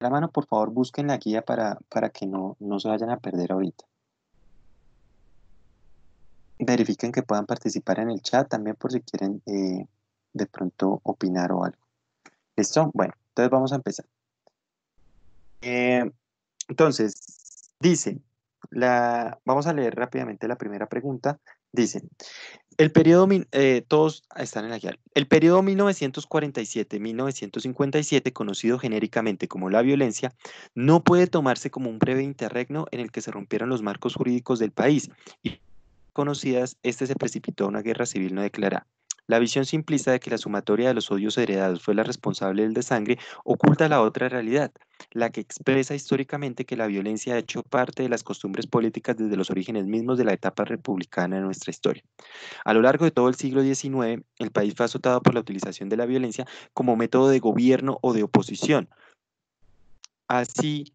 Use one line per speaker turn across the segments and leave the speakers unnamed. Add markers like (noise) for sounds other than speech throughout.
la mano, por favor busquen la guía para, que no, se vayan a perder ahorita. Verifiquen que puedan participar en el chat también por si quieren eh, de pronto opinar o algo. ¿Listo? Bueno, entonces vamos a empezar. Eh, entonces, dice, la, vamos a leer rápidamente la primera pregunta. Dice, el periodo, eh, todos están en El periodo 1947-1957, conocido genéricamente como la violencia, no puede tomarse como un breve interregno en el que se rompieron los marcos jurídicos del país y conocidas, este se precipitó a una guerra civil no declarada. La visión simplista de que la sumatoria de los odios heredados fue la responsable del desangre oculta la otra realidad, la que expresa históricamente que la violencia ha hecho parte de las costumbres políticas desde los orígenes mismos de la etapa republicana de nuestra historia. A lo largo de todo el siglo XIX, el país fue azotado por la utilización de la violencia como método de gobierno o de oposición. Así,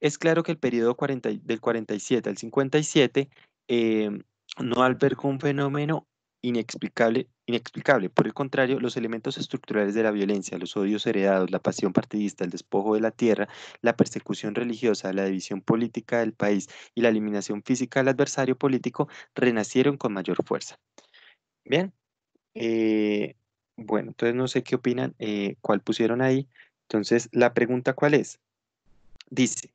es claro que el periodo del 47 al 57 eh, no albergó un fenómeno inexplicable, inexplicable. Por el contrario, los elementos estructurales de la violencia, los odios heredados, la pasión partidista, el despojo de la tierra, la persecución religiosa, la división política del país y la eliminación física del adversario político renacieron con mayor fuerza. Bien. Eh, bueno, entonces no sé qué opinan, eh, cuál pusieron ahí. Entonces, la pregunta cuál es. Dice,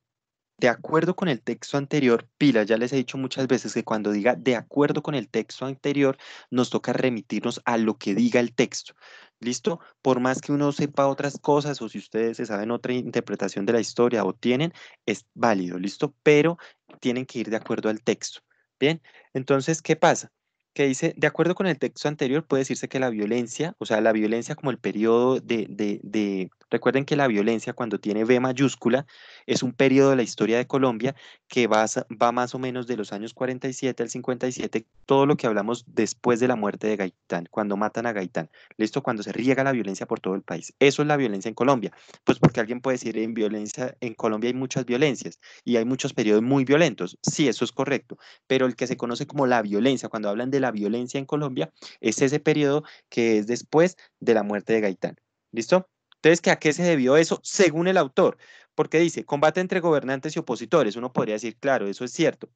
de acuerdo con el texto anterior, pila, ya les he dicho muchas veces que cuando diga de acuerdo con el texto anterior, nos toca remitirnos a lo que diga el texto. ¿Listo? Por más que uno sepa otras cosas o si ustedes se saben otra interpretación de la historia o tienen, es válido, ¿listo? Pero tienen que ir de acuerdo al texto. Bien, entonces, ¿qué pasa? que dice, de acuerdo con el texto anterior, puede decirse que la violencia, o sea, la violencia como el periodo de, de, de, recuerden que la violencia cuando tiene B mayúscula es un periodo de la historia de Colombia que va, va más o menos de los años 47 al 57, todo lo que hablamos después de la muerte de Gaitán, cuando matan a Gaitán, listo, cuando se riega la violencia por todo el país. Eso es la violencia en Colombia, pues porque alguien puede decir, en violencia, en Colombia hay muchas violencias y hay muchos periodos muy violentos, sí, eso es correcto, pero el que se conoce como la violencia, cuando hablan de la violencia en Colombia es ese periodo que es después de la muerte de Gaitán. ¿Listo? Entonces, ¿a qué se debió eso? Según el autor, porque dice, combate entre gobernantes y opositores. Uno podría decir, claro, eso es cierto.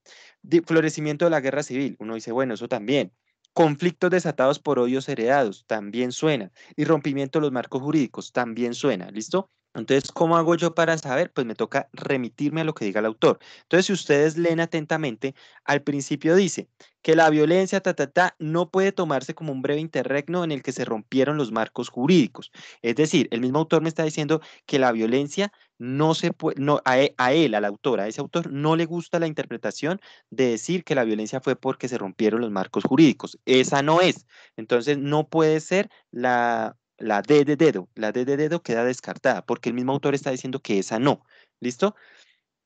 florecimiento de la guerra civil. Uno dice, bueno, eso también. Conflictos desatados por odios heredados, también suena. Y rompimiento de los marcos jurídicos, también suena. ¿Listo? Entonces, ¿cómo hago yo para saber? Pues me toca remitirme a lo que diga el autor. Entonces, si ustedes leen atentamente, al principio dice que la violencia, ta, ta, ta, no puede tomarse como un breve interregno en el que se rompieron los marcos jurídicos. Es decir, el mismo autor me está diciendo que la violencia no se puede, no, a, e, a él, al autor, a ese autor, no le gusta la interpretación de decir que la violencia fue porque se rompieron los marcos jurídicos. Esa no es. Entonces, no puede ser la la D de dedo, la D de dedo queda descartada porque el mismo autor está diciendo que esa no. ¿Listo?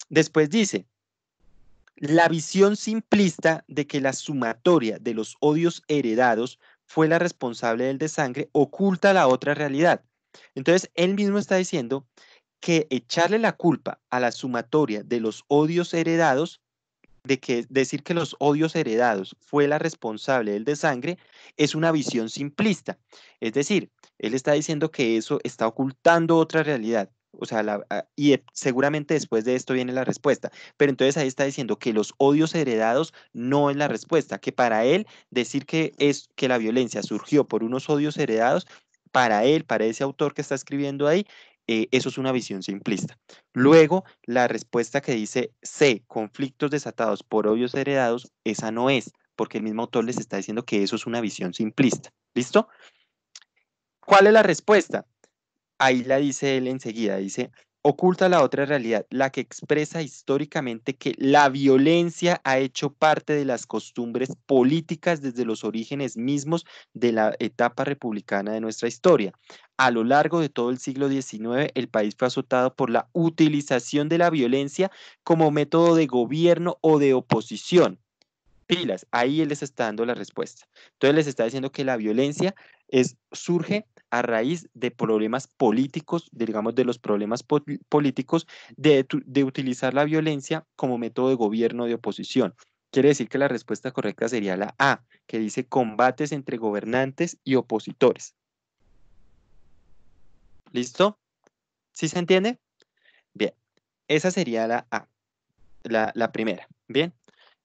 Después dice, la visión simplista de que la sumatoria de los odios heredados fue la responsable del desangre oculta la otra realidad. Entonces, él mismo está diciendo que echarle la culpa a la sumatoria de los odios heredados de que decir que los odios heredados fue la responsable del desangre es una visión simplista. Es decir, él está diciendo que eso está ocultando otra realidad. O sea, ah, y seguramente después de esto viene la respuesta. Pero entonces ahí está diciendo que los odios heredados no es la respuesta, que para él decir que, es, que la violencia surgió por unos odios heredados, para él, para ese autor que está escribiendo ahí, eh, eso es una visión simplista. Luego, la respuesta que dice C, conflictos desatados por odios heredados, esa no es, porque el mismo autor les está diciendo que eso es una visión simplista. ¿Listo? ¿Cuál es la respuesta? Ahí la dice él enseguida, dice, oculta la otra realidad, la que expresa históricamente que la violencia ha hecho parte de las costumbres políticas desde los orígenes mismos de la etapa republicana de nuestra historia. A lo largo de todo el siglo XIX, el país fue azotado por la utilización de la violencia como método de gobierno o de oposición. Pilas, ahí él les está dando la respuesta. Entonces les está diciendo que la violencia es, surge a raíz de problemas políticos, digamos de los problemas políticos, de, utilizar la violencia como método de gobierno de oposición. Quiere decir que la respuesta correcta sería la A, que dice combates entre gobernantes y opositores. ¿Listo? ¿Sí se entiende? Bien, esa sería la A, la, la primera. Bien,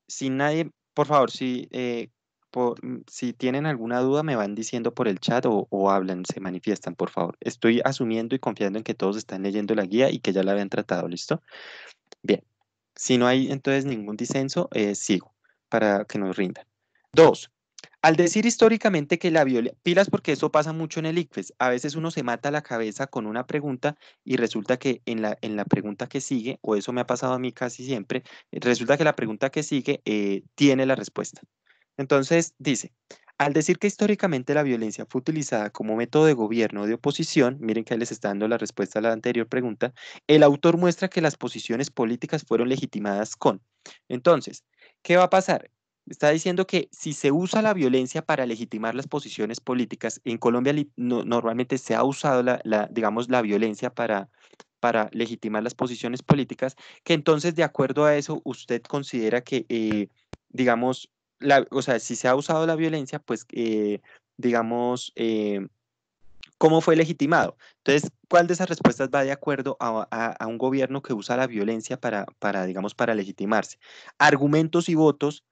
si nadie, por favor, si eh, Mm, si tienen alguna duda, me van diciendo por el chat o, hablan, se manifiestan, por favor. Estoy asumiendo y confiando en que todos están leyendo la guía y que ya la habían tratado, ¿listo? Bien, si no hay entonces ningún disenso, eh, sigo para que nos rindan. Dos, al decir históricamente que la violencia, pilas porque eso pasa mucho en el ICFES, a veces uno se mata la cabeza con una pregunta y resulta que en la, en la pregunta que sigue, o eso me ha pasado a mí casi siempre, resulta que la pregunta que sigue eh, tiene la respuesta. Entonces, dice, al decir que históricamente la violencia fue utilizada como método de gobierno o de oposición, miren que ahí les está dando la respuesta a la anterior pregunta, el autor muestra que las posiciones políticas fueron legitimadas con. Entonces, ¿qué va a pasar? Está diciendo que si se usa la violencia para legitimar las posiciones políticas, en Colombia normalmente se ha usado la, digamos, la violencia para, para legitimar las posiciones políticas, que entonces de acuerdo a eso usted considera que, eh, digamos, o sea, si se ha usado la violencia, pues, eh, digamos, eh, ¿cómo fue legitimado? Entonces, ¿cuál de esas respuestas va de acuerdo a, un gobierno que usa la violencia para, para, digamos, para legitimarse? Argumentos y votos,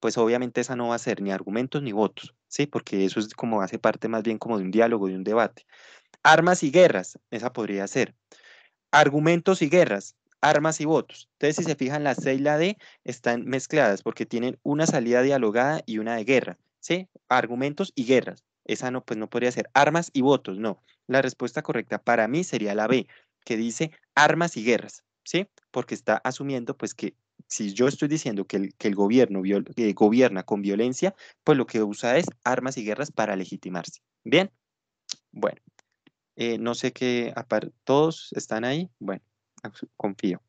pues obviamente esa no va a ser ni argumentos ni votos, ¿sí? Porque eso es como hace parte más bien como de un diálogo, de un debate. Armas y guerras, esa podría ser. Argumentos y guerras, armas y votos. Entonces, si se fijan, la C y la D están mezcladas porque tienen una salida dialogada y una de guerra, ¿sí? Argumentos y guerras. Esa no, pues no podría ser armas y votos, no. La respuesta correcta para mí sería la B, que dice armas y guerras, ¿sí? Porque está asumiendo, pues, que si yo estoy diciendo que el, gobierno gobierna con violencia, pues lo que usa es armas y guerras para legitimarse. ¿Bien? Bueno, eh, no sé qué, todos están ahí. Bueno confío.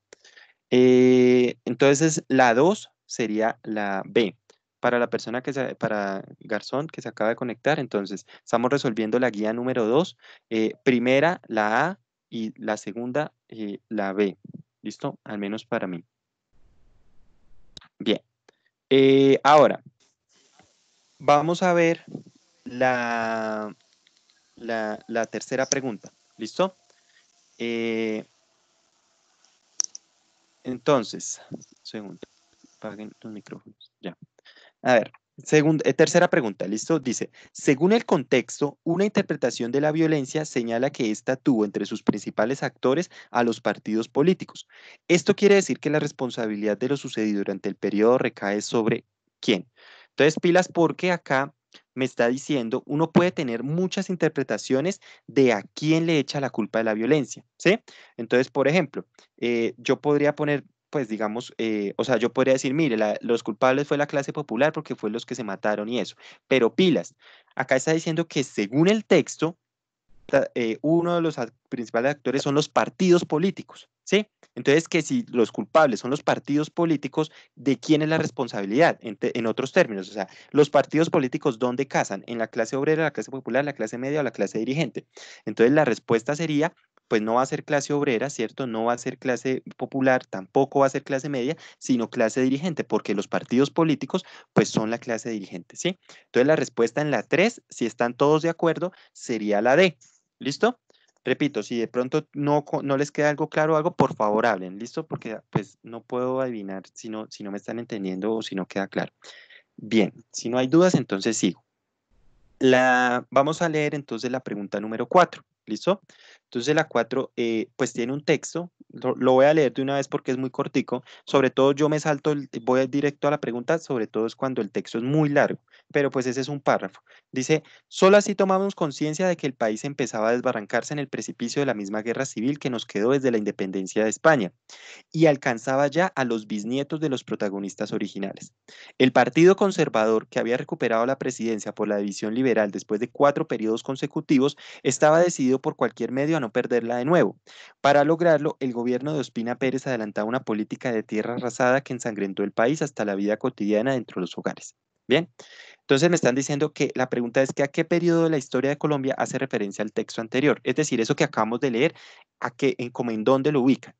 Eh, entonces, la 2 sería la B. Para la persona que se, para Garzón que se acaba de conectar, entonces estamos resolviendo la guía número 2. Eh, primera, la A y la segunda, eh, la B. ¿Listo? Al menos para mí. Bien. ahora, vamos a ver la, la, tercera pregunta. ¿Listo? Eh, entonces, segundo, apaguen los micrófonos. Ya. A ver, segunda, eh, tercera pregunta, ¿listo? Dice, según el contexto, una interpretación de la violencia señala que ésta tuvo entre sus principales actores a los partidos políticos. Esto quiere decir que la responsabilidad de lo sucedido durante el periodo recae sobre quién. Entonces, pilas porque acá me está diciendo, uno puede tener muchas interpretaciones de a quién le echa la culpa de la violencia, ¿sí? Entonces, por ejemplo, eh, yo podría poner, pues digamos, eh, o sea, yo podría decir, mire, los culpables fue la clase popular porque fue los que se mataron y eso, pero pilas, acá está diciendo que según el texto, eh, uno de los principales actores son los partidos políticos. ¿sí? Entonces, que si los culpables son los partidos políticos, ¿de quién es la responsabilidad? En, otros términos, o sea, los partidos políticos, ¿dónde casan? ¿En la clase obrera, la clase popular, la clase media o la clase dirigente? Entonces, la respuesta sería, pues no va a ser clase obrera, ¿cierto? No va a ser clase popular, tampoco va a ser clase media, sino clase dirigente, porque los partidos políticos, pues son la clase dirigente, ¿sí? Entonces, la respuesta en la 3, si están todos de acuerdo, sería la D. ¿Listo? Repito, si de pronto no, no les queda algo claro algo, por favor hablen, ¿listo? Porque ah, pues no puedo adivinar si no, si no me están entendiendo o si no queda claro. Bien, si no hay dudas, entonces sigo. La, vamos a leer entonces la pregunta número cuatro. ¿Listo? Entonces la 4, eh, pues tiene un texto, lo, voy a leer de una vez porque es muy cortico, sobre todo yo me salto, voy directo a la pregunta, sobre todo es cuando el texto es muy largo, pero pues ese es un párrafo. Dice, solo así tomamos conciencia de que el país empezaba a desbarrancarse en el precipicio de la misma guerra civil que nos quedó desde la independencia de España y alcanzaba ya a los bisnietos de los protagonistas originales. El Partido Conservador, que había recuperado la presidencia por la división liberal después de cuatro periodos consecutivos, estaba decidido por cualquier medio a no perderla de nuevo. Para lograrlo, el gobierno de Ospina Pérez adelantaba una política de tierra arrasada que ensangrentó el país hasta la vida cotidiana dentro de los hogares. Bien, entonces me están diciendo que la pregunta es que a qué periodo de la historia de Colombia hace referencia al texto anterior, es decir, eso que acabamos de leer, a qué, en, como en dónde lo ubica.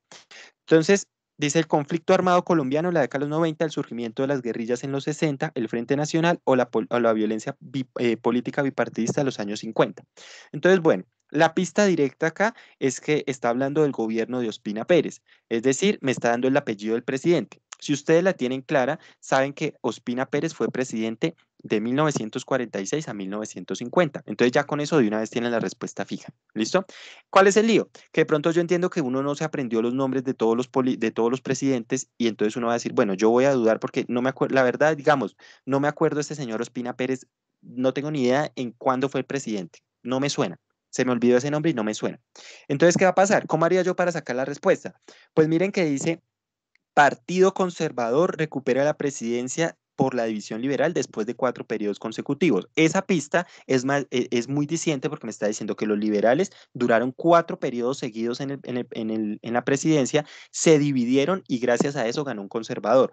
Entonces, Dice el conflicto armado colombiano, la década de los 90, el surgimiento de las guerrillas en los 60, el Frente Nacional o la, violencia eh, política bipartidista de los años 50. Entonces, bueno, la pista directa acá es que está hablando del gobierno de Ospina Pérez, es decir, me está dando el apellido del presidente. Si ustedes la tienen clara, saben que Ospina Pérez fue presidente de 1946 a 1950. Entonces ya con eso de una vez tienen la respuesta fija. ¿Listo? ¿Cuál es el lío? Que de pronto yo entiendo que uno no se aprendió los nombres de todos los, de todos los presidentes y entonces uno va a decir, bueno, yo voy a dudar porque no me acuerdo, la verdad, digamos, no me acuerdo este señor Ospina Pérez, no tengo ni idea en cuándo fue el presidente, no me suena. Se me olvidó ese nombre y no me suena. Entonces, ¿qué va a pasar? ¿Cómo haría yo para sacar la respuesta? Pues miren que dice Partido Conservador recupera la presidencia por la división liberal después de cuatro periodos consecutivos. Esa pista es, e, es muy disidente porque me está diciendo que los liberales duraron cuatro periodos seguidos en, en, la presidencia, se dividieron y gracias a eso ganó un conservador.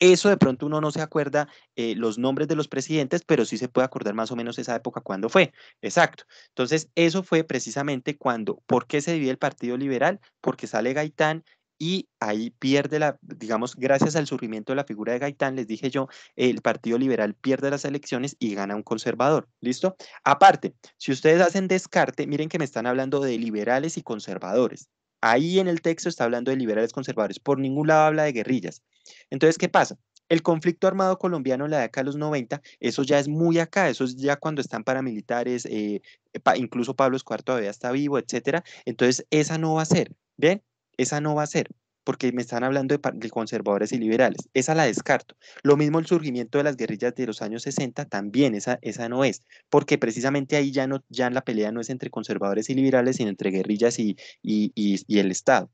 Eso de pronto uno no se acuerda eh, los nombres de los presidentes, pero sí se puede acordar más o menos esa época cuando fue. Exacto. Entonces, eso fue precisamente cuando, ¿por qué se divide el Partido Liberal? Porque sale Gaitán, y ahí pierde la, digamos, gracias al surgimiento de la figura de Gaitán, les dije yo, el Partido Liberal pierde las elecciones y gana un conservador, ¿listo? Aparte, si ustedes hacen descarte, miren que me están hablando de liberales y conservadores. Ahí en el texto está hablando de liberales conservadores, por ningún lado habla de guerrillas. Entonces, ¿qué pasa? El conflicto armado colombiano en la década de los 90, eso ya es muy acá, eso es ya cuando están paramilitares, eh, incluso Pablo Escobar todavía está vivo, etcétera. Entonces, esa no va a ser. ¿Bien? Esa no va a ser, porque me están hablando de, conservadores y liberales. Esa la descarto. Lo mismo el surgimiento de las guerrillas de los años 60, también esa, esa no es, porque precisamente ahí ya, no, ya la pelea no es entre conservadores y liberales, sino entre guerrillas y, y el Estado.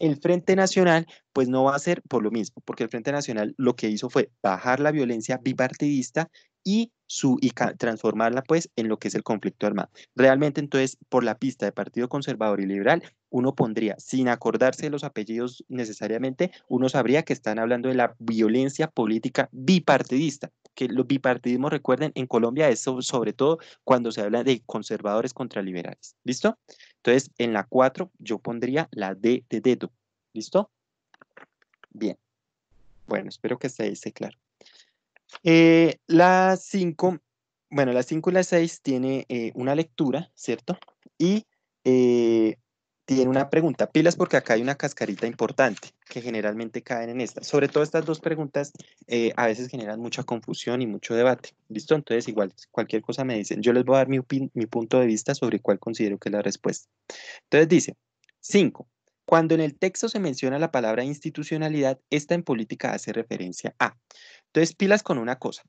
El Frente Nacional, pues no va a ser por lo mismo, porque el Frente Nacional lo que hizo fue bajar la violencia bipartidista y, su, transformarla pues en lo que es el conflicto armado. Realmente entonces, por la pista de Partido Conservador y Liberal, uno pondría, sin acordarse de los apellidos necesariamente, uno sabría que están hablando de la violencia política bipartidista, que los bipartidismos, recuerden, en Colombia eso sobre todo cuando se habla de conservadores contra liberales. ¿Listo? Entonces, en la 4 yo pondría la D de dedo. ¿Listo? Bien. Bueno, espero que se dice claro. Eh, la 5, bueno, la 5 y la 6 tiene eh, una lectura, ¿cierto? Y eh, tiene una pregunta, pilas, porque acá hay una cascarita importante que generalmente caen en esta. Sobre todo estas dos preguntas a veces generan mucha confusión y mucho debate, ¿listo? Entonces, igual, cualquier cosa me dicen, yo les voy a dar mi, mi punto de vista sobre cuál considero que es la respuesta. Entonces dice, 5. Cuando en el texto se menciona la palabra institucionalidad, esta en política hace referencia a. Entonces, pilas con una cosa.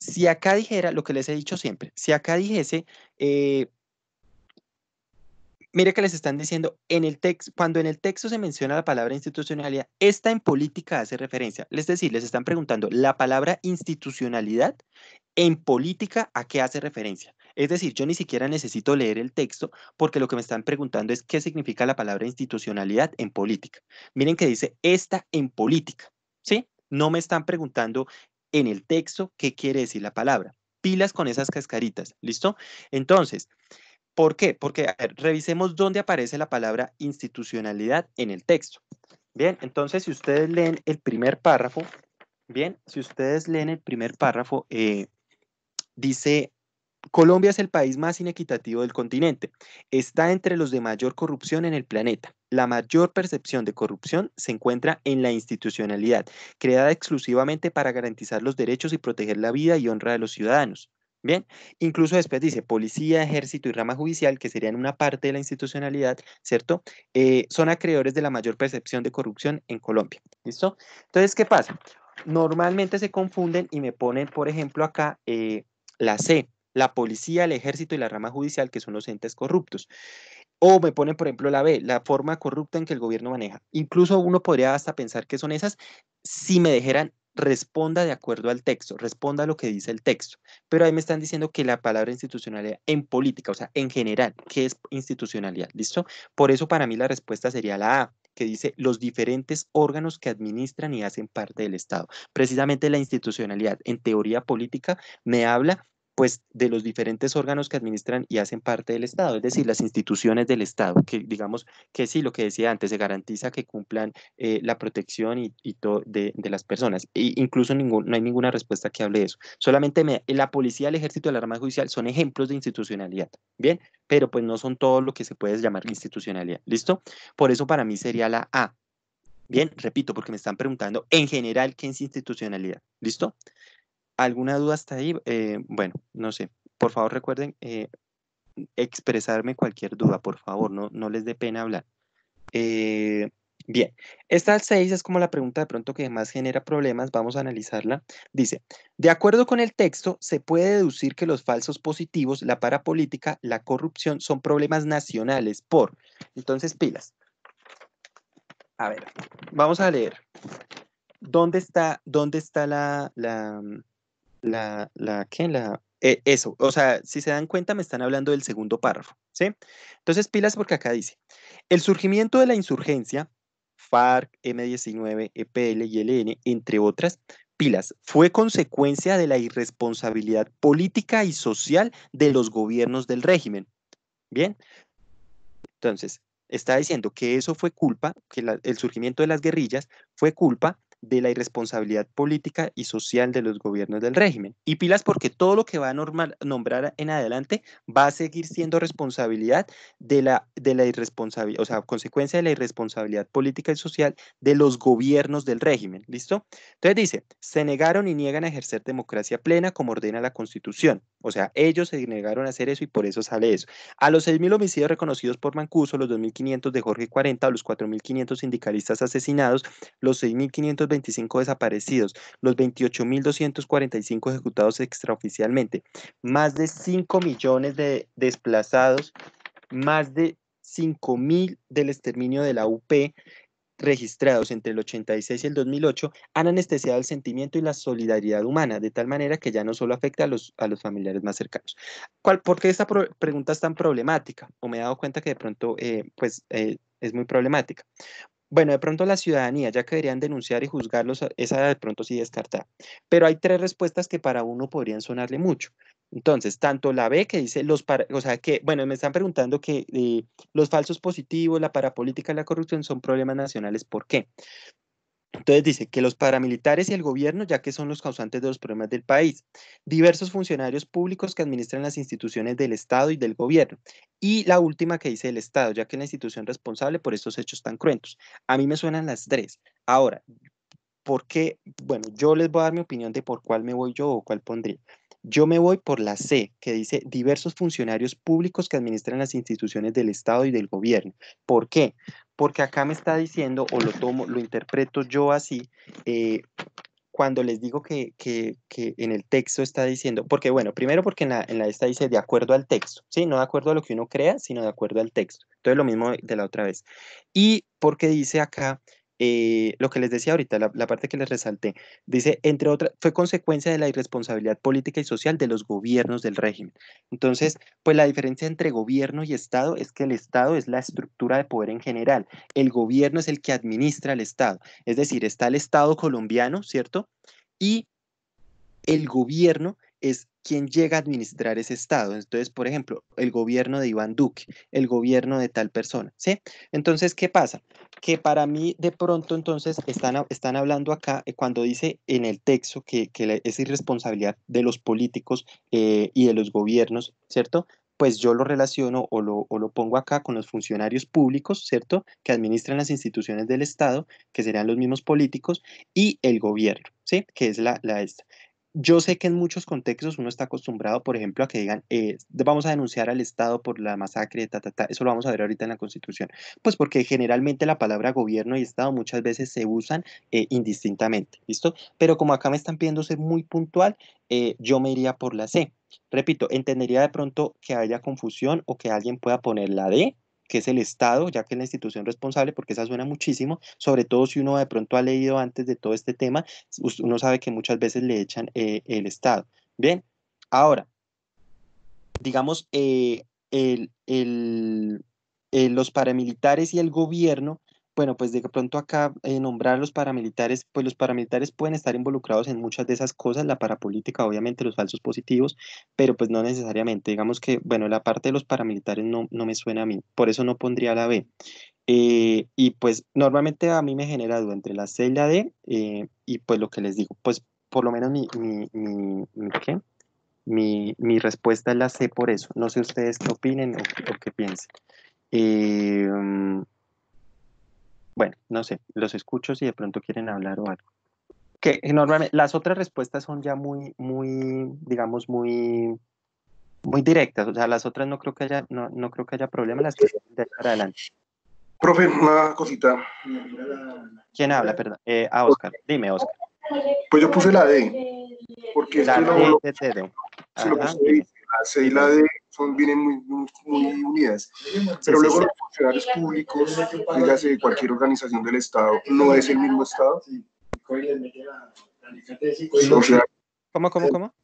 Si acá dijera lo que les he dicho siempre, si acá dijese, eh, mire que les están diciendo, en el texto, cuando en el texto se menciona la palabra institucionalidad, esta en política hace referencia. Les decir, les están preguntando, la palabra institucionalidad en política, ¿a qué hace referencia? Es decir, yo ni siquiera necesito leer el texto porque lo que me están preguntando es qué significa la palabra institucionalidad en política. Miren que dice esta en política, ¿sí? No me están preguntando en el texto qué quiere decir la palabra. Pilas con esas cascaritas, ¿listo? Entonces, ¿por qué? Porque, revisemos dónde aparece la palabra institucionalidad en el texto. Bien, entonces si ustedes leen el primer párrafo, bien, si ustedes leen el primer párrafo, eh, dice Colombia es el país más inequitativo del continente. Está entre los de mayor corrupción en el planeta. La mayor percepción de corrupción se encuentra en la institucionalidad, creada exclusivamente para garantizar los derechos y proteger la vida y honra de los ciudadanos. Bien, incluso después dice policía, ejército y rama judicial, que serían una parte de la institucionalidad, ¿cierto? Eh, son acreedores de la mayor percepción de corrupción en Colombia. ¿Listo? Entonces, ¿qué pasa? Normalmente se confunden y me ponen, por ejemplo, acá eh, la C, la policía, el ejército y la rama judicial, que son los entes corruptos. O me ponen, por ejemplo, la B, la forma corrupta en que el gobierno maneja. Incluso uno podría hasta pensar que son esas si me dijeran, responda de acuerdo al texto, responda a lo que dice el texto. Pero ahí me están diciendo que la palabra institucionalidad en política, o sea, en general, ¿qué es institucionalidad? ¿Listo? Por eso para mí la respuesta sería la A que dice los diferentes órganos que administran y hacen parte del Estado. Precisamente la institucionalidad en teoría política me habla pues de los diferentes órganos que administran y hacen parte del Estado, es decir, las instituciones del Estado, que digamos que sí, lo que decía antes, se garantiza que cumplan eh, la protección y, de, las personas. E incluso ningún, no hay ninguna respuesta que hable de eso. Solamente la policía, el ejército, la arma judicial son ejemplos de institucionalidad, ¿bien? Pero pues no son todo lo que se puede llamar institucionalidad, ¿listo? Por eso para mí sería la A. Bien, repito, porque me están preguntando en general qué es institucionalidad, ¿listo? ¿Alguna duda hasta ahí? Eh, bueno, no sé. Por favor, recuerden eh, expresarme cualquier duda, por favor, no, no les dé pena hablar. Eh, bien, esta 6 es como la pregunta de pronto que más genera problemas, vamos a analizarla. Dice, de acuerdo con el texto, se puede deducir que los falsos positivos, la parapolítica, la corrupción son problemas nacionales por... Entonces, pilas. A ver, vamos a leer. ¿Dónde está, dónde está la la, la, ¿qué? La, eh, eso, o sea, si se dan cuenta, me están hablando del segundo párrafo, ¿sí? Entonces, pilas porque acá dice, el surgimiento de la insurgencia, FARC, M19, EPL y ln entre otras, pilas, fue consecuencia de la irresponsabilidad política y social de los gobiernos del régimen. Bien, entonces, está diciendo que eso fue culpa, que el surgimiento de las guerrillas fue culpa de la irresponsabilidad política y social de los gobiernos del régimen. Y pilas porque todo lo que va a nombrar en adelante va a seguir siendo responsabilidad de la, de la irresponsabilidad, o sea, consecuencia de la irresponsabilidad política y social de los gobiernos del régimen. ¿Listo? Entonces dice, se negaron y niegan a ejercer democracia plena como ordena la Constitución. O sea, ellos se negaron a hacer eso y por eso sale eso. A los 6.000 homicidios reconocidos por Mancuso, los 2.500 de Jorge 40, los 4.500 sindicalistas asesinados, los 6.500 25 desaparecidos, los 28.245 ejecutados extraoficialmente, más de 5 millones de desplazados, más de 5.000 del exterminio de la UP registrados entre el 86 y el 2008 han anestesiado el sentimiento y la solidaridad humana, de tal manera que ya no solo afecta a los, a los familiares más cercanos. ¿Cuál, ¿Por qué esta pregunta es tan problemática? O me he dado cuenta que de pronto eh, pues, eh, es muy problemática bueno, de pronto la ciudadanía, ya que denunciar y juzgarlos, ah, esa de pronto sí descartar. Pero hay tres respuestas que para uno podrían sonarle mucho. Entonces, tanto la B que dice los, para, o sea, que, bueno, me están preguntando que eh, los falsos positivos, la parapolítica, la corrupción son problemas nacionales. ¿Por qué? Entonces dice que los paramilitares y el gobierno, ya que son los causantes de los problemas del país, diversos funcionarios públicos que administran las instituciones del Estado y del gobierno, y la última que dice el Estado, ya que es la institución responsable por estos hechos tan cruentos. A mí me suenan las tres. Ahora, ¿por qué? Bueno, yo les voy a dar mi opinión de por cuál me voy yo o cuál pondría. Yo me voy por la C, que dice diversos funcionarios públicos que administran las instituciones del Estado y del gobierno. ¿Por qué? porque acá me está diciendo, o lo tomo, lo interpreto yo así, eh, cuando les digo que, que, en el texto está diciendo, porque bueno, primero porque en la, en la esta dice de acuerdo al texto, ¿sí? No de acuerdo a lo que uno crea, sino de acuerdo al texto. Entonces lo mismo de la otra vez. Y porque dice acá eh, lo que les decía ahorita, la, parte que les resalté, dice, entre otras, fue consecuencia de la irresponsabilidad política y social de los gobiernos del régimen. Entonces, pues la diferencia entre gobierno y Estado es que el Estado es la estructura de poder en general, el gobierno es el que administra el Estado, es decir, está el Estado colombiano, ¿cierto? Y el gobierno es quien llega a administrar ese Estado. Entonces, por ejemplo, el gobierno de Iván Duque, el gobierno de tal persona, ¿sí? Entonces, ¿qué pasa? Que para mí, de pronto, entonces, están, están hablando acá, eh, cuando dice en el texto que, es irresponsabilidad de los políticos eh, y de los gobiernos, ¿cierto? pues yo lo relaciono o lo, pongo acá con los funcionarios públicos, ¿cierto? Que administran las instituciones del Estado, que serían los mismos políticos, y el gobierno, ¿sí? Que es la, la esta yo sé que en muchos contextos uno está acostumbrado, por ejemplo, a que digan, eh, vamos a denunciar al Estado por la masacre, ta, ta, ta. eso lo vamos a ver ahorita en la Constitución. Pues porque generalmente la palabra gobierno y Estado muchas veces se usan eh, indistintamente, ¿listo? Pero como acá me están pidiendo ser muy puntual, eh, yo me iría por la C. Repito, entendería de pronto que haya confusión o que alguien pueda poner la D que es el Estado, ya que es la institución responsable, porque esa suena muchísimo, sobre todo si uno de pronto ha leído antes de todo este tema, uno sabe que muchas veces le echan eh, el Estado. Bien, ahora, digamos, eh, eh, los paramilitares y el gobierno bueno, pues de pronto acá eh, nombrar los paramilitares, pues los paramilitares pueden estar involucrados en muchas de esas cosas, la parapolítica, obviamente los falsos positivos, pero pues no necesariamente. Digamos que, bueno, la parte de los paramilitares no, no me suena a mí, por eso no pondría la B. Eh, y pues normalmente a mí me genera duda entre la C y la D, eh, y pues lo que les digo, pues por lo menos mi, mi, ¿qué? Mi, mi, respuesta es la C por eso. No sé ustedes qué opinen o, o qué piensen. Mm, bueno, no sé, los escucho si de pronto quieren hablar o algo. Que eh, normalmente las otras respuestas son ya muy, muy, digamos, muy, muy directas. O sea, las otras no creo que haya, no, no creo que haya problema, las que de para adelante. Profe, una cosita. ¿Quién habla? Perdón. Eh, a Oscar. Dime, Oscar.
Pues yo puse la D.
Porque la D, lo, de,
la D vienen muy, unidas. Pero luego los funcionarios públicos, dígase de cualquier organización del Estado, no es el mismo Estado. ¿Cómo, cómo, cómo?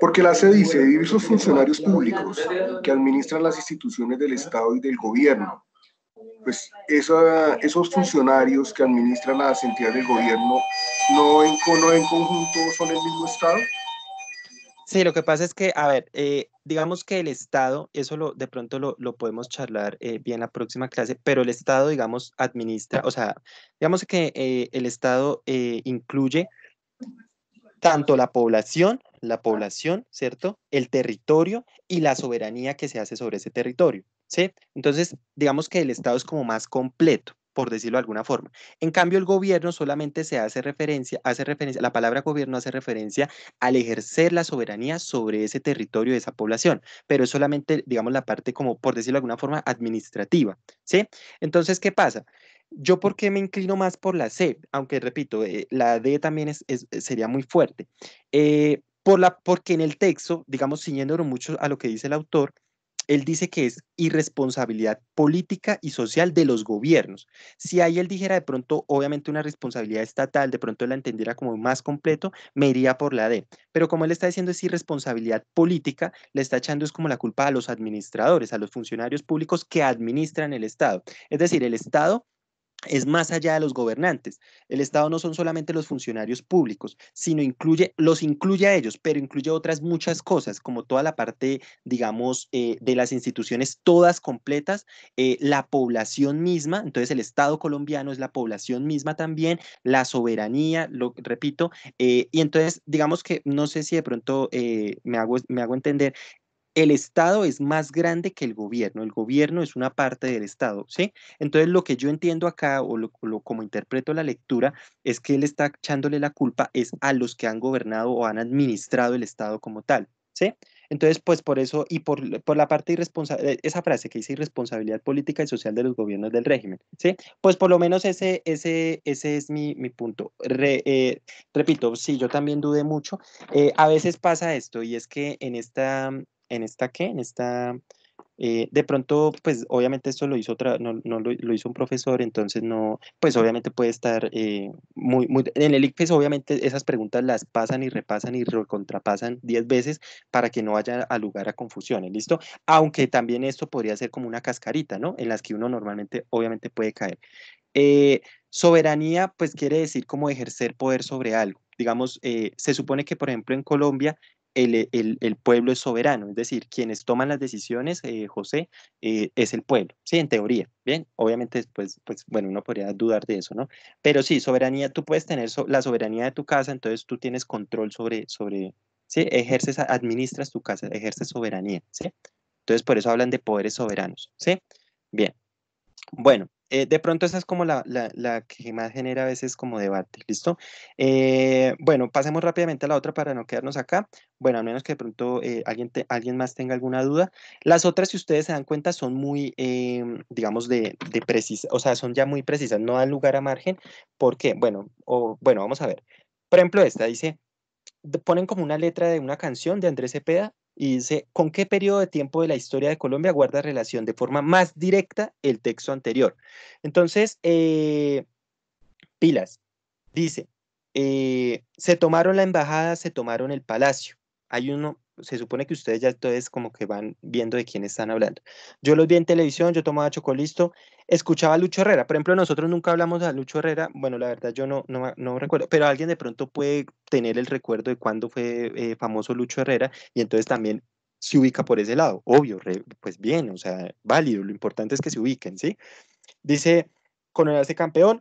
Porque la se dice funcionarios públicos que administran las instituciones del Estado y del gobierno. Pues esos funcionarios que administran las entidades del gobierno no en, no en conjunto son el mismo Estado.
Sí, lo que pasa es que, a ver, eh, digamos que el Estado, eso lo, de pronto lo, podemos charlar eh, bien la próxima clase, pero el Estado, digamos, administra, o sea, digamos que eh, el Estado incluye tanto la población, la población, ¿cierto? El territorio y la soberanía que se hace sobre ese territorio, ¿sí? Entonces, digamos que el Estado es como más completo por decirlo de alguna forma. En cambio, el gobierno solamente se hace referencia, hace referencia, la palabra gobierno hace referencia al ejercer la soberanía sobre ese territorio de esa población, pero es solamente, digamos, la parte como, por decirlo de alguna forma, administrativa, ¿sí? Entonces, ¿qué pasa? Yo ¿por qué me inclino más por la C, aunque repito, eh, la D también es, sería muy fuerte. Eh, por la, porque en el texto, digamos, ciñéndolo mucho a lo que dice el autor, él dice que es irresponsabilidad política y social de los gobiernos. Si ahí él dijera de pronto, obviamente, una responsabilidad estatal, de pronto la entendiera como más completo, me iría por la D. Pero como él está diciendo es irresponsabilidad política, le está echando es como la culpa a los administradores, a los funcionarios públicos que administran el Estado. Es decir, el Estado es más allá de los gobernantes. El Estado no son solamente los funcionarios públicos, sino incluye, los incluye a ellos, pero incluye otras muchas cosas, como toda la parte, digamos, eh, de las instituciones todas completas, eh, la población misma, entonces el Estado colombiano es la población misma también, la soberanía, lo repito, eh, y entonces digamos que, no sé si de pronto me, hago, me hago entender, el Estado es más grande que el gobierno, el gobierno es una parte del Estado, ¿sí? Entonces lo que yo entiendo acá o como interpreto la lectura es que él está echándole la culpa es a los que han gobernado o han administrado el Estado como tal, ¿sí? Entonces, pues por eso y por, la parte irresponsable, eh, esa frase que dice irresponsabilidad política y social de los gobiernos del régimen, ¿sí? Pues por lo menos ese, ese, ese es mi, punto. Eh, repito, sí, yo también dudé mucho. Eh, a veces pasa esto y es que en esta, en esta qué, en esta... Eh, de pronto, pues obviamente esto lo hizo otra, no, no lo, hizo un profesor, entonces no, pues obviamente puede estar eh, muy, muy, en el ICFES pues, obviamente esas preguntas las pasan y repasan y recontrapasan 10 veces para que no haya a lugar a confusiones, ¿listo? Aunque también esto podría ser como una cascarita, ¿no? En las que uno normalmente obviamente puede caer. Eh, soberanía, pues quiere decir como ejercer poder sobre algo digamos, se supone que, por ejemplo, en Colombia eh, el, pueblo es soberano, es decir, quienes toman las decisiones, eh, José, eh, es el pueblo, ¿sí? En teoría, ¿bien? Obviamente, pues, pues, bueno, uno podría dudar de eso, ¿no? Pero sí, soberanía, tú puedes tener la soberanía de tu casa, entonces tú tienes control sobre, sobre, ¿sí? Ejerces, administras tu casa, ejerces soberanía, ¿sí? Entonces, por eso hablan de poderes soberanos, ¿sí? Bien. Bueno, eh, de pronto esa es como la, que más genera a veces como debate, ¿listo? Eh, bueno, pasemos rápidamente a la otra para no quedarnos acá. Bueno, a menos que de pronto eh, alguien, alguien más tenga alguna duda. Las otras, si ustedes se dan cuenta, son muy, em, digamos, de, de precisas, o sea, son ya muy precisas, no dan lugar a margen. porque, Bueno, o, bueno, vamos a ver. Por ejemplo, esta dice, ponen como una letra de una canción de Andrés Cepeda y dice, ¿con qué periodo de tiempo de la historia de Colombia guarda relación de forma más directa el texto anterior? Entonces, eh, pilas, dice, eh, se tomaron la embajada, se tomaron el palacio. Hay uno, se supone que ustedes ya entonces como que van viendo de quién están hablando. Yo los vi en televisión, yo tomaba Chocolisto, escuchaba a Lucho Herrera. Por ejemplo, nosotros nunca hablamos a Lucho Herrera, bueno, la verdad yo no, no, recuerdo, pero alguien de pronto puede tener el recuerdo de cuándo fue eh, famoso Lucho Herrera y entonces también se ubica por ese lado. Obvio, pues bien, o sea, válido, lo importante es que se ubiquen, ¿sí? Dice, con el campeón,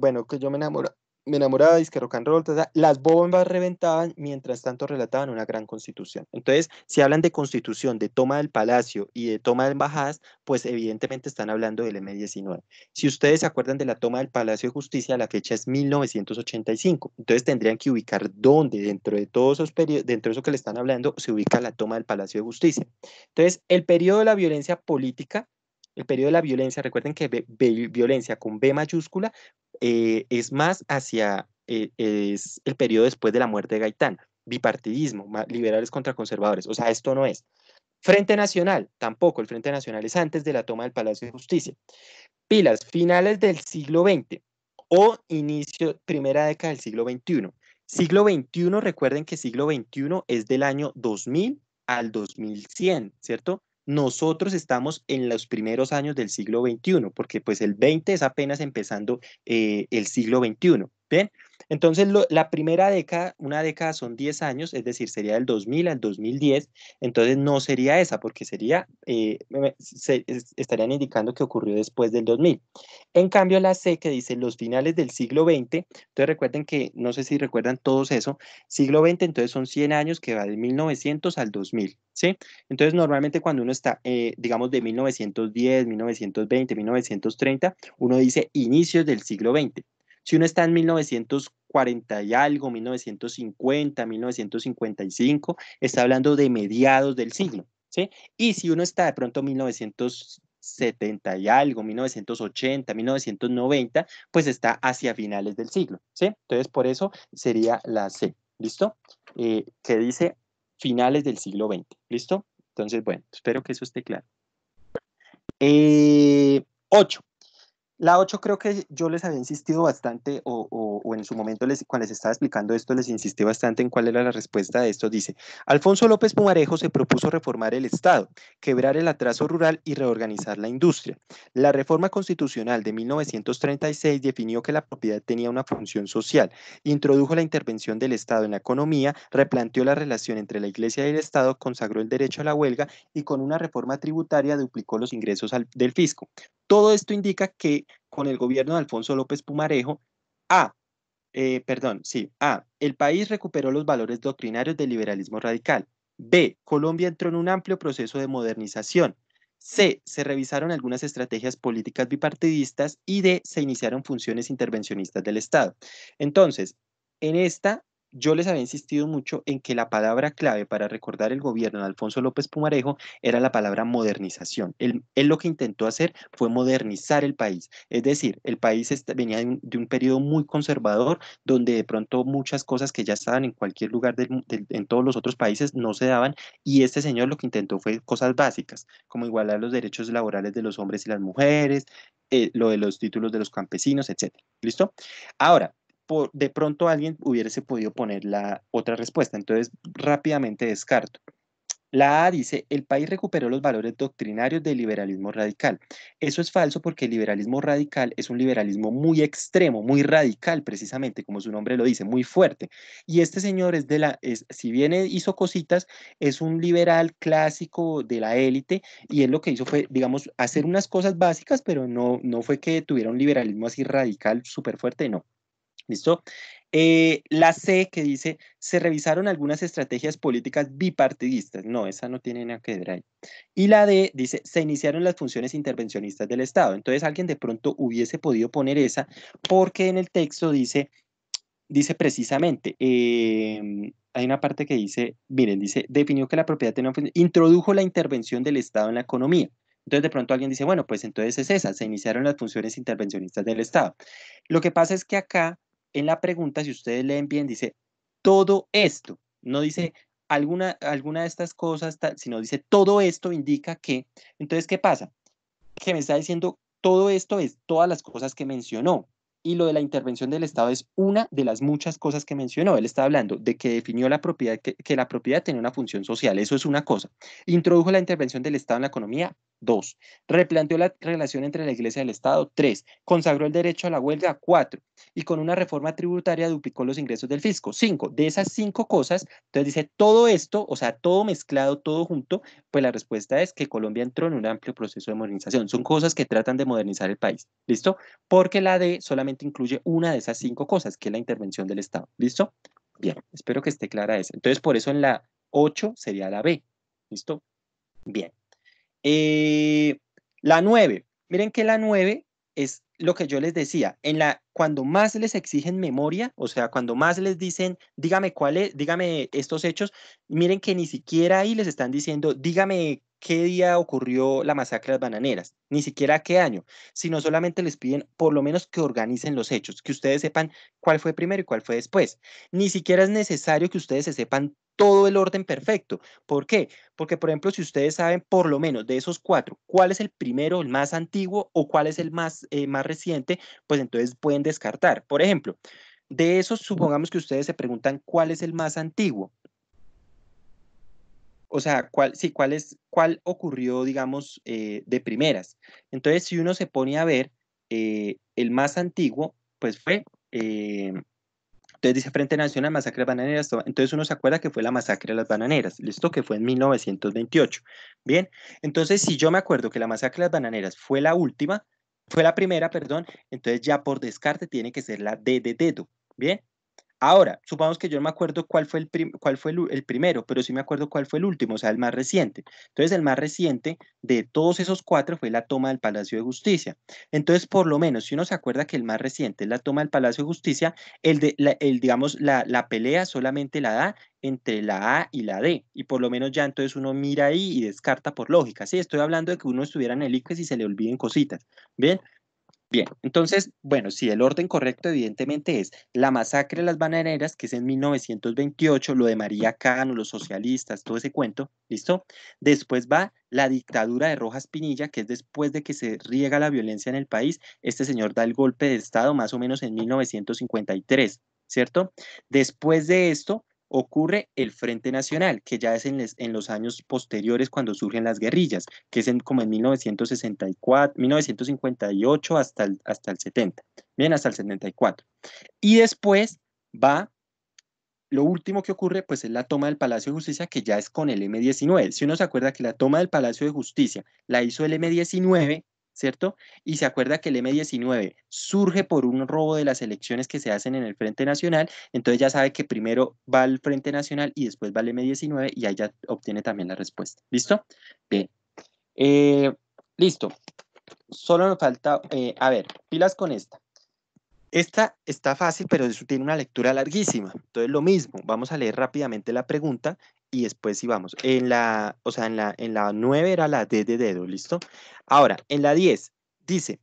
bueno, que yo me enamoro me enamoraba, que rock and roll, las bombas reventaban, mientras tanto relataban una gran constitución. Entonces, si hablan de constitución, de toma del palacio y de toma de embajadas, pues evidentemente están hablando del M19. Si ustedes se acuerdan de la toma del Palacio de Justicia, la fecha es 1985. Entonces, tendrían que ubicar dónde, dentro de todos esos periodos, dentro de eso que le están hablando, se ubica la toma del Palacio de Justicia. Entonces, el periodo de la violencia política el periodo de la violencia, recuerden que violencia con B mayúscula eh, es más hacia eh, es el periodo después de la muerte de Gaitán, bipartidismo, liberales contra conservadores, o sea, esto no es. Frente Nacional, tampoco, el Frente Nacional es antes de la toma del Palacio de Justicia. Pilas, finales del siglo XX o inicio, primera década del siglo XXI. Siglo XXI, recuerden que siglo XXI es del año 2000 al 2100, ¿cierto? nosotros estamos en los primeros años del siglo XXI, porque pues el 20 es apenas empezando eh, el siglo XXI, entonces, la primera década, una década son 10 años, es decir, sería del 2000 al 2010, entonces no sería esa, porque sería, eh, estarían indicando que ocurrió después del 2000. En cambio, la C que dice los finales del siglo XX, entonces recuerden que, no sé si recuerdan todos eso, siglo XX, entonces son 100 años que va de 1900 al 2000, ¿sí? Entonces, normalmente cuando uno está, eh, digamos, de 1910, 1920, 1930, uno dice inicios del siglo XX, si uno está en 1940 y algo, 1950, 1955, está hablando de mediados del siglo, ¿sí? Y si uno está de pronto 1970 y algo, 1980, 1990, pues está hacia finales del siglo, ¿sí? Entonces, por eso sería la C, ¿listo? Eh, que dice finales del siglo XX, ¿listo? Entonces, bueno, espero que eso esté claro. 8. Eh, la 8 creo que yo les había insistido bastante, o, en su momento les, cuando les estaba explicando esto, les insistí bastante en cuál era la respuesta de esto. Dice, Alfonso López Pumarejo se propuso reformar el Estado, quebrar el atraso rural y reorganizar la industria. La reforma constitucional de 1936 definió que la propiedad tenía una función social, introdujo la intervención del Estado en la economía, replanteó la relación entre la Iglesia y el Estado, consagró el derecho a la huelga y con una reforma tributaria duplicó los ingresos del fisco. Todo esto indica que con el gobierno de Alfonso López Pumarejo, A, eh, perdón, sí, A, el país recuperó los valores doctrinarios del liberalismo radical. B, Colombia entró en un amplio proceso de modernización. C. Se revisaron algunas estrategias políticas bipartidistas y D. Se iniciaron funciones intervencionistas del Estado. Entonces, en esta yo les había insistido mucho en que la palabra clave para recordar el gobierno de Alfonso López Pumarejo era la palabra modernización. Él, lo que intentó hacer fue modernizar el país. Es decir, el país este, venía de un, periodo muy conservador donde de pronto muchas cosas que ya estaban en cualquier lugar, en todos los otros países, no se daban. Y este señor lo que intentó fue cosas básicas, como igualar los derechos laborales de los hombres y las mujeres, eh, lo de los títulos de los campesinos, etc. ¿Listo? Ahora, de pronto alguien hubiese podido poner la otra respuesta. Entonces, rápidamente descarto. La A dice, el país recuperó los valores doctrinarios del liberalismo radical. Eso es falso porque el liberalismo radical es un liberalismo muy extremo, muy radical precisamente, como su nombre lo dice, muy fuerte. Y este señor es de la, es, si bien hizo cositas, es un liberal clásico de la élite y él lo que hizo fue, digamos, hacer unas cosas básicas, pero no, no fue que tuviera un liberalismo así radical, súper fuerte, no. ¿Listo? Eh, la C que dice, se revisaron algunas estrategias políticas bipartidistas. No, esa no tiene nada que ver ahí. Y la D dice, se iniciaron las funciones intervencionistas del Estado. Entonces alguien de pronto hubiese podido poner esa porque en el texto dice, dice precisamente, em, hay una parte que dice, miren, dice, definió que la propiedad introdujo la intervención del Estado en la economía. Entonces de pronto alguien dice, bueno, pues entonces es esa, se iniciaron las funciones intervencionistas del Estado. Lo que pasa es que acá en la pregunta, si ustedes leen bien, dice todo esto, no dice alguna, alguna de estas cosas, sino dice todo esto indica que, entonces, ¿qué pasa? Que me está diciendo todo esto es todas las cosas que mencionó. Y lo de la intervención del Estado es una de las muchas cosas que mencionó. Él está hablando de que definió la propiedad, que, que la propiedad tenía una función social. Eso es una cosa. Introdujo la intervención del Estado en la economía dos, Replanteó la relación entre la Iglesia y el Estado. tres, Consagró el derecho a la huelga. cuatro, Y con una reforma tributaria duplicó los ingresos del fisco. cinco, De esas cinco cosas, entonces dice todo esto, o sea, todo mezclado, todo junto, pues la respuesta es que Colombia entró en un amplio proceso de modernización. Son cosas que tratan de modernizar el país. ¿Listo? Porque la D solamente incluye una de esas cinco cosas, que es la intervención del Estado. ¿Listo? Bien, espero que esté clara eso. Entonces, por eso en la 8 sería la B. ¿Listo? Bien. Eh, la 9, miren que la 9 es lo que yo les decía, en la, cuando más les exigen memoria, o sea, cuando más les dicen, dígame es dígame estos hechos, miren que ni siquiera ahí les están diciendo, dígame qué día ocurrió la masacre de las bananeras, ni siquiera qué año, sino solamente les piden por lo menos que organicen los hechos, que ustedes sepan cuál fue primero y cuál fue después. Ni siquiera es necesario que ustedes se sepan todo el orden perfecto. ¿Por qué? Porque, por ejemplo, si ustedes saben por lo menos de esos cuatro, cuál es el primero, el más antiguo o cuál es el más, eh, más reciente, pues entonces pueden descartar. Por ejemplo, de esos, supongamos que ustedes se preguntan cuál es el más antiguo o sea, cuál, sí, cuál, es, cuál ocurrió, digamos, eh, de primeras. Entonces, si uno se pone a ver, eh, el más antiguo, pues fue, eh, entonces dice Frente Nacional, masacre bananeras, entonces uno se acuerda que fue la masacre de las bananeras, listo, que fue en 1928. Bien, entonces si yo me acuerdo que la masacre de las bananeras fue la última, fue la primera, perdón, entonces ya por descarte tiene que ser la D de dedo, bien, Ahora, supongamos que yo no me acuerdo cuál fue, el, cuál fue el, primero, pero sí me acuerdo cuál fue el último, o sea, el más reciente. Entonces, el más reciente de todos esos cuatro fue la toma del Palacio de Justicia. Entonces, por lo menos, si uno se acuerda que el más reciente es la toma del Palacio de Justicia, el, de, el digamos, la, la pelea solamente la da entre la A y la D, y por lo menos ya entonces uno mira ahí y descarta por lógica. Sí, estoy hablando de que uno estuviera en el ICFES y se le olviden cositas. Bien, Bien, entonces, bueno, si el orden correcto evidentemente es la masacre de las bananeras, que es en 1928, lo de María Cano, los socialistas, todo ese cuento, ¿listo? Después va la dictadura de Rojas Pinilla, que es después de que se riega la violencia en el país, este señor da el golpe de Estado más o menos en 1953, ¿cierto? Después de esto, ocurre el Frente Nacional, que ya es en, los años posteriores cuando surgen las guerrillas, que es como en 1964, 1958 hasta hasta el 70, bien, hasta el 74. Y después va lo último que ocurre pues es la toma del Palacio de Justicia que ya es con el M19. Si uno se acuerda que la toma del Palacio de Justicia la hizo el M19 ¿cierto? Y se acuerda que el M19 surge por un robo de las elecciones que se hacen en el Frente Nacional, entonces ya sabe que primero va al Frente Nacional y después va al M19 y ahí ya obtiene también la respuesta. ¿Listo? Bien. Eh, listo. Solo nos falta, eh, a ver, pilas con esta. Esta está fácil, pero eso tiene una lectura larguísima. Entonces, lo mismo, vamos a leer rápidamente la pregunta y después íbamos. En la, o sea, en la, en 9 era la D de dedo, ¿listo? Ahora, en la 10 dice,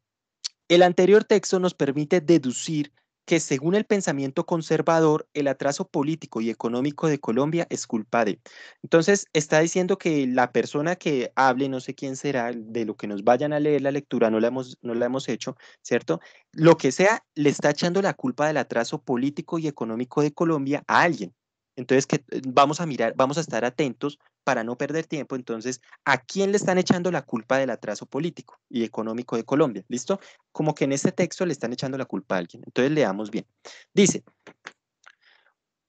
el anterior texto nos permite deducir que según el pensamiento conservador, el atraso político y económico de Colombia es culpa de. Entonces, está diciendo que la persona que hable, no sé quién será, de lo que nos vayan a leer la lectura, no la hemos, no la hemos hecho, ¿cierto? Lo que sea, le está echando la culpa del atraso político y económico de Colombia a alguien. Entonces, que eh, vamos a mirar, vamos a estar atentos para no perder tiempo. Entonces, ¿a quién le están echando la culpa del atraso político y económico de Colombia? ¿Listo? Como que en este texto le están echando la culpa a alguien. Entonces, leamos bien. Dice,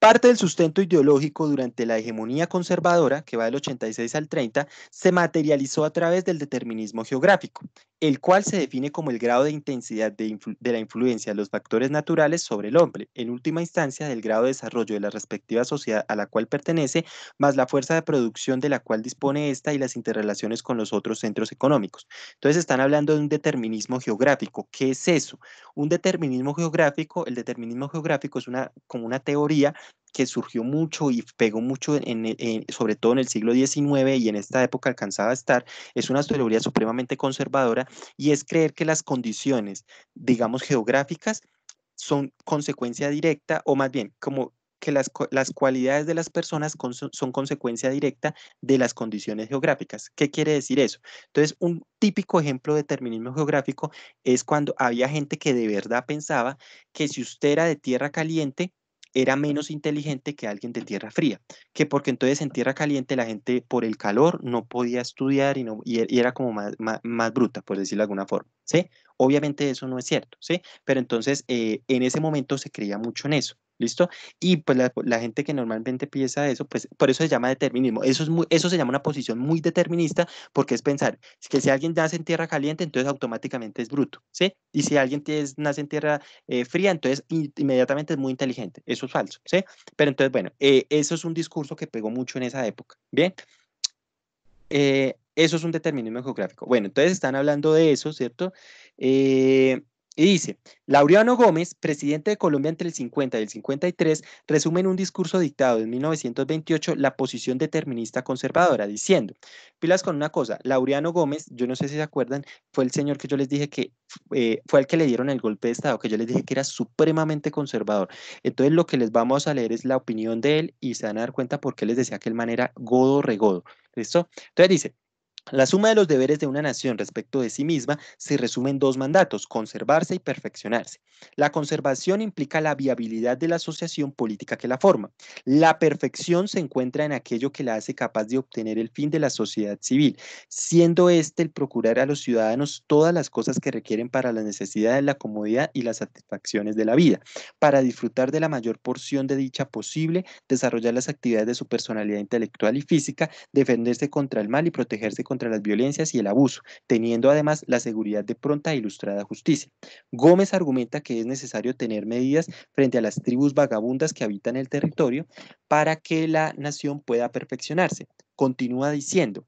Parte del sustento ideológico durante la hegemonía conservadora, que va del 86 al 30, se materializó a través del determinismo geográfico, el cual se define como el grado de intensidad de, la influencia de los factores naturales sobre el hombre, en última instancia del grado de desarrollo de la respectiva sociedad a la cual pertenece, más la fuerza de producción de la cual dispone ésta y las interrelaciones con los otros centros económicos. Entonces están hablando de un determinismo geográfico. ¿Qué es eso? Un determinismo geográfico, el determinismo geográfico es una, como una teoría que surgió mucho y pegó mucho, en, sobre todo en el siglo XIX y en esta época alcanzaba a estar, es una teoría supremamente conservadora y es creer que las condiciones, digamos, geográficas son consecuencia directa o más bien como que las, cualidades de las personas son consecuencia directa de las condiciones geográficas. ¿Qué quiere decir eso? Entonces, un típico ejemplo de determinismo geográfico es cuando había gente que de verdad pensaba que si usted era de tierra caliente, era menos inteligente que alguien de tierra fría, que porque entonces en tierra caliente la gente por el calor no podía estudiar y, no, y e, era como más, bruta, por decirlo de alguna forma, ¿sí? Obviamente eso no es cierto, ¿sí? Pero entonces eh, en ese momento se creía mucho en eso, ¿Listo? Y pues la, gente que normalmente piensa eso, pues por eso se llama determinismo. Eso, es eso se llama una posición muy determinista porque es pensar que si alguien nace en tierra caliente, entonces automáticamente es bruto, ¿sí? Y si alguien nace en tierra eh, fría, entonces inmediatamente es muy inteligente. Eso es falso, ¿sí? Pero entonces, bueno, eh, eso es un discurso que pegó mucho en esa época, ¿bien? Eh, eso es un determinismo geográfico. Bueno, entonces están hablando de eso, ¿cierto? Eh, y dice, Laureano Gómez, presidente de Colombia entre el 50 y el 53, resume en un discurso dictado en 1928 la posición determinista conservadora, diciendo, pilas con una cosa, Laureano Gómez, yo no sé si se acuerdan, fue el señor que yo les dije que eh, fue el que le dieron el golpe de Estado, que yo les dije que era supremamente conservador. Entonces lo que les vamos a leer es la opinión de él y se van a dar cuenta por qué les decía que él man godo regodo. ¿Listo? Entonces dice, la suma de los deberes de una nación respecto de sí misma se resume en dos mandatos, conservarse y perfeccionarse. La conservación implica la viabilidad de la asociación política que la forma. La perfección se encuentra en aquello que la hace capaz de obtener el fin de la sociedad civil, siendo este el procurar a los ciudadanos todas las cosas que requieren para las necesidades, la comodidad y las satisfacciones de la vida, para disfrutar de la mayor porción de dicha posible, desarrollar las actividades de su personalidad intelectual y física, defenderse contra el mal y protegerse contra contra las violencias y el abuso, teniendo además la seguridad de pronta e ilustrada justicia. Gómez argumenta que es necesario tener medidas frente a las tribus vagabundas que habitan el territorio para que la nación pueda perfeccionarse. Continúa diciendo,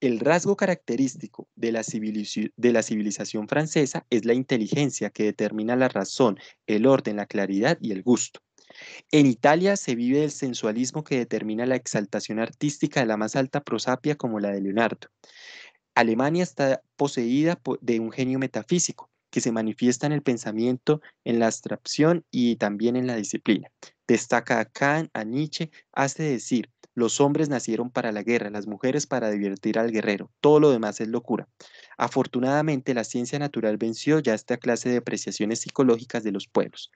el rasgo característico de la, de la, civilización francesa es la inteligencia que determina la razón, el orden, la claridad y el gusto. En Italia se vive el sensualismo que determina la exaltación artística de la más alta prosapia como la de Leonardo. Alemania está poseída de un genio metafísico que se manifiesta en el pensamiento, en la abstracción y también en la disciplina. Destaca a Kant, a Nietzsche, hace decir, los hombres nacieron para la guerra, las mujeres para divertir al guerrero, todo lo demás es locura. Afortunadamente la ciencia natural venció ya esta clase de apreciaciones psicológicas de los pueblos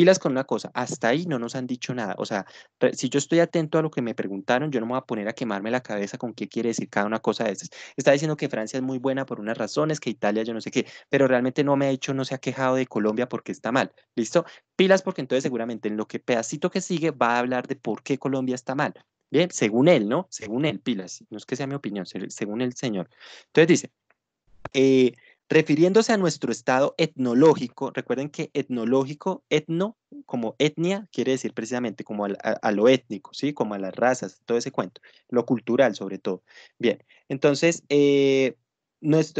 pilas con una cosa, hasta ahí no nos han dicho nada. O sea, si yo estoy atento a lo que me preguntaron, yo no me voy a poner a quemarme la cabeza con qué quiere decir cada una cosa de esas. Está diciendo que Francia es muy buena por unas razones, que Italia yo no sé qué, pero realmente no me ha dicho, no se ha quejado de Colombia porque está mal. ¿Listo? Pilas porque entonces seguramente en lo que pedacito que sigue va a hablar de por qué Colombia está mal. Bien, según él, ¿no? Según él, pilas. No es que sea mi opinión, según el señor. Entonces dice, eh, Refiriéndose a nuestro estado etnológico, recuerden que etnológico, etno, como etnia, quiere decir precisamente como a, lo étnico, ¿sí? Como a las razas, todo ese cuento, lo cultural sobre todo. Bien, entonces, eh,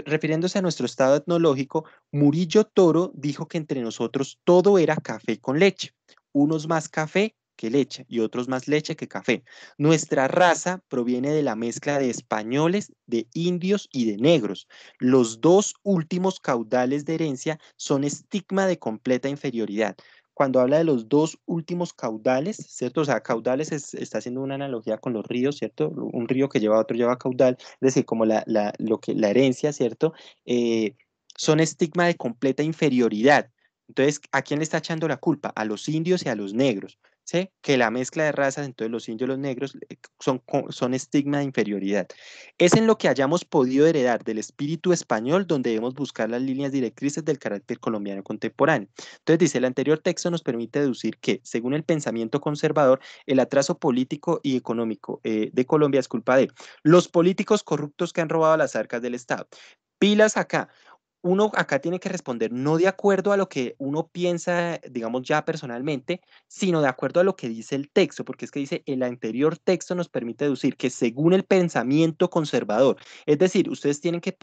refiriéndose a nuestro estado etnológico, Murillo Toro dijo que entre nosotros todo era café con leche, unos más café que leche y otros más leche que café. Nuestra raza proviene de la mezcla de españoles, de indios y de negros. Los dos últimos caudales de herencia son estigma de completa inferioridad. Cuando habla de los dos últimos caudales, ¿cierto? O sea, caudales está haciendo una analogía con los ríos, ¿cierto? Un río que lleva a otro lleva caudal, es decir, como la, lo que, la herencia, ¿cierto? Eh, son estigma de completa inferioridad. Entonces, ¿a quién le está echando la culpa? A los indios y a los negros que la mezcla de razas, entonces los indios y los negros eh, son, son estigma de inferioridad. Es en lo que hayamos podido heredar del espíritu español donde debemos buscar las líneas directrices del carácter colombiano contemporáneo. Entonces dice, el anterior texto nos permite deducir que, según el pensamiento conservador, el atraso político y económico eh, de Colombia es culpa de los políticos corruptos que han robado las arcas del Estado. Pilas acá, uno acá tiene que responder no de acuerdo a lo que uno piensa, digamos ya personalmente, sino de acuerdo a lo que dice el texto, porque es que dice el anterior texto nos permite deducir que según el pensamiento conservador, es decir, ustedes tienen que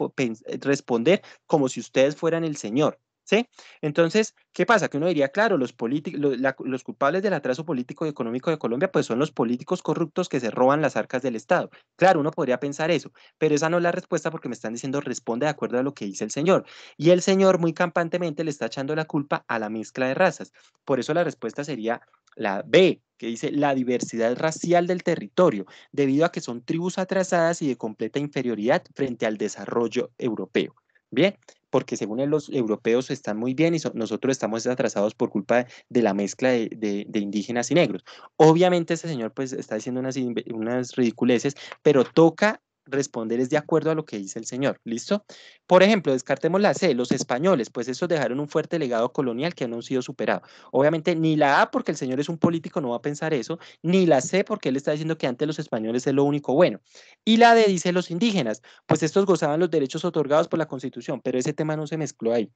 responder como si ustedes fueran el Señor, ¿Sí? Entonces, ¿qué pasa? Que uno diría, claro, los, los culpables del atraso político y económico de Colombia, pues son los políticos corruptos que se roban las arcas del Estado. Claro, uno podría pensar eso, pero esa no es la respuesta porque me están diciendo responde de acuerdo a lo que dice el señor. Y el señor muy campantemente le está echando la culpa a la mezcla de razas. Por eso la respuesta sería la B, que dice la diversidad racial del territorio, debido a que son tribus atrasadas y de completa inferioridad frente al desarrollo europeo. Bien, porque según los europeos están muy bien y nosotros estamos atrasados por culpa de la mezcla de, indígenas y negros. Obviamente este señor pues está diciendo unas, unas ridiculeces, pero toca responder es de acuerdo a lo que dice el señor. ¿Listo? Por ejemplo, descartemos la C, los españoles, pues esos dejaron un fuerte legado colonial que no ha sido superado. Obviamente, ni la A, porque el señor es un político, no va a pensar eso, ni la C, porque él está diciendo que antes los españoles es lo único bueno. Y la D dice los indígenas, pues estos gozaban los derechos otorgados por la Constitución, pero ese tema no se mezcló ahí.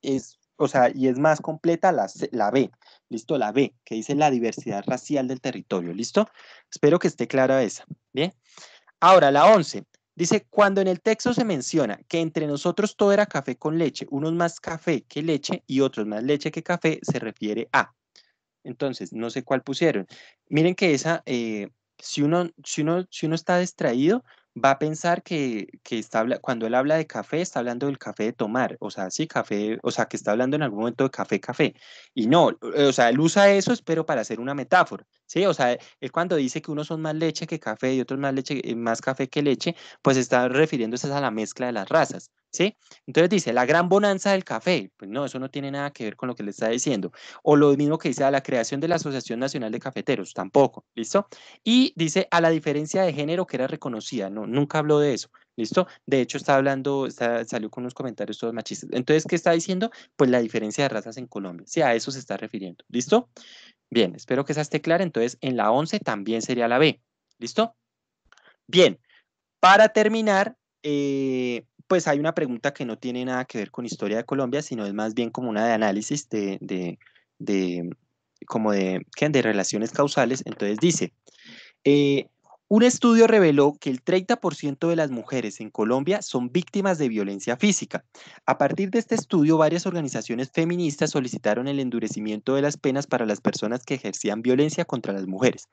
Es, o sea, y es más completa la, la B, ¿listo? La B, que dice la diversidad racial del territorio, ¿listo? Espero que esté clara esa, ¿bien? Ahora, la 11. Dice, cuando en el texto se menciona que entre nosotros todo era café con leche, unos más café que leche y otros más leche que café, se refiere a. Entonces, no sé cuál pusieron. Miren que esa, eh, si, si, uno, si uno está distraído, va a pensar que, que está, cuando él habla de café, está hablando del café de tomar, o sea, sí, café, o sea, que está hablando en algún momento de café, café. Y no, o sea, él usa eso, pero para hacer una metáfora, ¿sí? O sea, él cuando dice que unos son más leche que café y otros más, leche, eh, más café que leche, pues está refiriéndose a la mezcla de las razas, ¿Sí? Entonces dice, la gran bonanza del café. Pues no, eso no tiene nada que ver con lo que le está diciendo. O lo mismo que dice a la creación de la Asociación Nacional de Cafeteros, tampoco, ¿listo? Y dice a la diferencia de género que era reconocida, no, nunca habló de eso, ¿listo? De hecho, está hablando, salió con unos comentarios todos machistas. Entonces, ¿qué está diciendo? Pues la diferencia de razas en Colombia. Sí, a eso se está refiriendo, ¿listo? Bien, espero que esa esté clara. Entonces, en la 11 también sería la B, ¿listo? Bien, para terminar, eh, pues hay una pregunta que no tiene nada que ver con historia de Colombia, sino es más bien como una de análisis de, de, de como de, ¿qué? de relaciones causales. Entonces dice, eh, un estudio reveló que el 30% de las mujeres en Colombia son víctimas de violencia física. A partir de este estudio, varias organizaciones feministas solicitaron el endurecimiento de las penas para las personas que ejercían violencia contra las mujeres.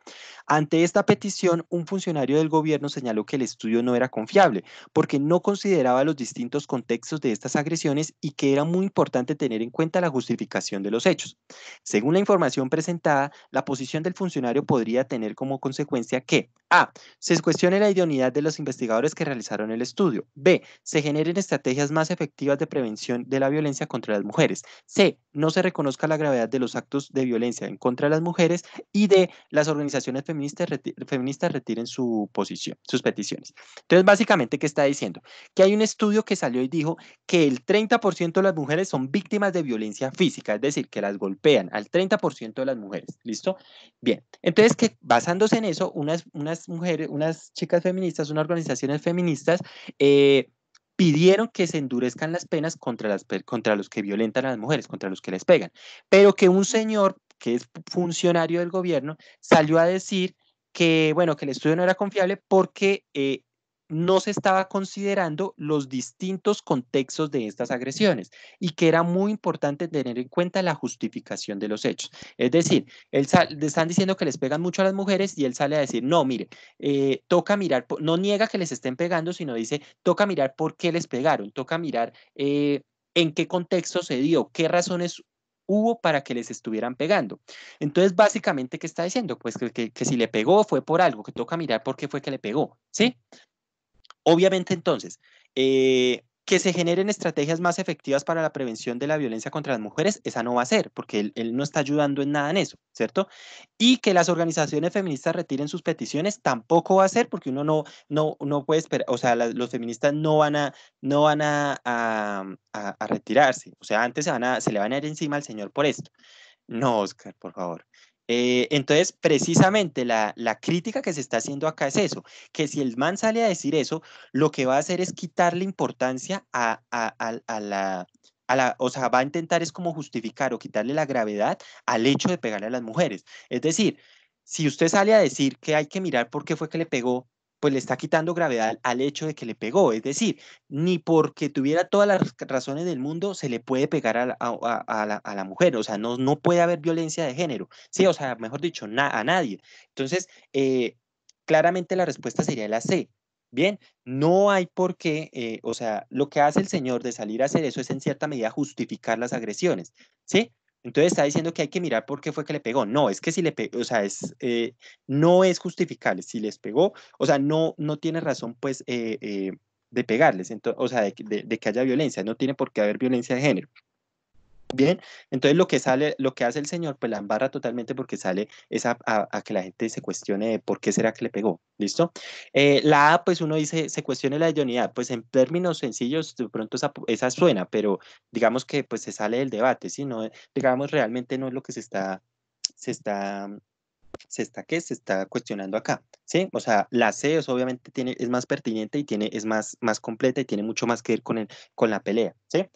Ante esta petición, un funcionario del gobierno señaló que el estudio no era confiable porque no consideraba los distintos contextos de estas agresiones y que era muy importante tener en cuenta la justificación de los hechos. Según la información presentada, la posición del funcionario podría tener como consecuencia que A, a. Se cuestione la idoneidad de los investigadores que realizaron el estudio. B. Se generen estrategias más efectivas de prevención de la violencia contra las mujeres. C. No se reconozca la gravedad de los actos de violencia en contra de las mujeres. Y D. Las organizaciones feministas, feministas retiren su posición, sus peticiones. Entonces, básicamente, ¿qué está diciendo? Que hay un estudio que salió y dijo que el 30% de las mujeres son víctimas de violencia física, es decir, que las golpean al 30% de las mujeres. ¿Listo? Bien. Entonces, que basándose en eso, unas, unas mujeres, unas chicas feministas, unas organizaciones feministas, eh, pidieron que se endurezcan las penas contra, las, contra los que violentan a las mujeres, contra los que les pegan. Pero que un señor que es funcionario del gobierno salió a decir que, bueno, que el estudio no era confiable porque eh, no se estaba considerando los distintos contextos de estas agresiones y que era muy importante tener en cuenta la justificación de los hechos. Es decir, le están diciendo que les pegan mucho a las mujeres y él sale a decir, no, mire, eh, toca mirar, no niega que les estén pegando, sino dice, toca mirar por qué les pegaron, toca mirar eh, en qué contexto se dio, qué razones hubo para que les estuvieran pegando. Entonces, básicamente, ¿qué está diciendo? Pues que, si le pegó fue por algo, que toca mirar por qué fue que le pegó, ¿sí? Obviamente entonces, eh, que se generen estrategias más efectivas para la prevención de la violencia contra las mujeres, esa no va a ser, porque él, no está ayudando en nada en eso, ¿cierto? Y que las organizaciones feministas retiren sus peticiones, tampoco va a ser, porque uno no, no, no puede esperar, o sea, los feministas no van a, no van retirarse, o sea, antes se, van a, se le van a ir encima al señor por esto. No, Oscar, por favor. Eh, entonces, precisamente la, crítica que se está haciendo acá es eso, que si el man sale a decir eso, lo que va a hacer es quitarle importancia a, a, a, la, la, o sea, va a intentar es como justificar o quitarle la gravedad al hecho de pegarle a las mujeres. Es decir, si usted sale a decir que hay que mirar por qué fue que le pegó, pues le está quitando gravedad al hecho de que le pegó. Es decir, ni porque tuviera todas las razones del mundo se le puede pegar a la, mujer. O sea, no, no puede haber violencia de género. Sí, o sea, mejor dicho, a nadie. Entonces, eh, claramente la respuesta sería la C. Bien, no hay por qué, eh, o sea, lo que hace el señor de salir a hacer eso es en cierta medida justificar las agresiones, ¿sí? Entonces está diciendo que hay que mirar por qué fue que le pegó. No, es que si le pegó, o sea, es, eh, no es justificable. Si les pegó, o sea, no, no tiene razón, pues, eh, eh, de pegarles, o sea, de, que haya violencia. No tiene por qué haber violencia de género. Bien, entonces lo que sale, lo que hace el señor, pues la embarra totalmente porque sale esa, a, que la gente se cuestione de por qué será que le pegó, ¿listo? Eh, la A, pues uno dice, se cuestione la idoneidad, pues en términos sencillos, de pronto esa, suena, pero digamos que pues se sale del debate, ¿sí? No, digamos, realmente no es lo que se está, se está se está qué se está cuestionando acá sí o sea la C es, pues, obviamente tiene es más pertinente y tiene es más más completa y tiene mucho más que ver con el, con la pelea sí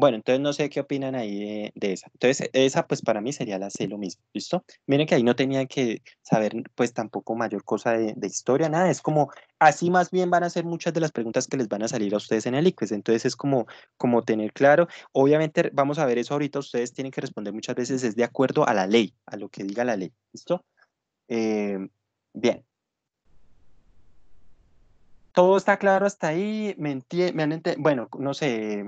bueno, entonces no sé qué opinan ahí de, esa. Entonces, esa pues para mí sería la C lo mismo, ¿listo? Miren que ahí no tenía que saber pues tampoco mayor cosa de, historia, nada, es como, así más bien van a ser muchas de las preguntas que les van a salir a ustedes en el ICFES, entonces es como, como tener claro, obviamente vamos a ver eso ahorita, ustedes tienen que responder muchas veces, es de acuerdo a la ley, a lo que diga la ley, ¿listo? Em, bien. ¿Todo está claro hasta ahí? ¿Me, entienden? bueno, no sé,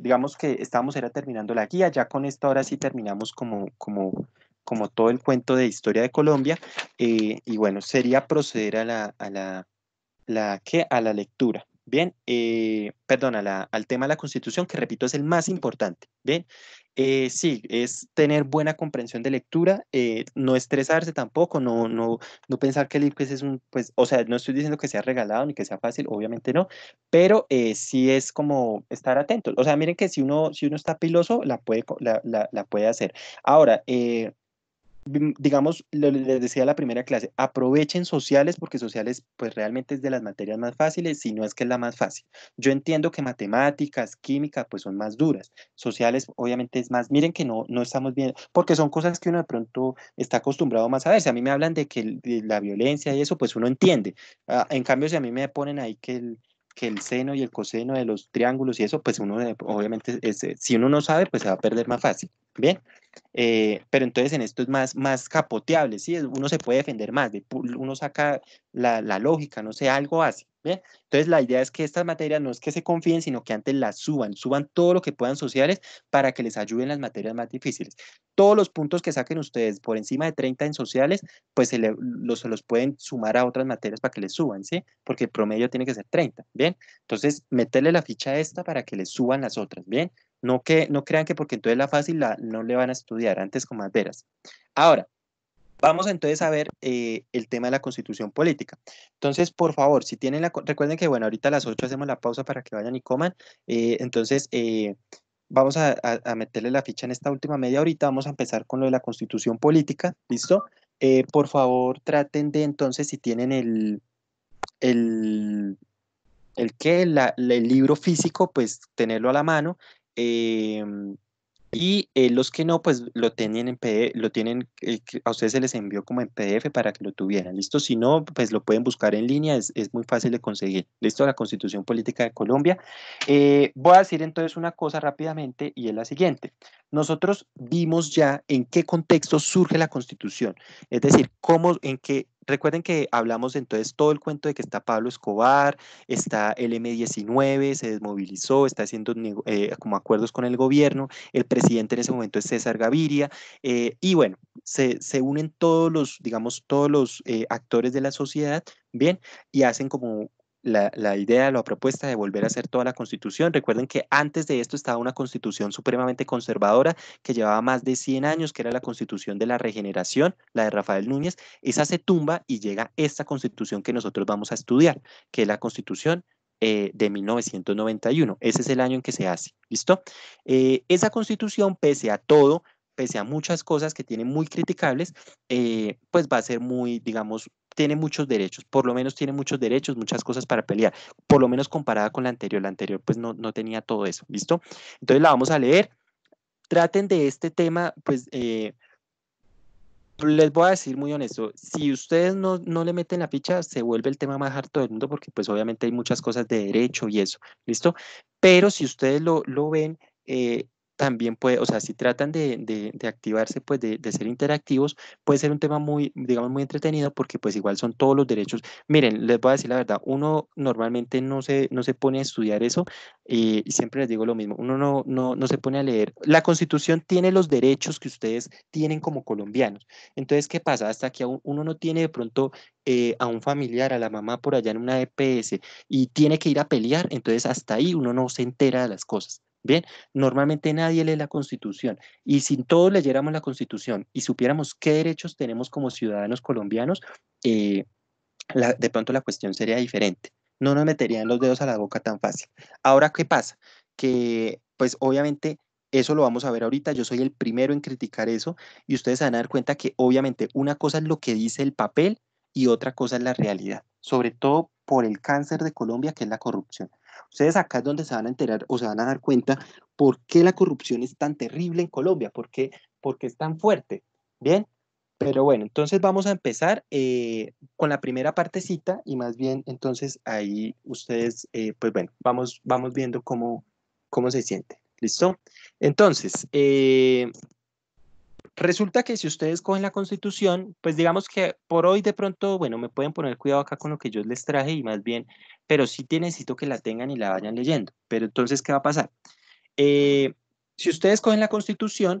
digamos que estábamos era terminando la guía, ya con esto ahora sí terminamos como, como, como todo el cuento de historia de Colombia, eh, y bueno, sería proceder a la, a a la lectura. Bien, eh, perdón, al tema de la constitución, que repito, es el más importante. Bien, eh, sí, es tener buena comprensión de lectura, eh, no estresarse tampoco, no, no, no pensar que el IPES es un, pues, o sea, no estoy diciendo que sea regalado ni que sea fácil, obviamente no, pero sí es como estar atento. O sea, miren que si uno, si uno está piloso, la puede, la, la, la puede hacer. Ahora, Mm, digamos, les decía la primera clase, aprovechen sociales porque sociales pues realmente es de las materias más fáciles, si no es que es la más fácil. Yo entiendo que matemáticas, química pues son más duras, sociales obviamente es más, miren que no, no estamos bien, porque son cosas que uno de pronto está acostumbrado más a ver, si a mí me hablan de que la violencia y eso pues uno entiende, ah, en cambio si a mí me ponen ahí que el, que el seno y el coseno de los triángulos y eso, pues uno obviamente, es, si uno no sabe, pues se va a perder más fácil. Bien, eh, pero entonces en esto es más, más capoteable, ¿sí? uno se puede defender más, uno saca la, lógica, no sé, algo así. ¿bien? Entonces la idea es que estas materias no es que se confíen, sino que antes las suban, suban todo lo que puedan sociales para que les ayuden las materias más difíciles. Todos los puntos que saquen ustedes por encima de 30 en sociales, pues se los, pueden sumar a otras materias para que les suban, ¿sí? porque el promedio tiene que ser 30. Bien, entonces meterle la ficha a esta para que les suban las otras. Bien. No, que, no crean que porque entonces la fácil la, no le van a estudiar, antes con más veras. Ahora, vamos entonces a ver eh, el tema de la constitución política. Entonces, por favor, si tienen la... Recuerden que, bueno, ahorita a las 8 hacemos la pausa para que vayan y coman. Eh, entonces, eh, vamos a, meterle la ficha en esta última media ahorita Vamos a empezar con lo de la constitución política, ¿listo? por favor, traten de entonces, si tienen el... el el libro físico, pues tenerlo a la mano Em, y eh, los que no, pues lo tienen en PDF, lo tienen, a ustedes se les envió como en PDF para que lo tuvieran, ¿listo? Si no, pues lo pueden buscar en línea, es, muy fácil de conseguir, ¿listo? La Constitución Política de Colombia. Eh, voy a decir entonces una cosa rápidamente y es la siguiente nosotros vimos ya en qué contexto surge la constitución, es decir, cómo, en qué, recuerden que hablamos entonces todo el cuento de que está Pablo Escobar, está el M19, se desmovilizó, está haciendo eh, como acuerdos con el gobierno, el presidente en ese momento es César Gaviria, eh, y bueno, se, unen todos los, digamos, todos los eh, actores de la sociedad, bien, y hacen como la, idea, la propuesta de volver a hacer toda la constitución. Recuerden que antes de esto estaba una constitución supremamente conservadora que llevaba más de 100 años, que era la constitución de la regeneración, la de Rafael Núñez. Esa se tumba y llega esta constitución que nosotros vamos a estudiar, que es la constitución eh, de 1991. Ese es el año en que se hace. ¿Listo? Eh, esa constitución, pese a todo, pese a muchas cosas que tienen muy criticables, eh, pues va a ser muy, digamos, tiene muchos derechos, por lo menos tiene muchos derechos, muchas cosas para pelear, por lo menos comparada con la anterior. La anterior pues no, no tenía todo eso, ¿listo? Entonces la vamos a leer. Traten de este tema, pues eh, les voy a decir muy honesto, si ustedes no, le meten la ficha, se vuelve el tema más harto del mundo porque pues obviamente hay muchas cosas de derecho y eso, ¿listo? Pero si ustedes lo, ven, eh, también puede, o sea, si tratan de, activarse, pues de, de, ser interactivos, puede ser un tema muy, digamos, muy entretenido porque pues igual son todos los derechos. Miren, les voy a decir la verdad, uno normalmente no se, no se pone a estudiar eso eh, y siempre les digo lo mismo, uno no, no, no se pone a leer. La constitución tiene los derechos que ustedes tienen como colombianos. Entonces, ¿qué pasa? Hasta que uno no tiene de pronto eh, a un familiar, a la mamá por allá en una EPS y tiene que ir a pelear, entonces hasta ahí uno no se entera de las cosas. Bien, normalmente nadie lee la Constitución y si todos leyéramos la Constitución y supiéramos qué derechos tenemos como ciudadanos colombianos, eh, de pronto la cuestión sería diferente. No nos meterían los dedos a la boca tan fácil. Ahora, ¿qué pasa? Que pues obviamente eso lo vamos a ver ahorita. Yo soy el primero en criticar eso y ustedes se van a dar cuenta que obviamente una cosa es lo que dice el papel y otra cosa es la realidad, sobre todo por el cáncer de Colombia que es la corrupción. Ustedes acá es donde se van a enterar o se van a dar cuenta por qué la corrupción es tan terrible en Colombia, por qué, es tan fuerte. Bien, pero bueno, entonces vamos a empezar eh, con la primera partecita y más bien entonces ahí ustedes, eh, pues bueno, vamos, vamos viendo cómo, cómo se siente. ¿Listo? Entonces, eh, Resulta que si ustedes cogen la constitución, pues digamos que por hoy de pronto, bueno, me pueden poner cuidado acá con lo que yo les traje y más bien, pero sí necesito que la tengan y la vayan leyendo. Pero entonces, ¿qué va a pasar? Eh, si ustedes cogen la constitución,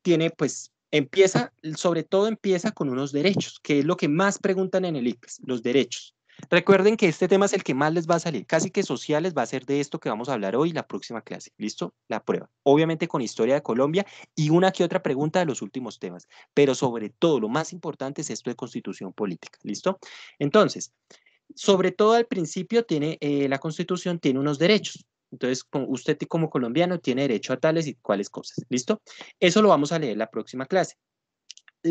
tiene pues, empieza, sobre todo empieza con unos derechos, que es lo que más preguntan en el IPES, los derechos. Recuerden que este tema es el que más les va a salir. Casi que sociales va a ser de esto que vamos a hablar hoy, la próxima clase. ¿Listo? La prueba. Obviamente con historia de Colombia y una que otra pregunta de los últimos temas. Pero sobre todo, lo más importante es esto de constitución política. ¿Listo? Entonces, sobre todo al principio, tiene, eh, la constitución tiene unos derechos. Entonces, usted como colombiano tiene derecho a tales y cuales cosas. ¿Listo? Eso lo vamos a leer la próxima clase.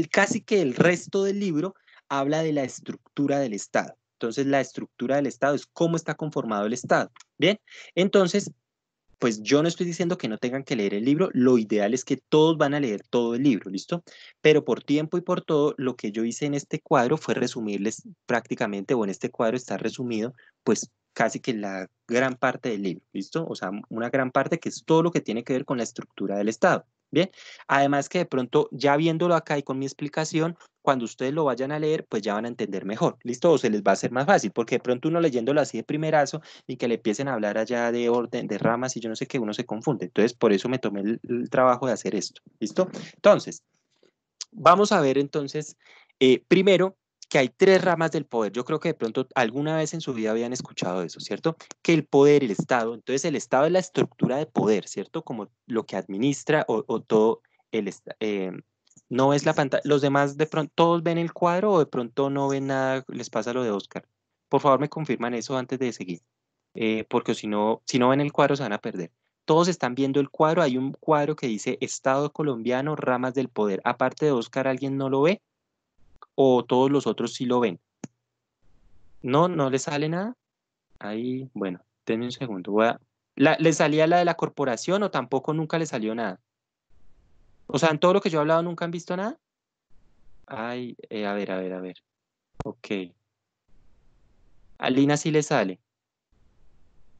Casi que el resto del libro habla de la estructura del Estado. Entonces, la estructura del Estado es cómo está conformado el Estado. Bien, entonces, pues yo no estoy diciendo que no tengan que leer el libro, lo ideal es que todos van a leer todo el libro, ¿listo? Pero por tiempo y por todo, lo que yo hice en este cuadro fue resumirles prácticamente, o en este cuadro está resumido, pues casi que la gran parte del libro, ¿listo? O sea, una gran parte que es todo lo que tiene que ver con la estructura del Estado. Bien, además que de pronto ya viéndolo acá y con mi explicación, cuando ustedes lo vayan a leer, pues ya van a entender mejor, ¿listo? O se les va a hacer más fácil, porque de pronto uno leyéndolo así de primerazo y que le empiecen a hablar allá de orden, de ramas y yo no sé qué, uno se confunde. Entonces, por eso me tomé el, trabajo de hacer esto, ¿listo? Entonces, vamos a ver entonces, eh, primero, que hay tres ramas del poder. Yo creo que de pronto alguna vez en su vida habían escuchado eso, ¿cierto? Que el poder, el Estado, entonces el Estado es la estructura de poder, ¿cierto? Como lo que administra o, todo el eh, no es la pantalla. Los demás de pronto, todos ven el cuadro o de pronto no ven nada, les pasa lo de Oscar. Por favor, me confirman eso antes de seguir, eh, porque si no, si no ven el cuadro se van a perder todos están viendo el cuadro. Hay un cuadro que dice Estado colombiano, ramas del poder. Aparte de Oscar, ¿alguien no lo ve? o todos los otros sí lo ven? No, no le sale nada. Ahí, bueno, denme un segundo. ¿Le salía la de la corporación o tampoco nunca le salió nada? O sea, en todo lo que yo he hablado nunca han visto nada. Ay, eh, a ver, a ver, a ver. Ok. A Lina sí le sale.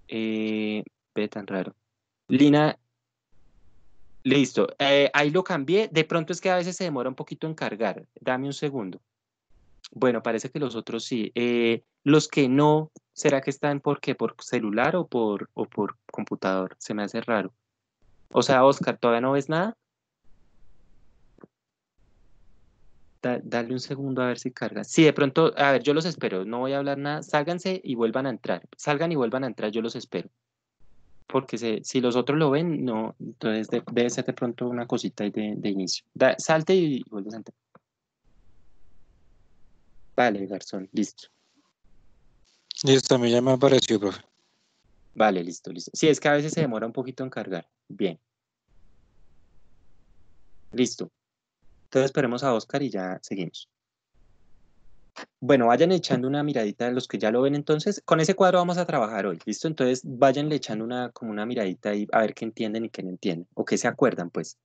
Eh, ve tan raro. Lina Listo, eh, ahí lo cambié. De pronto es que a veces se demora un poquito en cargar. Dame un segundo. Bueno, parece que los otros sí. Eh, los que no, ¿será que están por qué? ¿Por celular o por, o por computador? Se me hace raro. O sea, Oscar, ¿todavía no ves nada? dale un segundo a ver si carga. Sí, de pronto, a ver, yo los espero. No voy a hablar nada. Sálganse y vuelvan a entrar. Salgan y vuelvan a entrar, yo los espero porque si los otros lo ven, no, entonces debe ser de pronto una cosita de, inicio. salte y vuelves a entrar. Vale, garzón, listo. Listo, a mí ya me apareció, profe. Vale, listo, listo. Sí, es que a veces se demora un poquito en cargar. Bien. Listo. Entonces esperemos a Oscar y ya seguimos. Bueno, vayan echando una miradita los que ya lo ven entonces. Con ese cuadro vamos a trabajar hoy, ¿listo? Entonces vayan echando una, como una miradita ahí a ver qué entienden y qué no entienden, o qué se acuerdan, pues.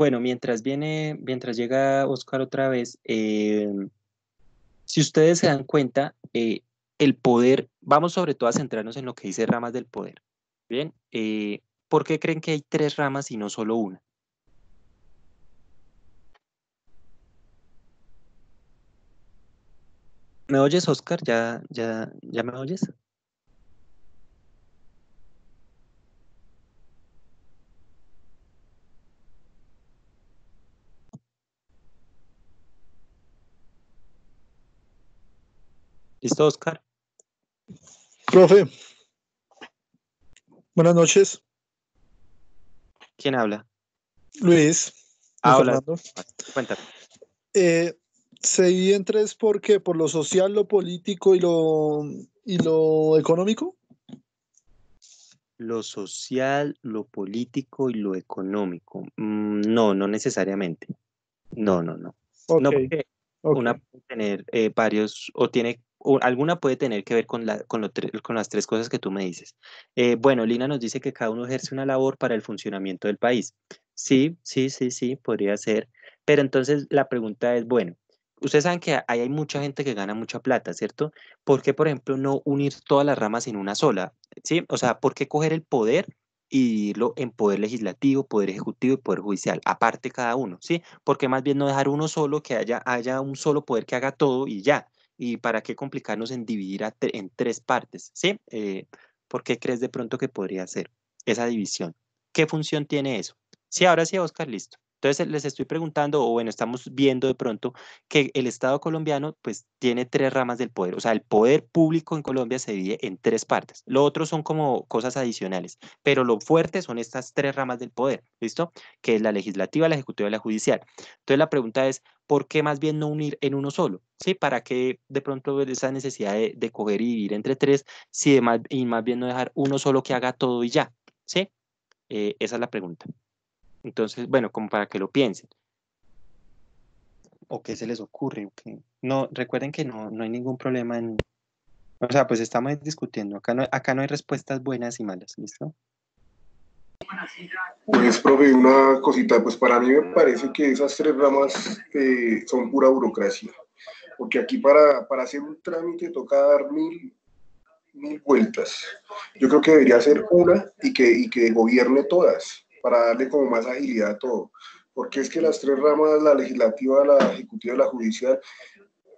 bueno, mientras viene, mientras llega Oscar otra vez, em, si ustedes se dan cuenta, eh, el poder, vamos sobre todo a centrarnos en lo que dice ramas del poder. Bien, eh, ¿por qué creen que hay tres ramas y no solo una? ¿Me oyes, Oscar? ¿Ya, ya, ya me oyes? ¿Listo, Oscar? Profe, buenas noches. ¿Quién habla? Luis. Ah, hola. Cuéntame.
Eh, se divide en tres porque por lo
social, lo político y lo, y lo económico.
Lo social, lo político y lo económico. Mm, no, no necesariamente. No, no, no. Okay. Una puede tener eh, varios, o tiene, alguna puede tener que ver con, con, las tres cosas que tú me dices. Eh, bueno, Lina nos dice que cada uno ejerce una labor para el funcionamiento del país. Sí, sí, sí, sí, podría ser. Pero entonces la pregunta es, bueno, ustedes saben que ahí hay mucha gente que gana mucha plata, ¿cierto? ¿Por qué, por ejemplo, no unir todas las ramas en una sola? ¿Sí? O sea, ¿por qué coger el poder y dividirlo en poder legislativo, poder ejecutivo y poder judicial, aparte cada uno, ¿sí? Porque más bien no dejar uno solo, que haya, haya un solo poder que haga todo y ya. ¿Y para qué complicarnos en dividir en tres partes, ¿sí? Eh, ¿Por qué crees de pronto que podría ser esa división? ¿Qué función tiene eso? Sí, ahora sí, Oscar, listo. Entonces eh, les estoy preguntando, o bueno, estamos viendo de pronto que el Estado colombiano pues tiene tres ramas del poder, o sea, el poder público en Colombia se divide en tres partes. Lo otro son como cosas adicionales, pero lo fuerte son estas tres ramas del poder, ¿listo? Que es la legislativa, la ejecutiva y la judicial. Entonces la pregunta es, ¿por qué más bien no unir en uno solo? ¿Sí? ¿Para qué de pronto esa necesidad de, coger y dividir entre tres si más, y más bien no dejar uno solo que haga todo y ya? ¿Sí? Eh, esa es la pregunta. Entonces, bueno, como para que lo piensen. ¿O qué se les ocurre? No, recuerden que no, hay ningún problema en... O sea, pues estamos discutiendo. Acá no, acá no hay respuestas buenas y malas, ¿listo?
Pues, profe, una cosita, pues para mí me parece que esas tres ramas eh, son pura burocracia, porque aquí para, hacer un trámite toca dar mil, mil vueltas. Yo creo que debería ser una y que, y que gobierne todas para darle como más agilidad a todo. Porque es que las tres ramas, la legislativa, la ejecutiva y la judicial,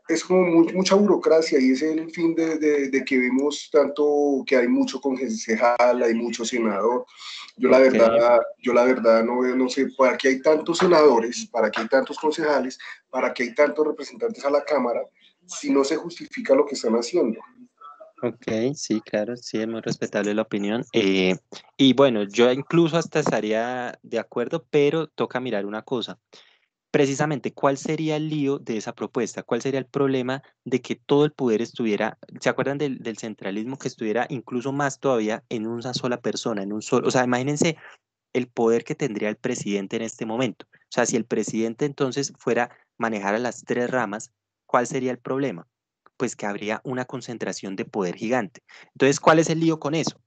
es como mucha burocracia y es el fin de, que vemos tanto que hay mucho concejal, hay mucho senador.
Yo la verdad,
yo la verdad no no sé, para qué hay tantos senadores, para qué hay tantos concejales, para qué hay tantos representantes a la Cámara, si no se
justifica lo que están haciendo. Ok, sí, claro, sí, es muy respetable la opinión. Eh, y bueno, yo incluso hasta estaría de acuerdo, pero toca mirar una cosa. Precisamente, ¿cuál sería el lío de esa propuesta? ¿Cuál sería el problema de que todo el poder estuviera, ¿se acuerdan del, del centralismo que estuviera incluso más todavía en una sola persona, en un solo? O sea, imagínense el poder que tendría el presidente en este momento. O sea, si el presidente entonces fuera manejar a las tres ramas, ¿cuál sería el problema? pues que habría una concentración de poder gigante. Entonces, ¿cuál es el lío con eso?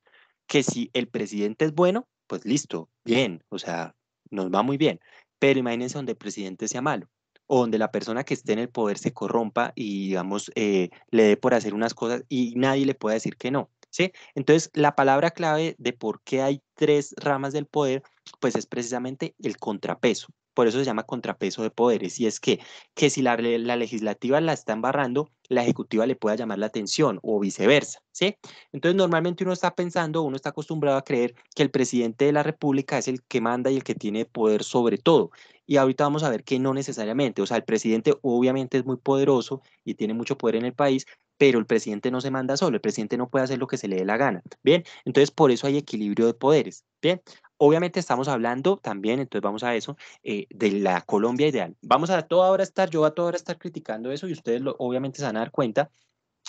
Que si el presidente es bueno, pues listo, bien, o sea, nos va muy bien. Pero imagínense donde el presidente sea malo o donde la persona que esté en el poder se corrompa y, digamos, eh, le dé por hacer unas cosas y nadie le pueda decir que no. ¿sí? Entonces, la palabra clave de por qué hay tres ramas del poder, pues es precisamente el contrapeso por eso se llama contrapeso de poderes, y es que, que si la, legislativa la está embarrando, la ejecutiva le pueda llamar la atención o viceversa, ¿sí? Entonces, normalmente uno está pensando, uno está acostumbrado a creer que el presidente de la República es el que manda y el que tiene poder sobre todo. Y ahorita vamos a ver que no necesariamente, o sea, el presidente obviamente es muy poderoso y tiene mucho poder en el país, pero el presidente no se manda solo, el presidente no puede hacer lo que se le dé la gana, ¿bien? Entonces, por eso hay equilibrio de poderes, ¿bien? Obviamente estamos hablando también, entonces vamos a eso, eh, de la Colombia ideal. Vamos a todo hora estar, yo a todo hora estar criticando eso y ustedes lo, obviamente se van a dar cuenta,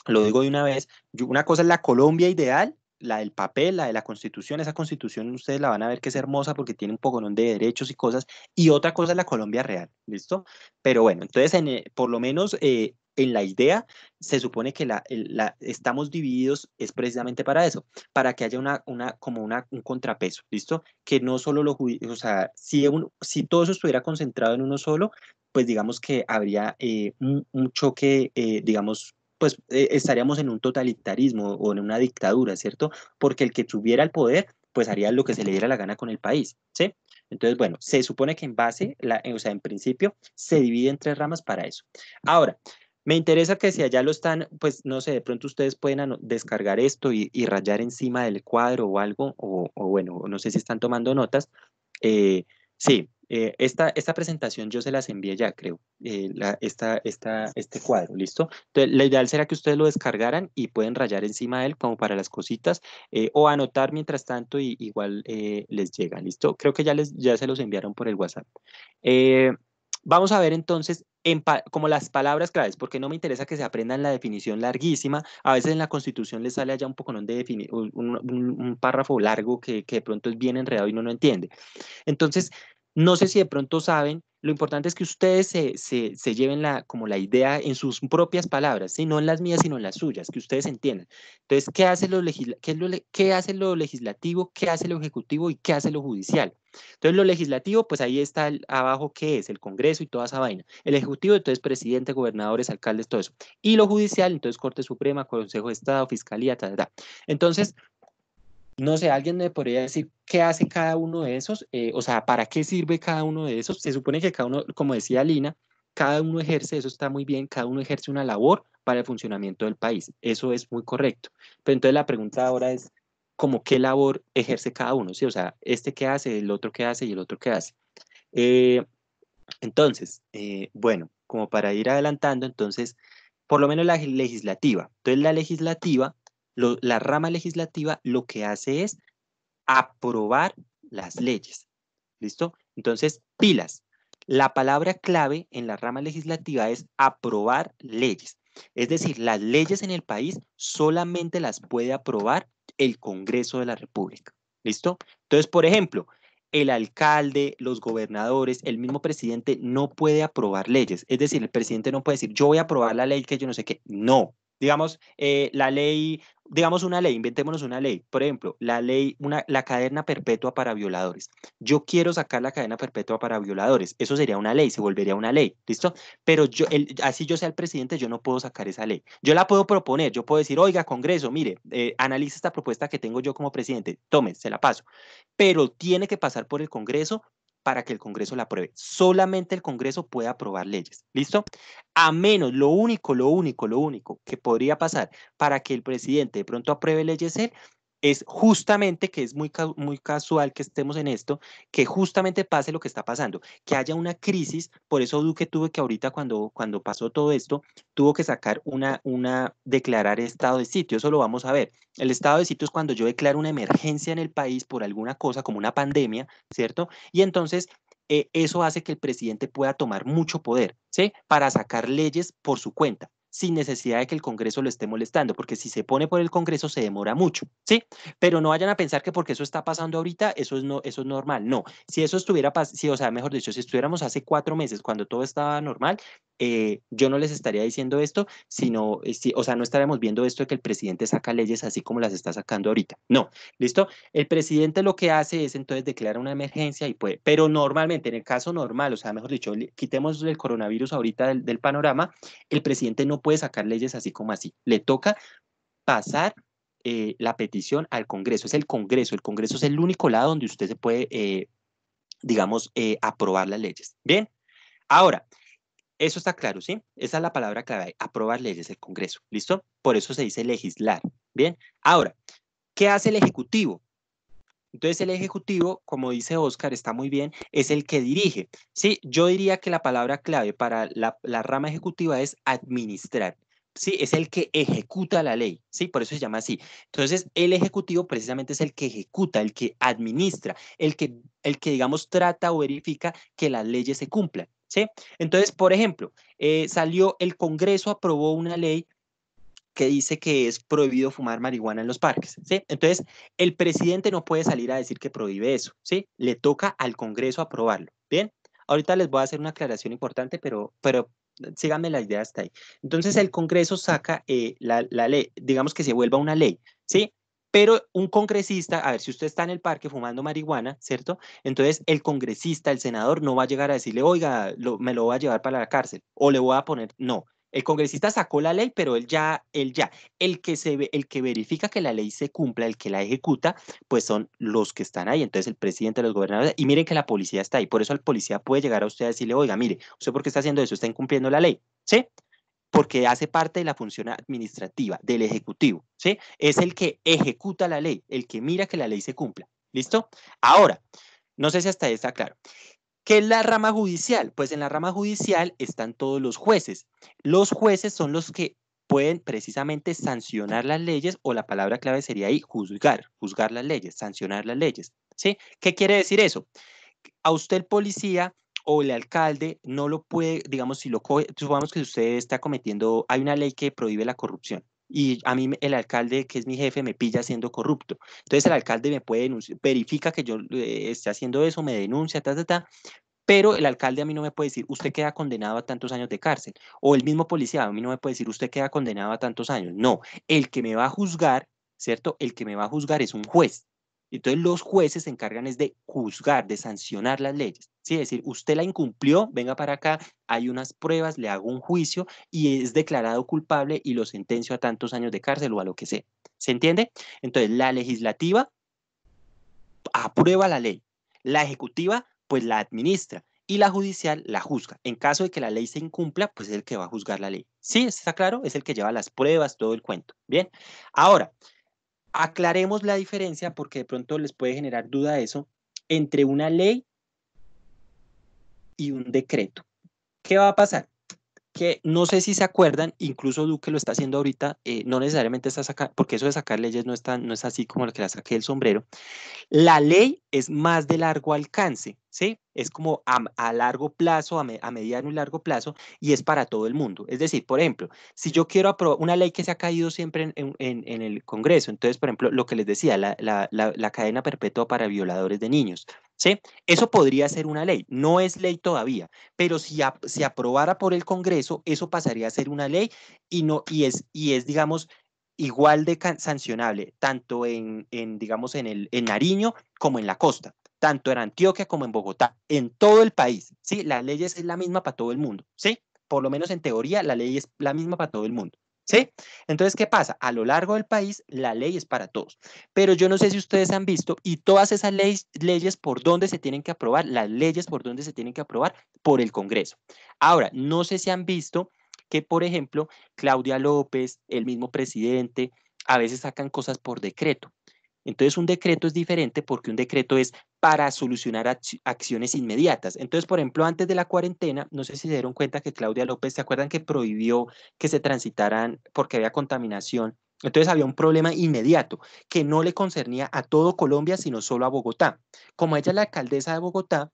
lo digo de una vez, una cosa es la Colombia ideal, la del papel, la de la constitución, esa constitución ustedes la van a ver que es hermosa porque tiene un poco de derechos y cosas, y otra cosa es la Colombia real, ¿listo? Pero bueno, entonces eh, por lo menos eh, en la idea, se supone que la, estamos divididos es precisamente para eso, para que haya una, una, como una, un contrapeso, ¿listo? Que no solo lo o sea, si, si todo eso estuviera concentrado en uno solo, pues digamos que habría eh, un, choque, eh, digamos, pues eh, estaríamos en un totalitarismo o en una dictadura, ¿cierto? Porque el que tuviera el poder, pues haría lo que se le diera la gana con el país, ¿sí? Entonces, bueno, se supone que en base, la, o sea, en principio, se divide en tres ramas para eso. Ahora, me interesa que si allá lo están, pues no sé, de pronto ustedes pueden descargar esto y, rayar encima del cuadro o algo, o, bueno, no sé si están tomando notas. Eh, sí, eh, esta, esta presentación yo se las envié ya, creo, eh, esta, esta, este cuadro, ¿listo? Entonces, la ideal será que ustedes lo descargaran y pueden rayar encima de él como para las cositas o anotar mientras tanto y igual les llega, ¿listo? Creo que ya, les, ya se los enviaron por el WhatsApp. Vamos a ver entonces como las palabras claves, porque no me interesa que se aprendan la definición larguísima. A veces en la Constitución le sale allá un poco de un, un, párrafo largo que, que, de pronto es bien enredado y uno no entiende. Entonces, no sé si de pronto saben, lo importante es que ustedes se, lleven la, como la idea en sus propias palabras, ¿sí? no en las mías, sino en las suyas, que ustedes entiendan. Entonces, ¿qué hace lo, qué hace lo legislativo, qué hace lo ejecutivo y qué hace lo judicial? Entonces, lo legislativo, pues ahí está abajo, ¿qué es? El Congreso y toda esa vaina. El Ejecutivo, entonces, presidente, gobernadores, alcaldes, todo eso. Y lo judicial, entonces, Corte Suprema, Consejo de Estado, Fiscalía, tal, tal. Entonces, no sé, alguien me podría decir qué hace cada uno de esos, eh, o sea, para qué sirve cada uno de esos. Se supone que cada uno, como decía Lina, cada uno ejerce, eso está muy bien, cada uno ejerce una labor para el funcionamiento del país. Eso es muy correcto. Pero entonces la pregunta ahora es, ¿cómo qué labor ejerce cada uno? ¿sí? O sea, este qué hace, el otro qué hace y el otro qué hace. Eh, entonces, eh, bueno, como para ir adelantando, entonces, por lo menos la legislativa. Entonces la legislativa la rama legislativa lo que hace es aprobar las leyes. ¿Listo? Entonces, pilas. La palabra clave en la rama legislativa es aprobar leyes. Es decir, las leyes en el país solamente las puede aprobar el Congreso de la República. ¿Listo? Entonces, por ejemplo, el alcalde, los gobernadores, el mismo presidente no puede aprobar leyes. Es decir, el presidente no puede decir, yo voy a aprobar la ley que yo no sé qué. No, Digamos, eh, la ley, digamos una ley, inventémonos una ley. Por ejemplo, la ley, una, la cadena perpetua para violadores. Yo quiero sacar la cadena perpetua para violadores. Eso sería una ley, se volvería una ley, ¿listo? Pero yo, así yo sea el presidente, yo no puedo sacar esa ley. Yo la puedo proponer, yo puedo decir, oiga, Congreso, mire, eh, analice analiza esta propuesta que tengo yo como presidente, tome, se la paso. Pero tiene que pasar por el Congreso para que el Congreso la apruebe. Solamente el Congreso puede aprobar leyes. ¿Listo? A menos, lo único, lo único, lo único que podría pasar para que el presidente de pronto apruebe leyes él es justamente que es muy, muy casual que estemos en esto, que justamente pase lo que está pasando, que haya una crisis, por eso Duque tuvo que ahorita cuando, cuando pasó todo esto, tuvo que sacar una, una, declarar estado de sitio, eso lo vamos a ver. El estado de sitio es cuando yo declaro una emergencia en el país por alguna cosa, como una pandemia, ¿cierto? Y entonces eh, eso hace que el presidente pueda tomar mucho poder, ¿sí? Para sacar leyes por su cuenta sin necesidad de que el Congreso lo esté molestando, porque si se pone por el Congreso se demora mucho, ¿sí? Pero no vayan a pensar que porque eso está pasando ahorita, eso es, no, eso es normal, no. Si eso estuviera, si, o sea, mejor dicho, si estuviéramos hace cuatro meses cuando todo estaba normal, eh, yo no les estaría diciendo esto, sino, eh, o sea, no estaremos viendo esto de que el presidente saca leyes así como las está sacando ahorita. No, ¿listo? El presidente lo que hace es entonces declarar una emergencia y puede, pero normalmente, en el caso normal, o sea, mejor dicho, quitemos el coronavirus ahorita del, panorama, el presidente no puede sacar leyes así como así. Le toca pasar eh, la petición al Congreso. Es el Congreso. El Congreso es el único lado donde usted se puede, digamos, aprobar las leyes. Bien. Ahora, eso está claro, ¿sí? Esa es la palabra clave, aprobar leyes del Congreso, ¿listo? Por eso se dice legislar, ¿bien? Ahora, ¿qué hace el Ejecutivo? Entonces el Ejecutivo, como dice Oscar, está muy bien, es el que dirige. Sí, yo diría que la palabra clave para la, rama ejecutiva es administrar. ¿sí? Es el que ejecuta la ley, ¿sí? Por eso se llama así. Entonces, el ejecutivo precisamente es el que ejecuta, el que administra, el que, el que digamos, trata o verifica que las leyes se cumplan, ¿sí? Entonces, por ejemplo, eh, salió, el Congreso aprobó una ley que dice que es prohibido fumar marihuana en los parques, ¿sí? Entonces, el presidente no puede salir a decir que prohíbe eso, ¿sí? Le toca al Congreso aprobarlo, ¿bien? Ahorita les voy a hacer una aclaración importante, pero, pero síganme la idea hasta ahí. Entonces, el Congreso saca eh, la, la, ley, digamos que se vuelva una ley, ¿sí? Pero un congresista, a ver, si usted está en el parque fumando marihuana, ¿cierto? Entonces el congresista, el senador, no va a llegar a decirle, oiga, me lo voy a llevar para la cárcel o le voy a poner, no. El congresista sacó la ley, pero él ya, él ya, el que se ve, el que verifica que la ley se cumpla, el que la ejecuta, pues son los que están ahí. Entonces el presidente, los gobernadores, y miren que la policía está ahí. Por eso el policía puede llegar a usted a decirle, oiga, mire, usted por qué está haciendo eso, está incumpliendo la ley, ¿sí? porque hace parte de la función administrativa del Ejecutivo, ¿sí? Es el que ejecuta la ley, el que mira que la ley se cumpla, ¿listo? Ahora, no sé si hasta ahí está claro. ¿Qué es la rama judicial? Pues en la rama judicial están todos los jueces. Los jueces son los que pueden precisamente sancionar las leyes o la palabra clave sería ahí juzgar, juzgar las leyes, sancionar las leyes, ¿sí? ¿Qué quiere decir eso? A usted policía o el alcalde no lo puede, digamos, si lo coge, supongamos que usted está cometiendo, hay una ley que prohíbe la corrupción y a mí el alcalde, que es mi jefe, me pilla siendo corrupto. Entonces el alcalde me puede denunciar, verifica que yo eh, esté haciendo eso, me denuncia, ta, ta, ta. Pero el alcalde a mí no me puede decir, usted queda condenado a tantos años de cárcel. O el mismo policía a mí no me puede decir, usted queda condenado a tantos años. No, el que me va a juzgar, ¿cierto? El que me va a juzgar es un juez. Entonces los jueces se encargan es de juzgar, de sancionar las leyes. Es decir, usted la incumplió, venga para acá, hay unas pruebas, le hago un juicio y es declarado culpable y lo sentencio a tantos años de cárcel o a lo que sea. ¿Se entiende? Entonces la legislativa aprueba la ley, la ejecutiva pues la administra y la judicial la juzga. En caso de que la ley se incumpla, pues es el que va a juzgar la ley. ¿Sí? ¿Está claro? Es el que lleva las pruebas, todo el cuento. Bien. Ahora, aclaremos la diferencia porque de pronto les puede generar duda eso entre una ley y un decreto. ¿Qué va a pasar? que no sé si se acuerdan, incluso Duque lo está haciendo ahorita, eh, no necesariamente está sacando, porque eso de sacar leyes no, está, no es así como el que la saqué del sombrero. La ley es más de largo alcance, ¿sí? Es como a, largo plazo, a, mediano y largo plazo, y es para todo el mundo. Es decir, por ejemplo, si yo quiero aprobar una ley que se ha caído siempre en, el Congreso, entonces, por ejemplo, lo que les decía, la cadena perpetua para violadores de niños. Eso podría ser una ley, no es ley todavía, pero si se aprobara por el Congreso, eso pasaría a ser una ley y, no, y, es, y es, digamos, igual de sancionable, tanto en, en digamos, en, el, en Nariño como en la costa, tanto en Antioquia como en Bogotá, en todo el país, ¿sí? Las leyes es la misma para todo el mundo, ¿sí? Por lo menos en teoría, la ley es la misma para todo el mundo. ¿Sí? Entonces, ¿qué pasa? A lo largo del país, la ley es para todos. Pero yo no sé si ustedes han visto, y todas esas leyes, leyes por dónde se tienen que aprobar, las leyes por dónde se tienen que aprobar, por el Congreso. Ahora, no sé si han visto que, por ejemplo, Claudia López, el mismo presidente, a veces sacan cosas por decreto. Entonces un decreto es diferente porque un decreto es para solucionar acciones inmediatas. Entonces, por ejemplo, antes de la cuarentena, no sé si se dieron cuenta que Claudia López, ¿se acuerdan que prohibió que se transitaran porque había contaminación? Entonces había un problema inmediato que no le concernía a todo Colombia, sino solo a Bogotá. Como ella es la alcaldesa de Bogotá,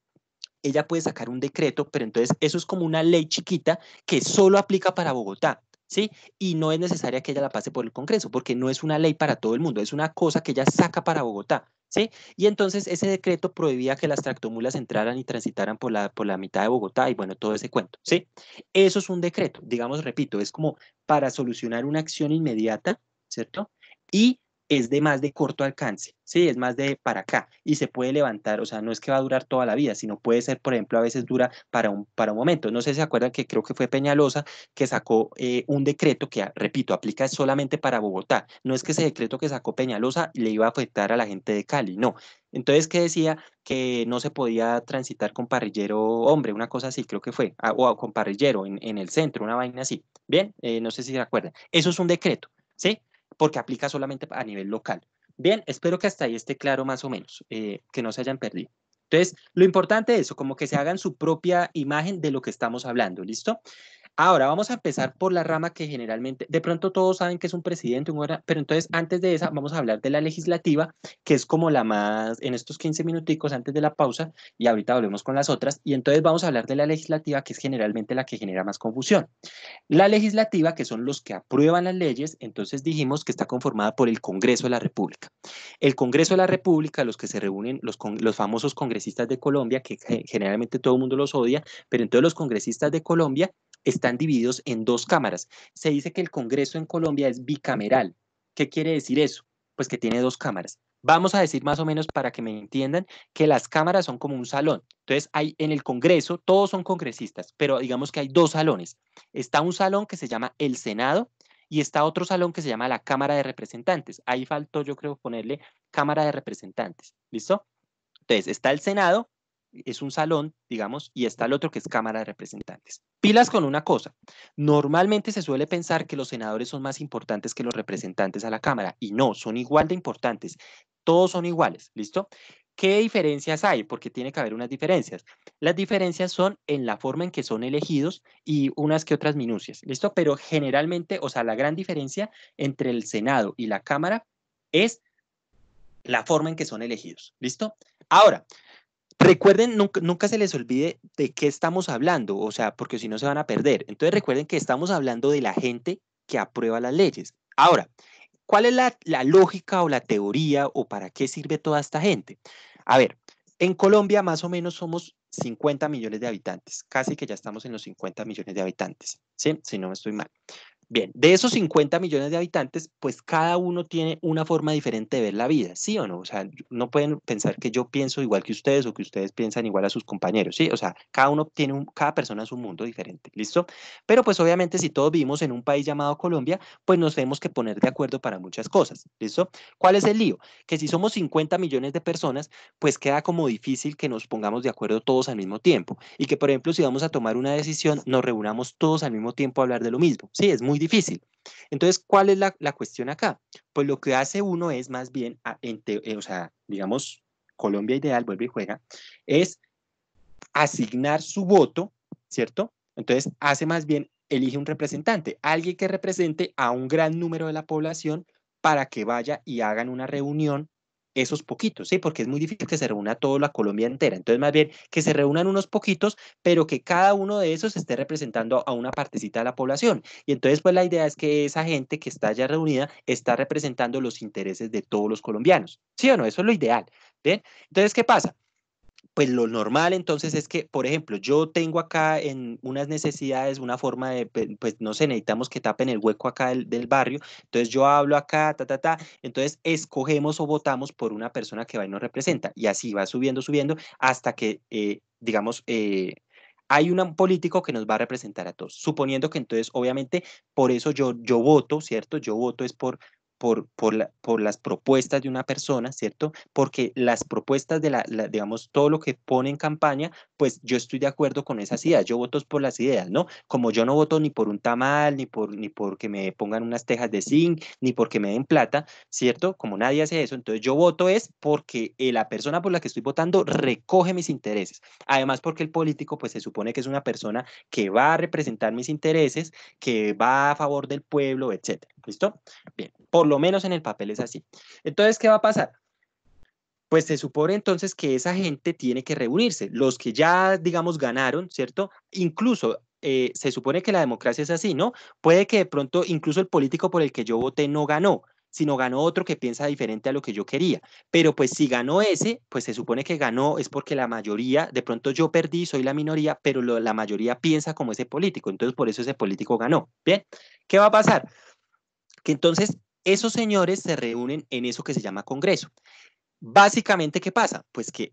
ella puede sacar un decreto, pero entonces eso es como una ley chiquita que solo aplica para Bogotá. ¿sí? Y no es necesaria que ella la pase por el Congreso, porque no es una ley para todo el mundo, es una cosa que ella saca para Bogotá, ¿sí? Y entonces ese decreto prohibía que las tractomulas entraran y transitaran por la, por la mitad de Bogotá y bueno, todo ese cuento, ¿sí? Eso es un decreto, digamos, repito, es como para solucionar una acción inmediata, ¿cierto? Y es de más de corto alcance, ¿sí? Es más de para acá y se puede levantar, o sea, no es que va a durar toda la vida, sino puede ser, por ejemplo, a veces dura para un, para un momento. No sé si se acuerdan que creo que fue Peñalosa que sacó eh, un decreto que, repito, aplica solamente para Bogotá. No es que ese decreto que sacó Peñalosa le iba a afectar a la gente de Cali, no. Entonces, ¿qué decía? Que no se podía transitar con parrillero hombre, una cosa así, creo que fue, ah, o con parrillero en, el centro, una vaina así. Bien, eh, no sé si se acuerdan. Eso es un decreto, ¿sí? porque aplica solamente a nivel local. Bien, espero que hasta ahí esté claro más o menos, eh, que no se hayan perdido. Entonces, lo importante es eso, como que se hagan su propia imagen de lo que estamos hablando, ¿listo? Ahora vamos a empezar por la rama que generalmente, de pronto todos saben que es un presidente, un pero entonces antes de esa vamos a hablar de la legislativa, que es como la más, en estos 15 minuticos antes de la pausa, y ahorita volvemos con las otras, y entonces vamos a hablar de la legislativa, que es generalmente la que genera más confusión. La legislativa, que son los que aprueban las leyes, entonces dijimos que está conformada por el Congreso de la República. El Congreso de la República, los que se reúnen, los, los famosos congresistas de Colombia, que eh, generalmente todo el mundo los odia, pero entonces los congresistas de Colombia están divididos en dos cámaras. Se dice que el Congreso en Colombia es bicameral. ¿Qué quiere decir eso? Pues que tiene dos cámaras. Vamos a decir más o menos para que me entiendan que las cámaras son como un salón. Entonces, hay en el Congreso, todos son congresistas, pero digamos que hay dos salones. Está un salón que se llama el Senado y está otro salón que se llama la Cámara de Representantes. Ahí faltó, yo creo, ponerle Cámara de Representantes. ¿Listo? Entonces, está el Senado, es un salón, digamos, y está el otro que es Cámara de Representantes. Pilas con una cosa. Normalmente se suele pensar que los senadores son más importantes que los representantes a la Cámara, y no, son igual de importantes. Todos son iguales, ¿listo? ¿Qué diferencias hay? Porque tiene que haber unas diferencias. Las diferencias son en la forma en que son elegidos y unas que otras minucias, ¿listo? Pero generalmente, o sea, la gran diferencia entre el Senado y la Cámara es la forma en que son elegidos, ¿listo? Ahora, Recuerden, nunca, nunca, se les olvide de qué estamos hablando, o sea, porque si no se van a perder. Entonces recuerden que estamos hablando de la gente que aprueba las leyes. Ahora, ¿cuál es la, lógica o la teoría o para qué sirve toda esta gente? A ver, en Colombia más o menos somos 50 millones de habitantes, casi que ya estamos en los 50 millones de habitantes, Si no me estoy mal. Bien, de esos 50 millones de habitantes, pues cada uno tiene una forma diferente de ver la vida, ¿sí o no? O sea, no pueden pensar que yo pienso igual que ustedes o que ustedes piensan igual a sus compañeros, ¿sí? O sea, cada uno tiene un, cada persona es un mundo diferente, ¿listo? Pero pues obviamente si todos vivimos en un país llamado Colombia, pues nos tenemos que poner de acuerdo para muchas cosas, ¿listo? ¿Cuál es el lío? Que si somos 50 millones de personas, pues queda como difícil que nos pongamos de acuerdo todos al mismo tiempo y que, por ejemplo, si vamos a tomar una decisión, nos reunamos todos al mismo tiempo a hablar de lo mismo, ¿sí? Es muy difícil. Entonces, ¿cuál es la, cuestión acá? Pues lo que hace uno es más bien, ah, eh, o sea, digamos, Colombia Ideal vuelve y juega, es asignar su voto, ¿cierto? Entonces, hace más bien, elige un representante, alguien que represente a un gran número de la población para que vaya y hagan una reunión esos poquitos, ¿sí? Porque es muy difícil que se reúna toda la Colombia entera. Entonces, más bien que se reúnan unos poquitos, pero que cada uno de esos esté representando a una partecita de la población. Y entonces, pues la idea es que esa gente que está ya reunida está representando los intereses de todos los colombianos. ¿Sí o no? Eso es lo ideal. ¿Bien? Entonces, ¿qué pasa? pues lo normal entonces es que, por ejemplo, yo tengo acá en unas necesidades, una forma de, pues no sé, necesitamos que tapen el hueco acá del, barrio, entonces yo hablo acá, ta, ta, ta, entonces escogemos o votamos por una persona que va y nos representa y así va subiendo, subiendo hasta que, eh, digamos, eh, hay un político que nos va a representar a todos, suponiendo que entonces, obviamente, por eso yo, yo voto, ¿cierto? Yo voto es por, por, las propuestas de una persona, ¿cierto? Porque las propuestas de la, digamos, todo lo que pone en campaña, pues yo estoy de acuerdo con esas ideas, yo voto por las ideas, ¿no? Como yo no voto ni por un tamal, ni por ni porque me pongan unas tejas de zinc, ni porque me den plata, ¿cierto? Como nadie hace eso, entonces yo voto es porque eh, la persona por la que estoy votando recoge mis intereses. Además, porque el político, pues se supone que es una persona que va a representar mis intereses, que va a favor del pueblo, etcétera. ¿Listo? Bien, por lo menos en el papel es así. Entonces, ¿qué va a pasar? Pues se supone entonces que esa gente tiene que reunirse, los que ya, digamos, ganaron, ¿cierto? Incluso eh, se supone que la democracia es así, ¿no? Puede que de pronto incluso el político por el que yo voté no ganó, sino ganó otro que piensa diferente a lo que yo quería. Pero pues si ganó ese, pues se supone que ganó es porque la mayoría, de pronto yo perdí, soy la minoría, pero la mayoría piensa como ese político, entonces por eso ese político ganó. Bien, ¿qué va a pasar? que entonces esos señores se reúnen en eso que se llama Congreso. Básicamente, ¿qué pasa? Pues que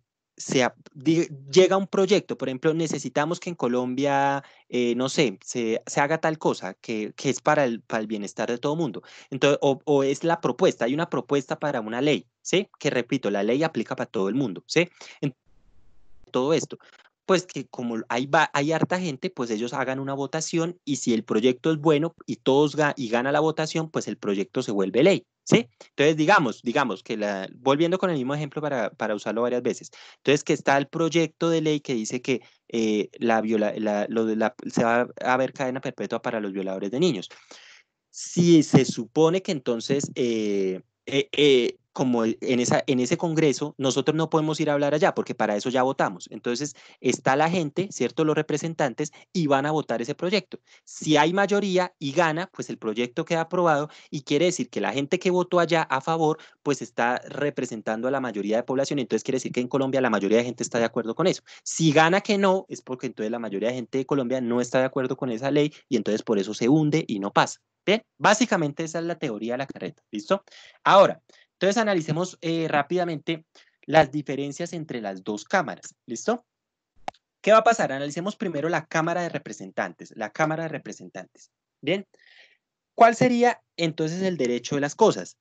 llega un proyecto, por ejemplo, necesitamos que en Colombia, eh, no sé, se, haga tal cosa que, es para el, bienestar de todo el mundo. Entonces, o, o, es la propuesta, hay una propuesta para una ley, ¿sí? Que repito, la ley aplica para todo el mundo, ¿sí? todo esto pues que como hay, va, hay harta gente, pues ellos hagan una votación y si el proyecto es bueno y todos y gana la votación, pues el proyecto se vuelve ley, ¿sí? Entonces, digamos, digamos que la, volviendo con el mismo ejemplo para, para usarlo varias veces, entonces que está el proyecto de ley que dice que eh, la la, lo de la, se va a haber cadena perpetua para los violadores de niños. Si se supone que entonces... Eh, eh, eh, como en, en ese Congreso, nosotros no podemos ir a hablar allá porque para eso ya votamos. Entonces, está la gente, ¿cierto? Los representantes y van a votar ese proyecto. Si hay mayoría y gana, pues el proyecto queda aprobado y quiere decir que la gente que votó allá a favor, pues está representando a la mayoría de población. Entonces, quiere decir que en Colombia la mayoría de gente está de acuerdo con eso. Si gana que no, es porque entonces la mayoría de gente de Colombia no está de acuerdo con esa ley y entonces por eso se hunde y no pasa básicamente esa es la teoría de la carreta, ¿listo? Ahora, entonces analicemos eh, rápidamente las diferencias entre las dos cámaras, ¿listo? ¿Qué va a pasar? Analicemos primero la Cámara de Representantes, la Cámara de Representantes, ¿bien? ¿Cuál sería entonces el derecho de las cosas?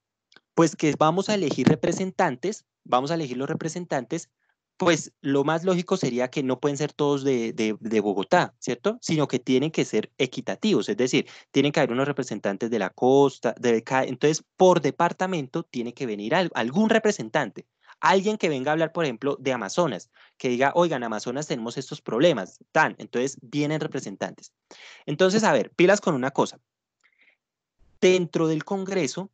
Pues que vamos a elegir representantes, vamos a elegir los representantes pues lo más lógico sería que no pueden ser todos de, Bogotá, ¿cierto? Sino que tienen que ser equitativos, es decir, tienen que haber unos representantes de la costa, de entonces por departamento tiene que venir algún representante, alguien que venga a hablar, por ejemplo, de Amazonas, que diga, oigan, Amazonas tenemos estos problemas, tan, entonces vienen representantes. Entonces, a ver, pilas con una cosa. Dentro del Congreso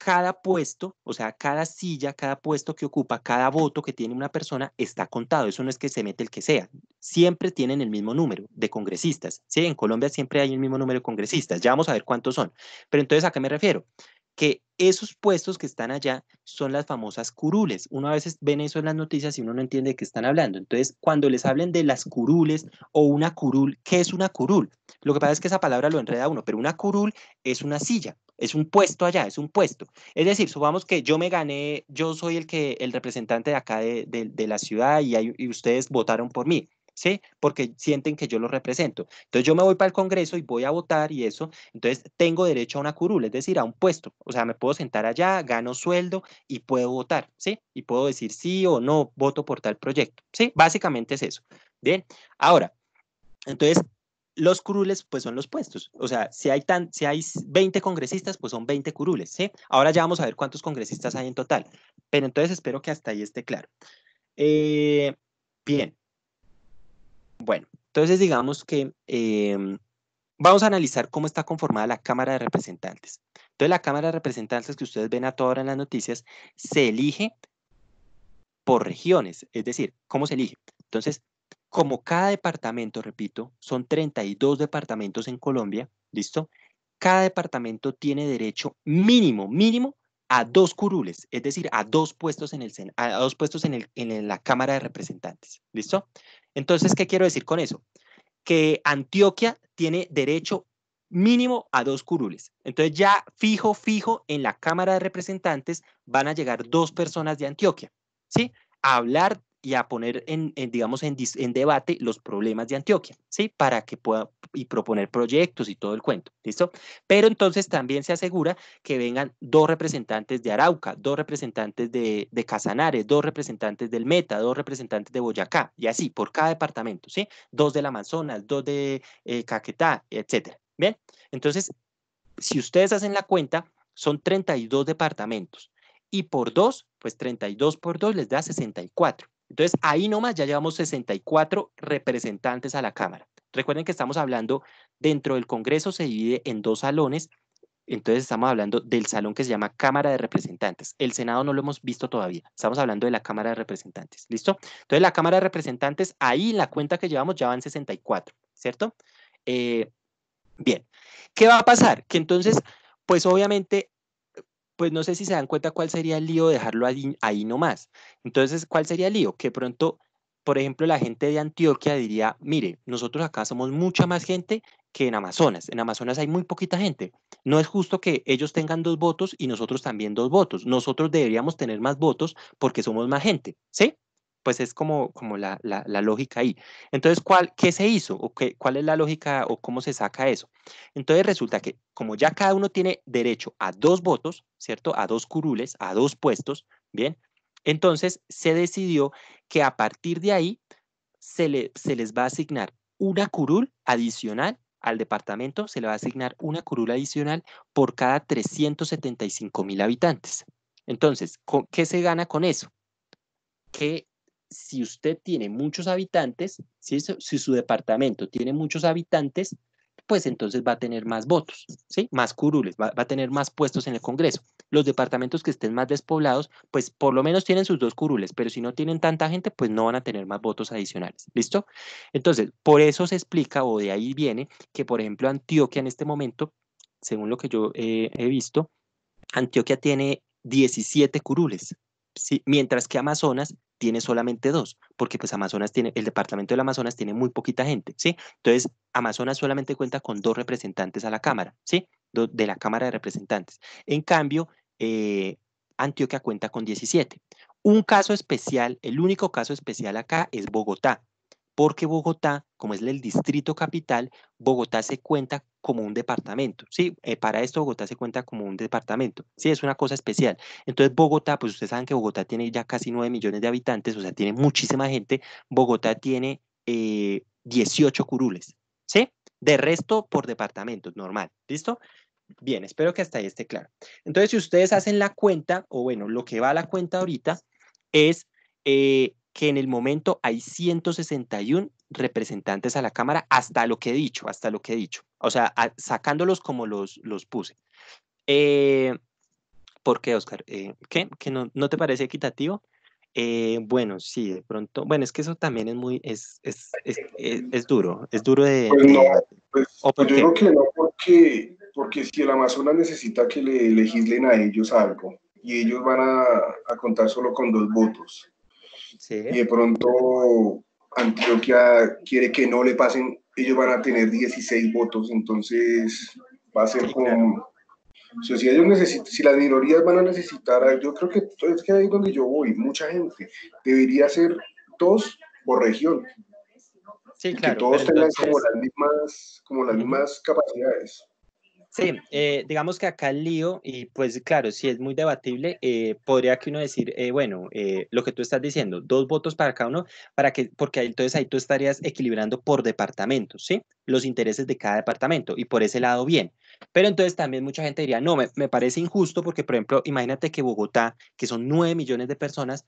cada puesto, o sea, cada silla, cada puesto que ocupa, cada voto que tiene una persona está contado. Eso no es que se mete el que sea. Siempre tienen el mismo número de congresistas. ¿sí? En Colombia siempre hay el mismo número de congresistas. Ya vamos a ver cuántos son. Pero entonces, ¿a qué me refiero? Que esos puestos que están allá son las famosas curules. Uno a veces ven eso en las noticias y uno no entiende de qué están hablando. Entonces, cuando les hablen de las curules o una curul, ¿qué es una curul? Lo que pasa es que esa palabra lo enreda uno, pero una curul es una silla es un puesto allá, es un puesto. Es decir, supongamos que yo me gané, yo soy el que el representante de acá de, la ciudad y, ustedes votaron por mí. ¿Sí? Porque sienten que yo los represento. Entonces yo me voy para el Congreso y voy a votar y eso. Entonces tengo derecho a una curul, es decir, a un puesto. O sea, me puedo sentar allá, gano sueldo y puedo votar, ¿sí? Y puedo decir sí o no, voto por tal proyecto, ¿sí? Básicamente es eso. Bien, ahora, entonces los curules pues son los puestos. O sea, si hay, tan, si hay 20 congresistas, pues son 20 curules, Ahora ya vamos a ver cuántos congresistas hay en total. Pero entonces espero que hasta ahí esté claro. Eh, bien. Bueno, entonces digamos que em, vamos a analizar cómo está conformada la Cámara de Representantes. Entonces la Cámara de Representantes que ustedes ven a toda hora en las noticias se elige por regiones, es decir, ¿cómo se elige? Entonces, como cada departamento, repito, son 32 departamentos en Colombia, ¿listo? Cada departamento tiene derecho mínimo, mínimo a dos curules, es decir, a dos puestos en, el, a dos puestos en, el, en la Cámara de Representantes, ¿listo? Entonces, ¿qué quiero decir con eso? Que Antioquia tiene derecho mínimo a dos curules. Entonces ya fijo, fijo, en la Cámara de Representantes van a llegar dos personas de Antioquia, ¿sí? A hablar y a poner en, digamos, en, debate los problemas de Antioquia, ¿sí? Para que pueda y proponer proyectos y todo el cuento, ¿listo? Pero entonces también se asegura que vengan dos representantes de Arauca, dos representantes de, Casanares, dos representantes del Meta, dos representantes de Boyacá, y así, por cada departamento, ¿sí? Dos del Amazonas, dos de eh, Caquetá, etcétera. Bien, entonces, si ustedes hacen la cuenta, son 32 departamentos y por dos, pues 32 por dos les da 64. Entonces, ahí nomás ya llevamos 64 representantes a la Cámara. Recuerden que estamos hablando dentro del Congreso, se divide en dos salones. Entonces, estamos hablando del salón que se llama Cámara de Representantes. El Senado no lo hemos visto todavía. Estamos hablando de la Cámara de Representantes. ¿Listo? Entonces, la Cámara de Representantes, ahí la cuenta que llevamos ya van 64, ¿cierto? Eh, bien. ¿Qué va a pasar? Que entonces, pues obviamente pues no sé si se dan cuenta cuál sería el lío dejarlo ahí, ahí nomás. Entonces, ¿cuál sería el lío? Que pronto, por ejemplo, la gente de Antioquia diría, mire, nosotros acá somos mucha más gente que en Amazonas. En Amazonas hay muy poquita gente. No es justo que ellos tengan dos votos y nosotros también dos votos. Nosotros deberíamos tener más votos porque somos más gente, ¿sí? pues es como, como la, lógica ahí. Entonces, ¿cuál, ¿qué se hizo? ¿O ¿Cuál es la lógica o cómo se saca eso? Entonces, resulta que como ya cada uno tiene derecho a dos votos, ¿cierto? A dos curules, a dos puestos, ¿bien? Entonces, se decidió que a partir de ahí se, se les va a asignar una curul adicional al departamento, se le va a asignar una curul adicional por cada 375 mil habitantes. Entonces, ¿qué se gana con eso? que si usted tiene muchos habitantes, si, su departamento tiene muchos habitantes, pues entonces va a tener más votos, ¿sí? Más curules, va, a tener más puestos en el Congreso. Los departamentos que estén más despoblados, pues por lo menos tienen sus dos curules, pero si no tienen tanta gente, pues no van a tener más votos adicionales, ¿listo? Entonces, por eso se explica o de ahí viene que, por ejemplo, Antioquia en este momento, según lo que yo eh, he visto, Antioquia tiene 17 curules, mientras que Amazonas tiene solamente dos, porque pues Amazonas tiene, el departamento del Amazonas tiene muy poquita gente, ¿sí? Entonces, Amazonas solamente cuenta con dos representantes a la Cámara, ¿sí? de la Cámara de Representantes. En cambio, eh, Antioquia cuenta con 17. Un caso especial, el único caso especial acá es Bogotá, porque Bogotá, como es el distrito capital, Bogotá se cuenta como un departamento, ¿sí? Eh, para esto Bogotá se cuenta como un departamento, ¿sí? Es una cosa especial. Entonces Bogotá, pues ustedes saben que Bogotá tiene ya casi 9 millones de habitantes, o sea, tiene muchísima gente. Bogotá tiene 18 eh, curules, ¿sí? De resto por departamento, normal, ¿listo? Bien, espero que hasta ahí esté claro. Entonces, si ustedes hacen la cuenta, o bueno, lo que va a la cuenta ahorita es eh, que en el momento hay 161 representantes a la Cámara, hasta lo que he dicho, hasta lo que he dicho. O sea, sacándolos como los, los puse. Eh, ¿Por qué, Oscar? Eh, ¿Qué? ¿Que no, te parece equitativo? Eh, bueno, sí, de pronto. Bueno, es que eso también es muy. Es, es, es, es duro, es duro de. Pues no, pues, pues, yo creo que no,
porque, si el Amazonas necesita que le legislen a ellos algo y ellos van a, a contar solo con dos votos y de pronto Antioquia quiere que no le pasen, ellos van a tener 16 votos, entonces va a ser como... si, ellos si las minorías van a necesitar, yo creo que pues, es que ahí es donde yo voy, mucha gente, debería ser dos por región. Sí, Que todos tengan como las mismas, como las mismas capacidades.
Sí, eh, digamos que acá el lío, y pues claro, si es muy debatible, eh, podría que uno decir, eh, bueno, lo que tú estás diciendo, dos votos para cada uno, para que, porque entonces ahí tú estarías equilibrando por departamento, ¿sí? Los intereses de cada departamento, y por ese lado bien. Pero entonces también mucha gente diría, no, me, parece injusto porque, por ejemplo, imagínate que Bogotá, que son nueve millones de personas,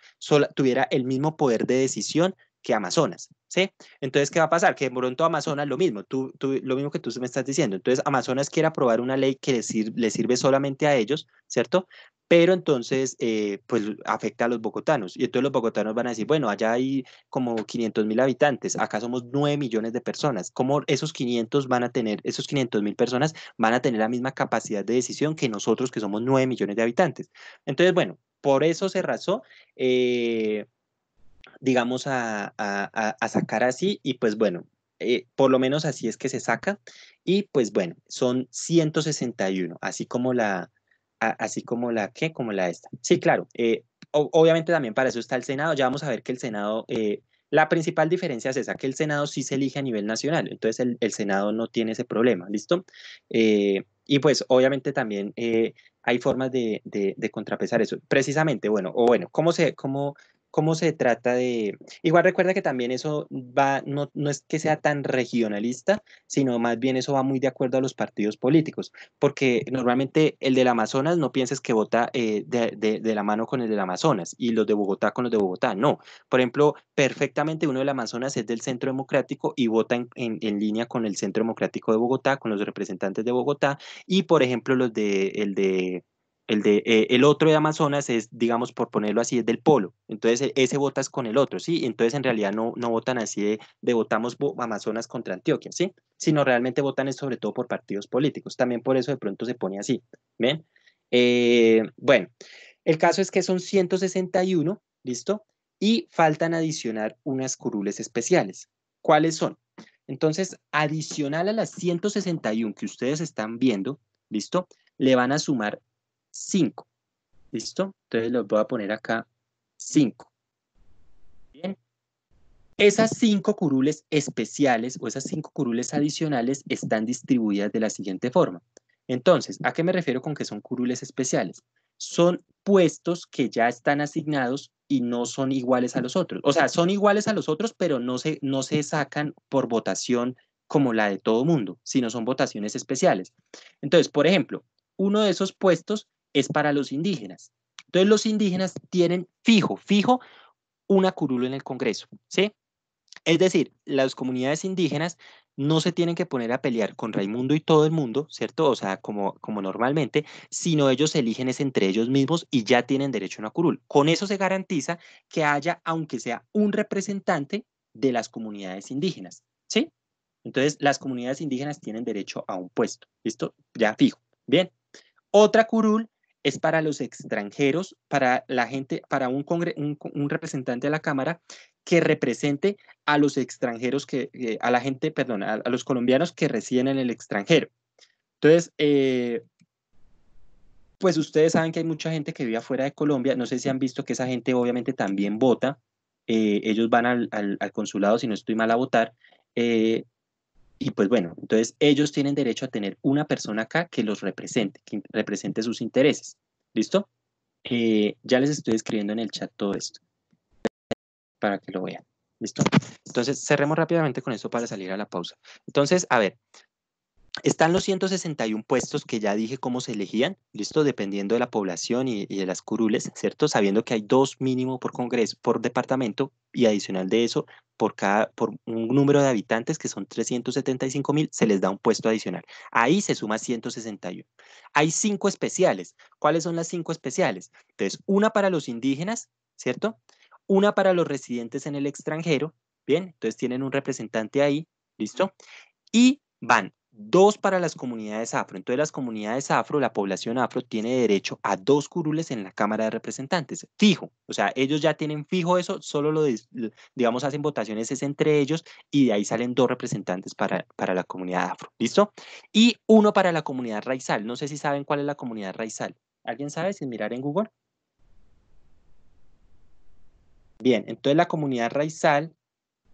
tuviera el mismo poder de decisión que Amazonas, ¿sí? Entonces, ¿qué va a pasar? Que de pronto Amazonas, lo mismo, tú, lo mismo que tú me estás diciendo. Entonces, Amazonas quiere aprobar una ley que le, sirve solamente a ellos, ¿cierto? Pero entonces, eh, pues afecta a los bogotanos. Y entonces los bogotanos van a decir, bueno, allá hay como 500 mil habitantes, acá somos 9 millones de personas. ¿Cómo esos 500 van a tener, esos mil personas van a tener la misma capacidad de decisión que nosotros que somos 9 millones de habitantes? Entonces, bueno, por eso se razó. Eh, digamos, a, a, a sacar así y pues bueno, eh, por lo menos así es que se saca y pues bueno, son 161, así como la, así como la que, como la esta. Sí, claro, eh, obviamente también para eso está el Senado, ya vamos a ver que el Senado... Eh, la principal diferencia es esa, que el Senado sí se elige a nivel nacional, entonces el, Senado no tiene ese problema, ¿listo? y pues obviamente también hay formas de, de, de, contrapesar eso. Precisamente, bueno, o bueno, ¿cómo se, cómo cómo se trata de... Igual recuerda que también eso va, no, no es que sea tan regionalista, sino más bien eso va muy de acuerdo a los partidos políticos, porque normalmente el del Amazonas no pienses que vota eh, de, la mano con el del Amazonas y los de Bogotá con los de Bogotá, no. Por ejemplo, perfectamente uno del Amazonas es del Centro Democrático y vota en, en línea con el Centro Democrático de Bogotá, con los representantes de Bogotá y, por ejemplo, los de, el de el, de, eh, el otro de Amazonas es, digamos, por ponerlo así, es del polo. Entonces, e, ese votas con el otro, ¿sí? Entonces, en realidad no, no votan así de, votamos Amazonas contra Antioquia, ¿sí? Sino realmente votan es sobre todo por partidos políticos. También por eso de pronto se pone así, ¿ven? Eh, bueno, el caso es que son 161, ¿listo? Y faltan adicionar unas curules especiales. ¿Cuáles son? Entonces, adicional a las 161 que ustedes están viendo, ¿listo? Le van a sumar 5. ¿Listo? Entonces los voy a poner acá 5. Bien. Esas cinco curules especiales o esas cinco curules adicionales están distribuidas de la siguiente forma. Entonces, ¿a qué me refiero con que son curules especiales? Son puestos que ya están asignados y no son iguales a los otros. O sea, son iguales a los otros, pero no se, no se sacan por votación como la de todo mundo, sino son votaciones especiales. Entonces, por ejemplo, uno de esos puestos es para los indígenas. Entonces los indígenas tienen fijo, fijo una curul en el Congreso, ¿sí? Es decir, las comunidades indígenas no se tienen que poner a pelear con Raimundo y todo el mundo, ¿cierto? O sea, como, como normalmente, sino ellos eligen es entre ellos mismos y ya tienen derecho a una curul. Con eso se garantiza que haya, aunque sea un representante de las comunidades indígenas, ¿sí? Entonces, las comunidades indígenas tienen derecho a un puesto, ¿listo? Ya fijo. Bien. Otra curul es para los extranjeros, para la gente, para un, un, representante de la Cámara que represente a los extranjeros, que, eh, a la gente, perdón, a, los colombianos que residen en el extranjero. Entonces, eh, pues ustedes saben que hay mucha gente que vive afuera de Colombia, no sé si han visto que esa gente obviamente también vota, eh, ellos van al, consulado, si no estoy mal, a votar. Y pues bueno, entonces ellos tienen derecho a tener una persona acá que los represente, que represente sus intereses. ¿Listo? Eh, ya les estoy escribiendo en el chat todo esto para que lo vean. ¿Listo? Entonces, cerremos rápidamente con esto para salir a la pausa. Entonces, a ver, están los 161 puestos que ya dije cómo se elegían, listo, dependiendo de la población y, de las curules, ¿cierto? Sabiendo que hay dos mínimo por congreso, por departamento y adicional de eso, por, cada, por un número de habitantes que son 375 mil, se les da un puesto adicional. Ahí se suma 161. Hay cinco especiales. ¿Cuáles son las cinco especiales? Entonces, una para los indígenas, ¿cierto? Una para los residentes en el extranjero, bien, entonces tienen un representante ahí, ¿listo? Y van dos para las comunidades afro. Entonces las comunidades afro, la población afro tiene derecho a dos curules en la Cámara de Representantes, fijo. O sea, ellos ya tienen fijo eso, solo lo, digamos, hacen votaciones es entre ellos y de ahí salen dos representantes para, para la comunidad afro, ¿listo? Y uno para la comunidad raizal. No sé si saben cuál es la comunidad raizal. ¿Alguien sabe sin mirar en Google? Bien, entonces la comunidad raizal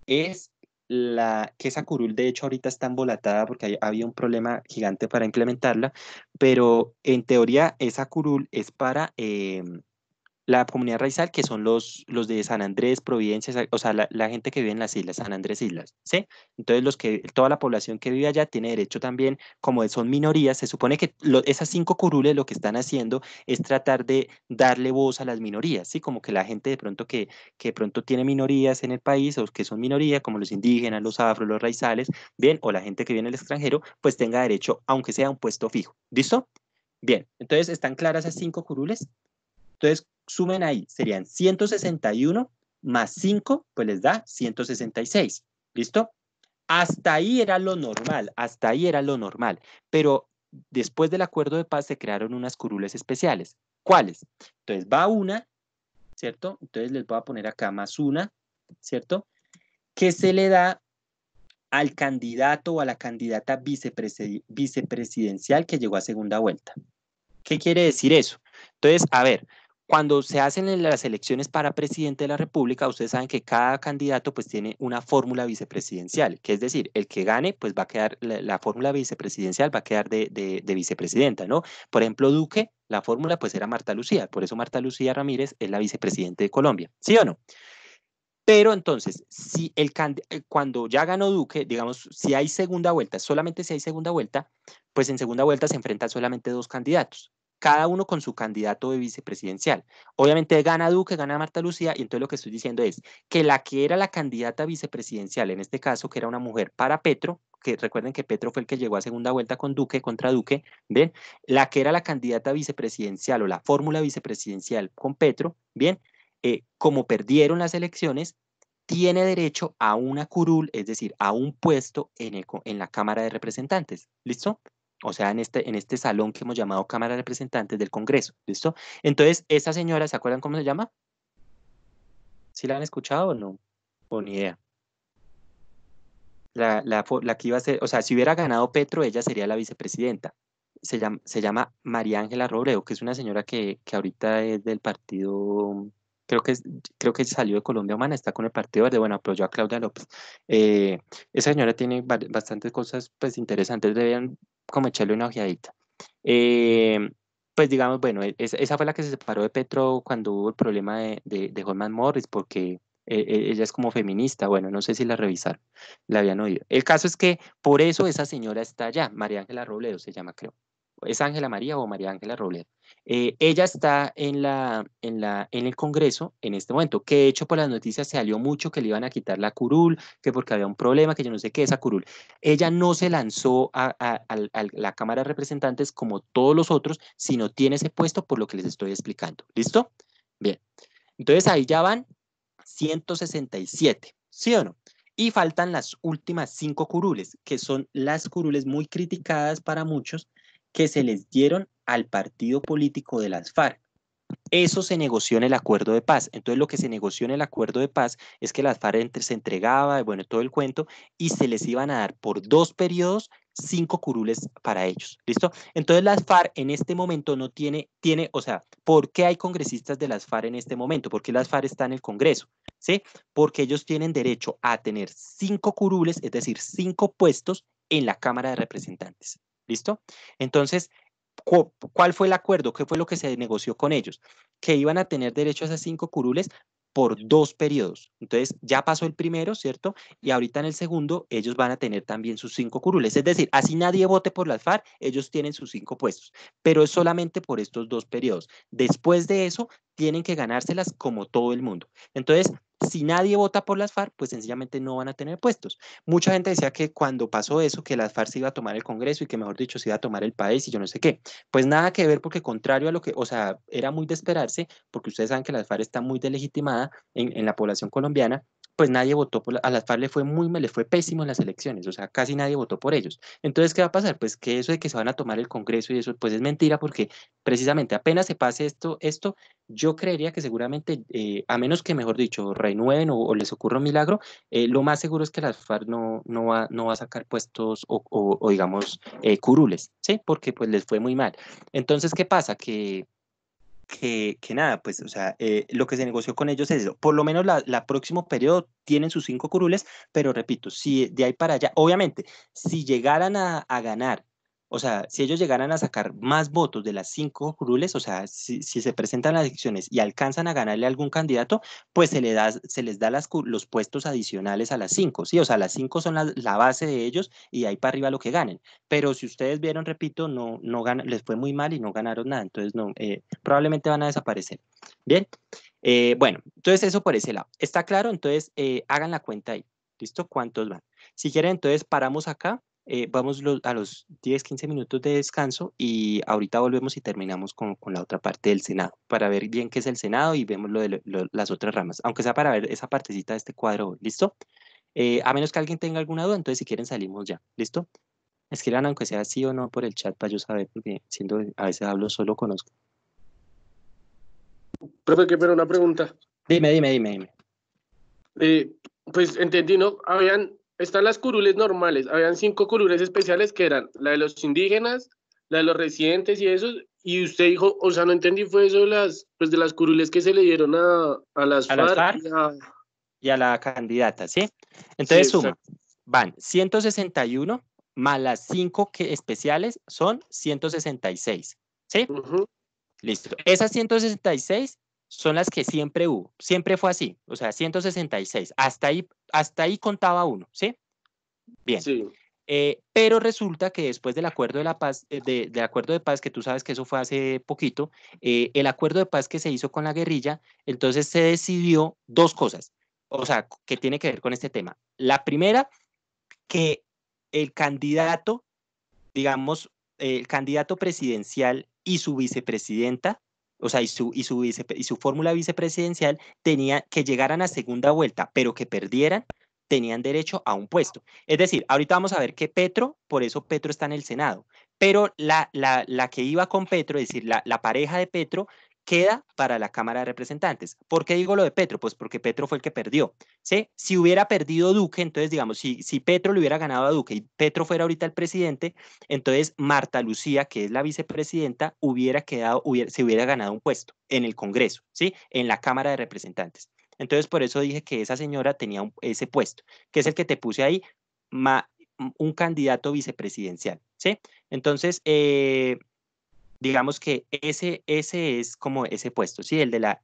es la, que esa curul de hecho ahorita está embolatada porque había un problema gigante para implementarla, pero en teoría esa curul es para em, la comunidad raizal, que son los, los de San Andrés, Providencia, o sea, la, gente que vive en las islas, San Andrés Islas, ¿sí? Entonces, los que, toda la población que vive allá tiene derecho también, como son minorías, se supone que esas cinco curules lo que están haciendo es tratar de darle voz a las minorías, ¿sí? Como que la gente de pronto que, que de pronto tiene minorías en el país, o que son minorías, como los indígenas, los afro, los raizales, bien, o la gente que viene en el extranjero, pues tenga derecho, aunque sea un puesto fijo, ¿listo? Bien, entonces, ¿están claras esas cinco curules? Entonces, sumen ahí, serían 161 más 5, pues les da 166. ¿Listo? Hasta ahí era lo normal, hasta ahí era lo normal. Pero después del acuerdo de paz se crearon unas curules especiales. ¿Cuáles? Entonces va una, ¿cierto? Entonces les voy a poner acá más una, ¿cierto? Que se le da al candidato o a la candidata vicepresidencial que llegó a segunda vuelta. ¿Qué quiere decir eso? Entonces, a ver, cuando se hacen las elecciones para presidente de la República, ustedes saben que cada candidato pues tiene una fórmula vicepresidencial, que es decir, el que gane pues va a quedar, la, fórmula vicepresidencial va a quedar de, vicepresidenta, ¿no? Por ejemplo, Duque, la fórmula pues era Marta Lucía, por eso Marta Lucía Ramírez es la vicepresidenta de Colombia, ¿sí o no? Pero entonces, si el eh, cuando ya ganó Duque, digamos, si hay segunda vuelta, solamente si hay segunda vuelta, pues en segunda vuelta se enfrentan solamente dos candidatos cada uno con su candidato de vicepresidencial. Obviamente gana Duque, gana Marta Lucía, y entonces lo que estoy diciendo es que la que era la candidata vicepresidencial, en este caso que era una mujer para Petro, que recuerden que Petro fue el que llegó a segunda vuelta con Duque, contra Duque, bien, La que era la candidata vicepresidencial o la fórmula vicepresidencial con Petro, ¿bien? Eh, como perdieron las elecciones, tiene derecho a una curul, es decir, a un puesto en, en la Cámara de Representantes. ¿Listo? o sea, en este, en este salón que hemos llamado Cámara de Representantes del Congreso, ¿listo? Entonces, esa señora, ¿se acuerdan cómo se llama? ¿Sí la han escuchado o no? O pues, ni idea. La, que iba a ser, o sea, si hubiera ganado Petro, ella sería la vicepresidenta. Se llama, se llama María Ángela Robledo, que es una señora que, ahorita es del partido creo que, creo que salió de Colombia Humana, está con el Partido Verde, bueno, apoyó a Claudia López. Eh, esa señora tiene bastantes cosas pues, interesantes, deberían como echarle una ojeadita. Eh, pues digamos, bueno, e, esa fue la que se separó de Petro cuando hubo el problema de, de, de Holman Morris, porque e, e, ella es como feminista, bueno, no sé si la revisaron, la habían oído. El caso es que por eso esa señora está allá, María Ángela Robledo se llama, creo es Ángela María o María Ángela Robledo. Eh, ella está en, la, en, la, en el Congreso en este momento, que de hecho por las noticias salió mucho que le iban a quitar la curul, que porque había un problema, que yo no sé qué es esa curul. Ella no se lanzó a, a, la Cámara de Representantes como todos los otros, sino tiene ese puesto por lo que les estoy explicando. ¿Listo? Bien. Entonces ahí ya van 167, ¿sí o no? Y faltan las últimas cinco curules, que son las curules muy criticadas para muchos, que se les dieron al partido político de las FARC. Eso se negoció en el acuerdo de paz. Entonces lo que se negoció en el acuerdo de paz es que las FARC se entregaba, bueno, todo el cuento, y se les iban a dar por dos periodos cinco curules para ellos. ¿Listo? Entonces las FARC en este momento no tiene, tiene, o sea, ¿por qué hay congresistas de las FARC en este momento? ¿Por qué las FARC están en el Congreso? ¿Sí? Porque ellos tienen derecho a tener cinco curules, es decir, cinco puestos en la Cámara de Representantes. ¿Listo? Entonces, ¿cuál fue el acuerdo? ¿Qué fue lo que se negoció con ellos? Que iban a tener derecho a esas cinco curules por dos periodos. Entonces, ya pasó el primero, ¿cierto? Y ahorita en el segundo, ellos van a tener también sus cinco curules. Es decir, así nadie vote por las FARC, ellos tienen sus cinco puestos, pero es solamente por estos dos periodos. Después de eso, tienen que ganárselas como todo el mundo. Entonces, si nadie vota por las FARC, pues sencillamente no van a tener puestos. Mucha gente decía que cuando pasó eso, que las FARC se iba a tomar el Congreso y que, mejor dicho, se iba a tomar el país y yo no sé qué. Pues nada que ver, porque contrario a lo que, o sea, era muy de esperarse, porque ustedes saben que las FARC está muy delegitimadas en la población colombiana pues nadie votó por a las FARC le fue muy le fue pésimo en las elecciones, o sea, casi nadie votó por ellos. Entonces, ¿qué va a pasar? Pues que eso de que se van a tomar el Congreso y eso, pues es mentira porque precisamente apenas se pase esto, esto yo creería que seguramente, eh, a menos que, mejor dicho, renueven o, les ocurra un milagro, eh, lo más seguro es que las FARC no, no, va, no va a sacar puestos o, digamos, eh, curules, ¿sí? Porque pues les fue muy mal. Entonces, ¿qué pasa? Que que, nada, pues, o sea, eh, lo que se negoció con ellos es eso. Por lo menos la, la próximo periodo tienen sus cinco curules, pero repito, si de ahí para allá, obviamente, si llegaran a ganar o sea, si ellos llegaran a sacar más votos de las cinco curules, o sea, si, se presentan las elecciones y alcanzan a ganarle algún candidato, pues se, le se les da las, los puestos adicionales a las cinco, ¿sí? O sea, las cinco son la, base de ellos y ahí para arriba lo que ganen. Pero si ustedes vieron, repito, no, no les fue muy mal y no ganaron nada, entonces no, eh, probablemente van a desaparecer. Bien, eh, bueno, entonces eso por ese lado. ¿Está claro? Entonces eh, hagan la cuenta ahí. ¿Listo? ¿Cuántos van? Si quieren, entonces paramos acá eh, vamos a los 10, 15 minutos de descanso y ahorita volvemos y terminamos con, la otra parte del Senado, para ver bien qué es el Senado y vemos lo de las otras ramas, aunque sea para ver esa partecita de este cuadro, ¿listo? Eh, a menos que alguien tenga alguna duda, entonces si quieren salimos ya, ¿listo? Escriban aunque sea sí o no por el chat para yo saber, porque siendo a veces hablo solo conozco.
Profe, que pero una pregunta.
Dime, dime, dime, dime.
Eh, pues entendí, ¿no? Habían están las curules normales. Habían cinco curules especiales que eran la de los indígenas, la de los residentes y eso. Y usted dijo, o sea, no entendí, fue eso de las, pues de las curules que se le dieron a, las, a
y, a... la candidata, ¿sí? Entonces van 161 más las cinco que especiales son 166, ¿sí? Listo. Esas 166 son las que siempre hubo, siempre fue así, o sea, 166. Hasta ahí hasta ahí contaba uno, ¿sí? Bien. Eh, pero resulta que después del acuerdo de paz, eh, de, acuerdo de paz, que tú sabes que eso fue hace poquito, eh, el acuerdo de paz que se hizo con la guerrilla, entonces se decidió dos cosas, o sea, que tiene que ver con este tema. La primera, que el candidato, digamos, el candidato presidencial y su vicepresidenta o sea, y su, y su, y su fórmula vicepresidencial tenía que llegaran a segunda vuelta, pero que perdieran, tenían derecho a un puesto. Es decir, ahorita vamos a ver que Petro, por eso Petro está en el Senado, pero la, la, que iba con Petro, es decir, la, la pareja de Petro, queda para la Cámara de Representantes. ¿Por qué digo lo de Petro? Pues porque Petro fue el que perdió. ¿sí? Si hubiera perdido Duque, entonces digamos, si, si Petro le hubiera ganado a Duque y Petro fuera ahorita el presidente, entonces Marta Lucía, que es la vicepresidenta, hubiera quedado, se hubiera ganado un puesto en el Congreso, ¿sí? en la Cámara de Representantes. Entonces por eso dije que esa señora tenía ese puesto, que es el que te puse ahí, un candidato vicepresidencial. ¿sí? Entonces... Eh, digamos que ese, ese es como ese puesto, ¿sí? El de la,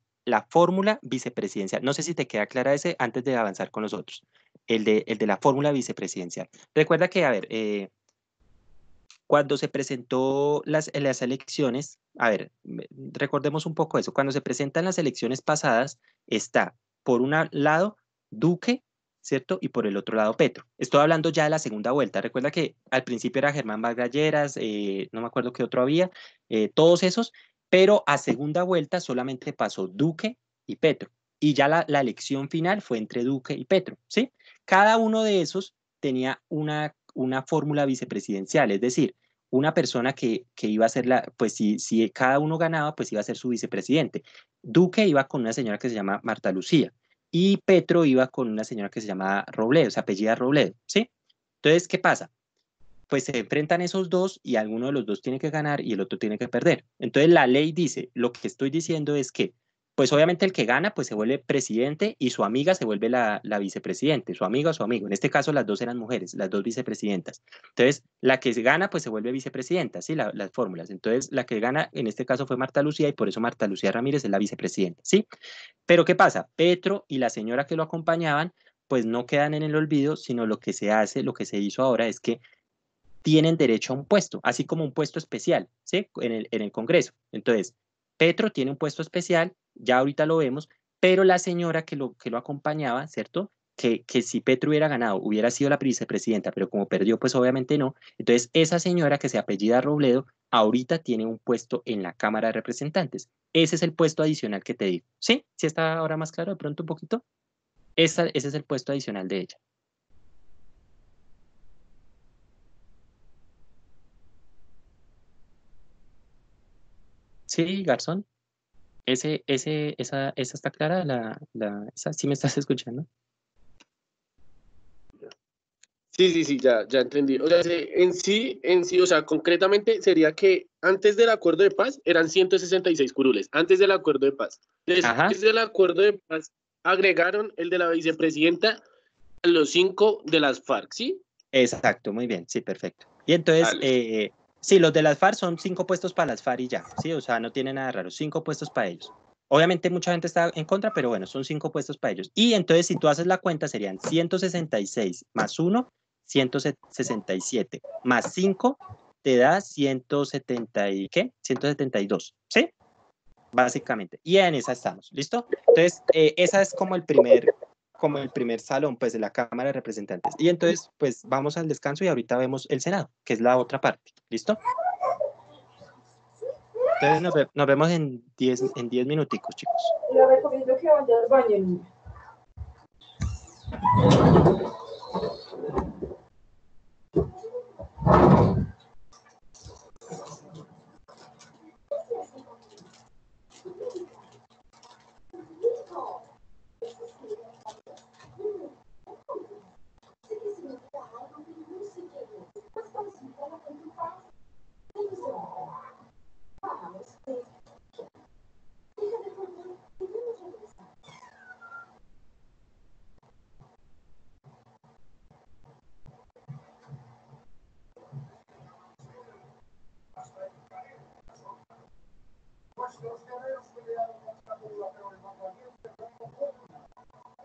fórmula vicepresidencial. No sé si te queda clara ese antes de avanzar con los otros. El de, la fórmula vicepresidencial. Recuerda que, a ver, eh, cuando se presentó las, las elecciones, a ver, recordemos un poco eso. Cuando se presentan las elecciones pasadas, está, por un lado, Duque ¿cierto? Y por el otro lado Petro. Estoy hablando ya de la segunda vuelta. Recuerda que al principio era Germán Magalleras, eh, no me acuerdo qué otro había, eh, todos esos, pero a segunda vuelta solamente pasó Duque y Petro. Y ya la, elección final fue entre Duque y Petro, ¿sí? Cada uno de esos tenía una, una fórmula vicepresidencial, es decir, una persona que, que, iba a ser la, pues si, si cada uno ganaba, pues iba a ser su vicepresidente. Duque iba con una señora que se llama Marta Lucía y Petro iba con una señora que se llamaba Robledo, se apellida Robledo, ¿sí? Entonces, ¿qué pasa? Pues se enfrentan esos dos y alguno de los dos tiene que ganar y el otro tiene que perder. Entonces, la ley dice, lo que estoy diciendo es que pues obviamente el que gana pues se vuelve presidente y su amiga se vuelve la, vicepresidente, su amiga o su amigo. En este caso las dos eran mujeres, las dos vicepresidentas. Entonces, la que gana pues se vuelve vicepresidenta, ¿sí? las fórmulas. Entonces, la que gana en este caso fue Marta Lucía y por eso Marta Lucía Ramírez es la vicepresidenta, ¿sí? Pero ¿qué pasa? Petro y la señora que lo acompañaban pues no quedan en el olvido, sino lo que se hace, lo que se hizo ahora es que tienen derecho a un puesto, así como un puesto especial, ¿sí? en el Congreso. Entonces, Petro tiene un puesto especial ya ahorita lo vemos, pero la señora que lo, que lo acompañaba, ¿cierto? Que, que si Petro hubiera ganado, hubiera sido la vicepresidenta, pero como perdió, pues obviamente no. Entonces, esa señora que se apellida Robledo, ahorita tiene un puesto en la Cámara de Representantes. Ese es el puesto adicional que te digo. ¿Sí? ¿Sí está ahora más claro de pronto un poquito? ese es el puesto adicional de ella. Sí, Garzón. Ese, ese, esa, esa está clara, la, la, esa sí me estás (laughs) escuchando. Sí, sí, sí, ya, ya entendí. O sea,
en sí, en sí, o sea, concretamente sería que antes del acuerdo de paz eran 166 curules, antes del acuerdo de paz. Después antes del acuerdo de paz agregaron el de la
vicepresidenta a los cinco de las FARC, ¿sí? Exacto, muy bien, sí, perfecto. Y entonces, Sí, los de las FARC son cinco puestos para las far y ya, ¿sí? O sea, no tiene nada raro, cinco puestos para ellos. Obviamente mucha gente está en contra, pero bueno, son cinco puestos para ellos. Y entonces si tú haces la cuenta serían 166 más 1, 167 más 5 te da 170 y ¿qué? 172, ¿sí? Básicamente. Y en esa estamos, ¿listo? Entonces, eh, esa es como el primer como el primer salón, pues de la Cámara de Representantes. Y entonces, pues vamos al descanso y ahorita vemos el Senado, que es la otra parte. ¿Listo? Entonces nos, vemos en 10 diez, en minuticos, chicos.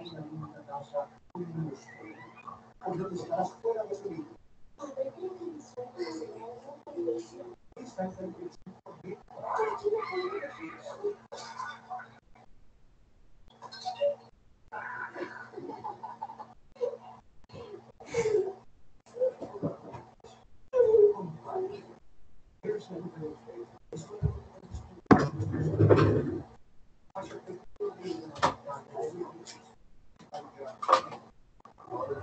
caída de una casa, un monstruo, donde estarás fuera de su vida. Está en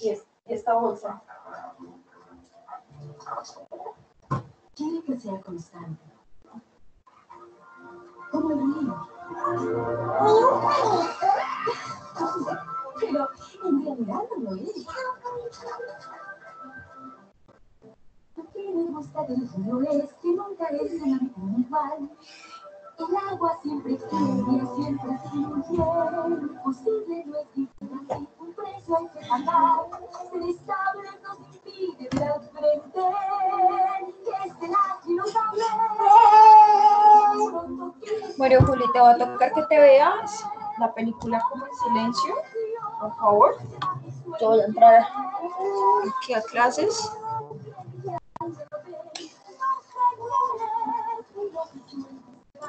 Y, esta bolsa quiere que sea constante. Como el niño. Pero en realidad no lo es. Lo que me gusta de no es que nunca es igual. El agua siempre fluye, siempre fluye. Posible no es difícil, un precio hay que pagar. Ser estable nos impide ver al frente. Que es el hable. Mario Juli, te va a tocar que te veas la película como en silencio, por favor. Yo voy a entrar aquí a clases.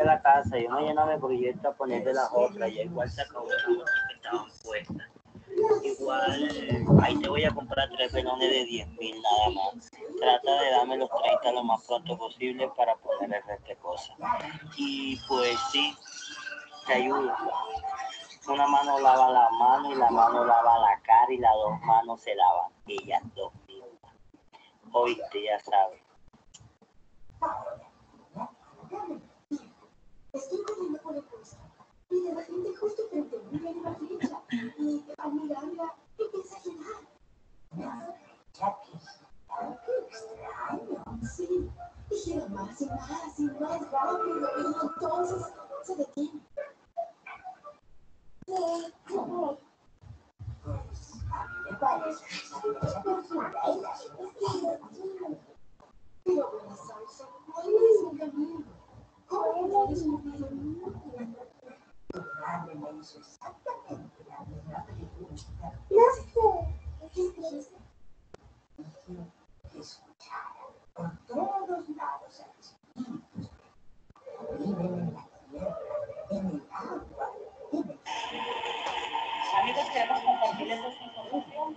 a la casa, yo no me proyecto
a poner las otras, y igual se acabó que estaban puestas. Igual, eh, ahí te voy a comprar tres velones de 10 mil nada más. Trata de darme los 30
lo más pronto posible para poder el resto cosas. Y pues sí, te ayuda. Una mano lava la mano y la mano lava la cara y las dos manos se lavan. Ellas dos hoy Oíste, ya sabes.
la gente justo frente a mí la derecha, y al mirarla empieza a llorar. Sí, y más y más y más rápido y entonces se detiene. ¿Qué? ¿Cómo? Pero bueno, errada, ela exatamente a mesma pergunta. isso. E eu escutara todos os dados adquiridos. Né? Viven na tierra, em el agua y Amigos, queremos compartirles esta información.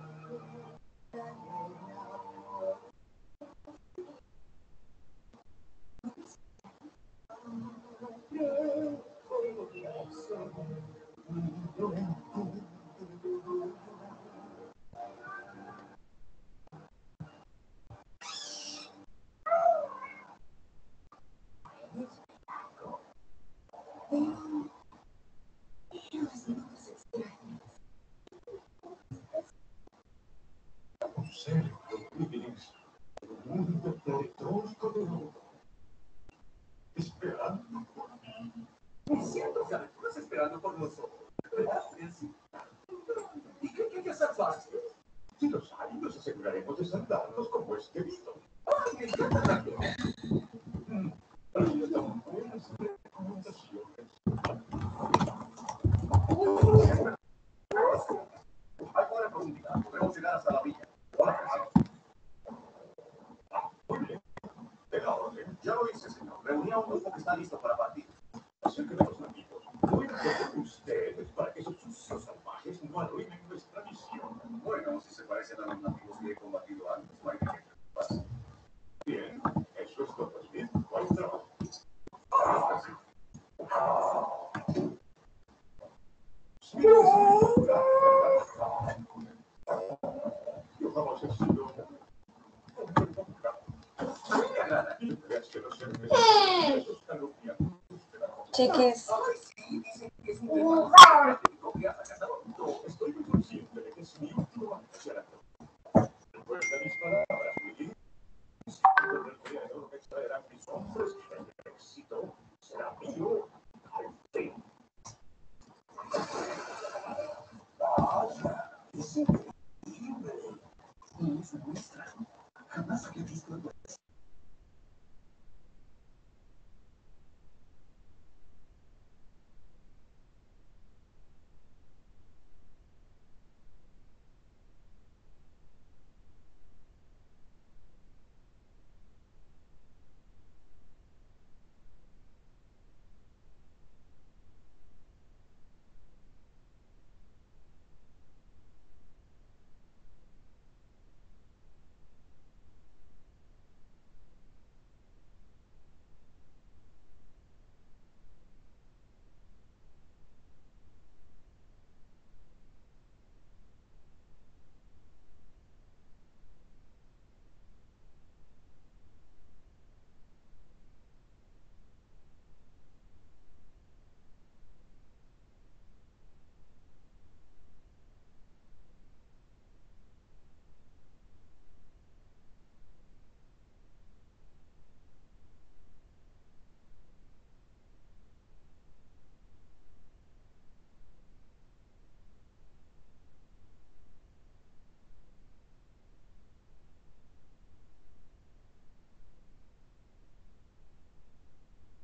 por nosotros ¿Verdad? Sí. ¿Y qué es que, que si los hay nos aseguraremos de salvarlos como este día
Oh. cheques.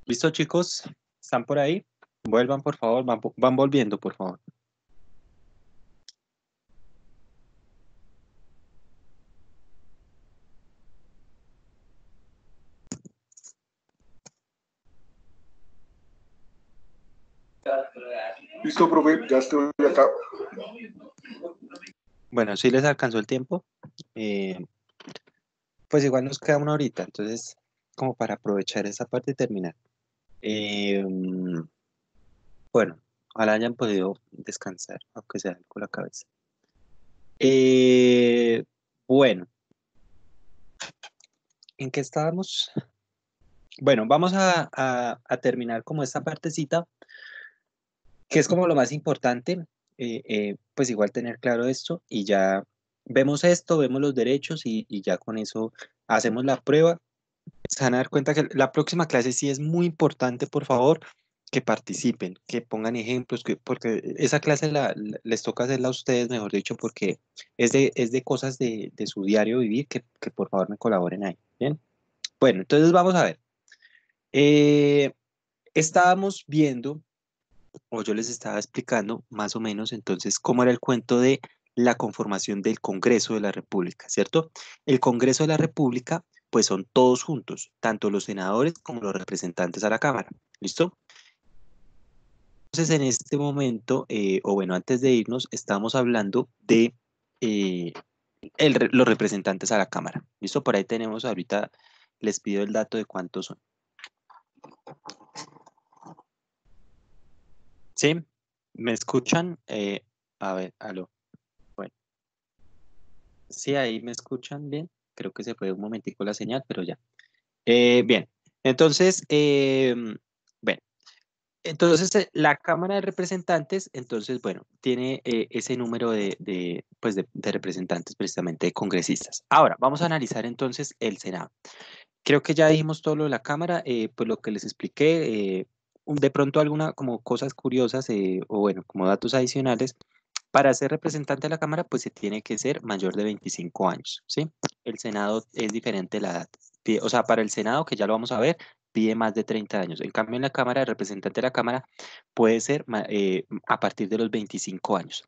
Listo, chicos, están por ahí. Vuelvan, por favor, van, volviendo, por favor.
Listo, profe, ya estoy acá.
Bueno, si les alcanzó el tiempo. Eh, pues igual nos queda una horita, entonces como para aprovechar esa parte y terminar. Eh, bueno, ojalá hayan podido descansar, aunque sea con la cabeza. Eh, bueno, ¿en qué estábamos? Bueno, vamos a, terminar como esta partecita, que es como lo más importante, eh, pues igual tener claro esto y ya vemos esto, vemos los derechos y ya con eso hacemos la prueba se van a dar cuenta que la próxima clase sí es muy importante, por favor, que participen, que pongan ejemplos, que, porque esa clase les toca hacerla a ustedes, mejor dicho, porque es de, es de cosas de, de su diario vivir, que, que, por favor me colaboren ahí. Bien. Bueno, entonces vamos a ver. Eh, estábamos viendo, o yo les estaba explicando más o menos entonces cómo era el cuento de la conformación del Congreso de la República, ¿cierto? El Congreso de la República pues son todos juntos, tanto los senadores como los representantes a la Cámara. ¿Listo? Entonces, en este momento, eh, o bueno, antes de irnos, estamos hablando de eh, los representantes a la Cámara. ¿Listo? Por ahí tenemos ahorita, les pido el dato de cuántos son. ¿Sí? ¿Me escuchan? Eh, a ver, aló. Bueno. ¿Sí ahí me escuchan bien? Creo que se fue un momentico la señal, pero ya. Eh, bien, entonces, eh, bueno, entonces eh, la Cámara de Representantes, entonces, bueno, tiene ese número de, pues representantes precisamente de congresistas. Ahora, vamos a analizar entonces el Senado. Creo que ya dijimos todo lo de la Cámara, pues lo que les expliqué, de pronto alguna como cosas curiosas o bueno, como datos adicionales para ser representante de la Cámara, pues se tiene que ser mayor de 25 años, ¿sí? El Senado es diferente la edad. O sea, para el Senado, que ya lo vamos a ver, pide más de 30 años. En cambio, en la Cámara, el representante de la Cámara puede ser eh, a partir de los 25 años.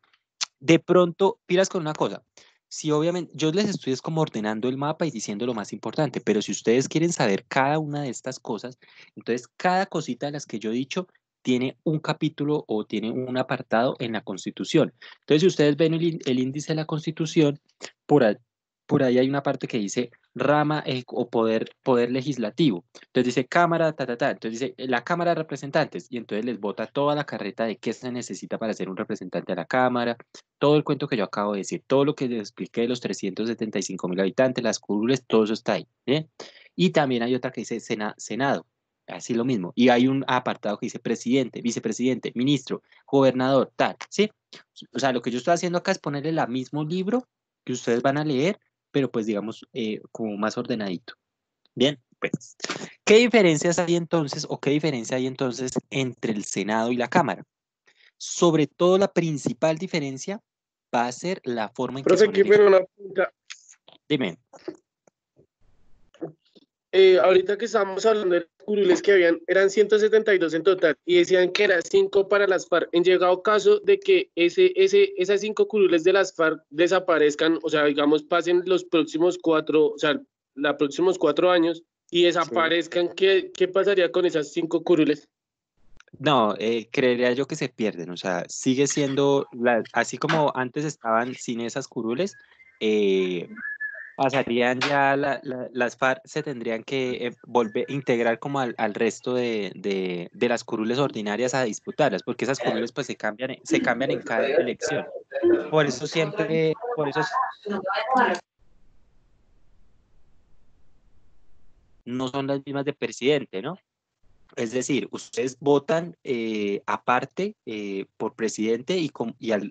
De pronto, pilas con una cosa. Si obviamente, yo les estoy es como ordenando el mapa y diciendo lo más importante, pero si ustedes quieren saber cada una de estas cosas, entonces cada cosita de las que yo he dicho tiene un capítulo o tiene un apartado en la Constitución. Entonces, si ustedes ven el, índice de la Constitución, por, ahí, hay una parte que dice rama o poder, poder legislativo. Entonces dice Cámara, ta, ta, ta. Entonces dice eh, la Cámara de Representantes. Y entonces les vota toda la carreta de qué se necesita para ser un representante a la Cámara. Todo el cuento que yo acabo de decir, todo lo que les expliqué de los 375 mil habitantes, las curules, todo eso está ahí. ¿eh? Y también hay otra que dice Senado. Así lo mismo. Y hay un apartado que dice presidente, vicepresidente, ministro, gobernador, tal, ¿sí? O sea, lo que yo estoy haciendo acá es ponerle el mismo libro que ustedes van a leer, pero pues digamos eh, como más ordenadito. Bien, pues, ¿qué diferencias hay entonces o qué diferencia hay entonces entre el Senado y la Cámara? Sobre todo la principal diferencia va a ser la forma en que... una punta. Dime.
Eh, ahorita que estamos hablando de curules que habían eran 172 en total y decían que eran 5 para las FARC. En llegado caso de que ese, ese, esas 5 curules de las FARC desaparezcan, o sea, digamos, pasen los próximos cuatro, o sea, los próximos cuatro años y desaparezcan, ¿qué, pasaría con esas 5 curules?
No, eh, creería yo que se pierden, o sea, sigue siendo, así como antes estaban sin esas curules, eh, pasarían ya, las FARC se tendrían que eh, volver integrar como al, resto de, de, las curules ordinarias a disputarlas, porque esas curules pues se cambian, se cambian en cada elección. Por eso siempre, por eso no son las mismas de presidente, ¿no? Es decir, ustedes votan eh, aparte eh, por presidente y,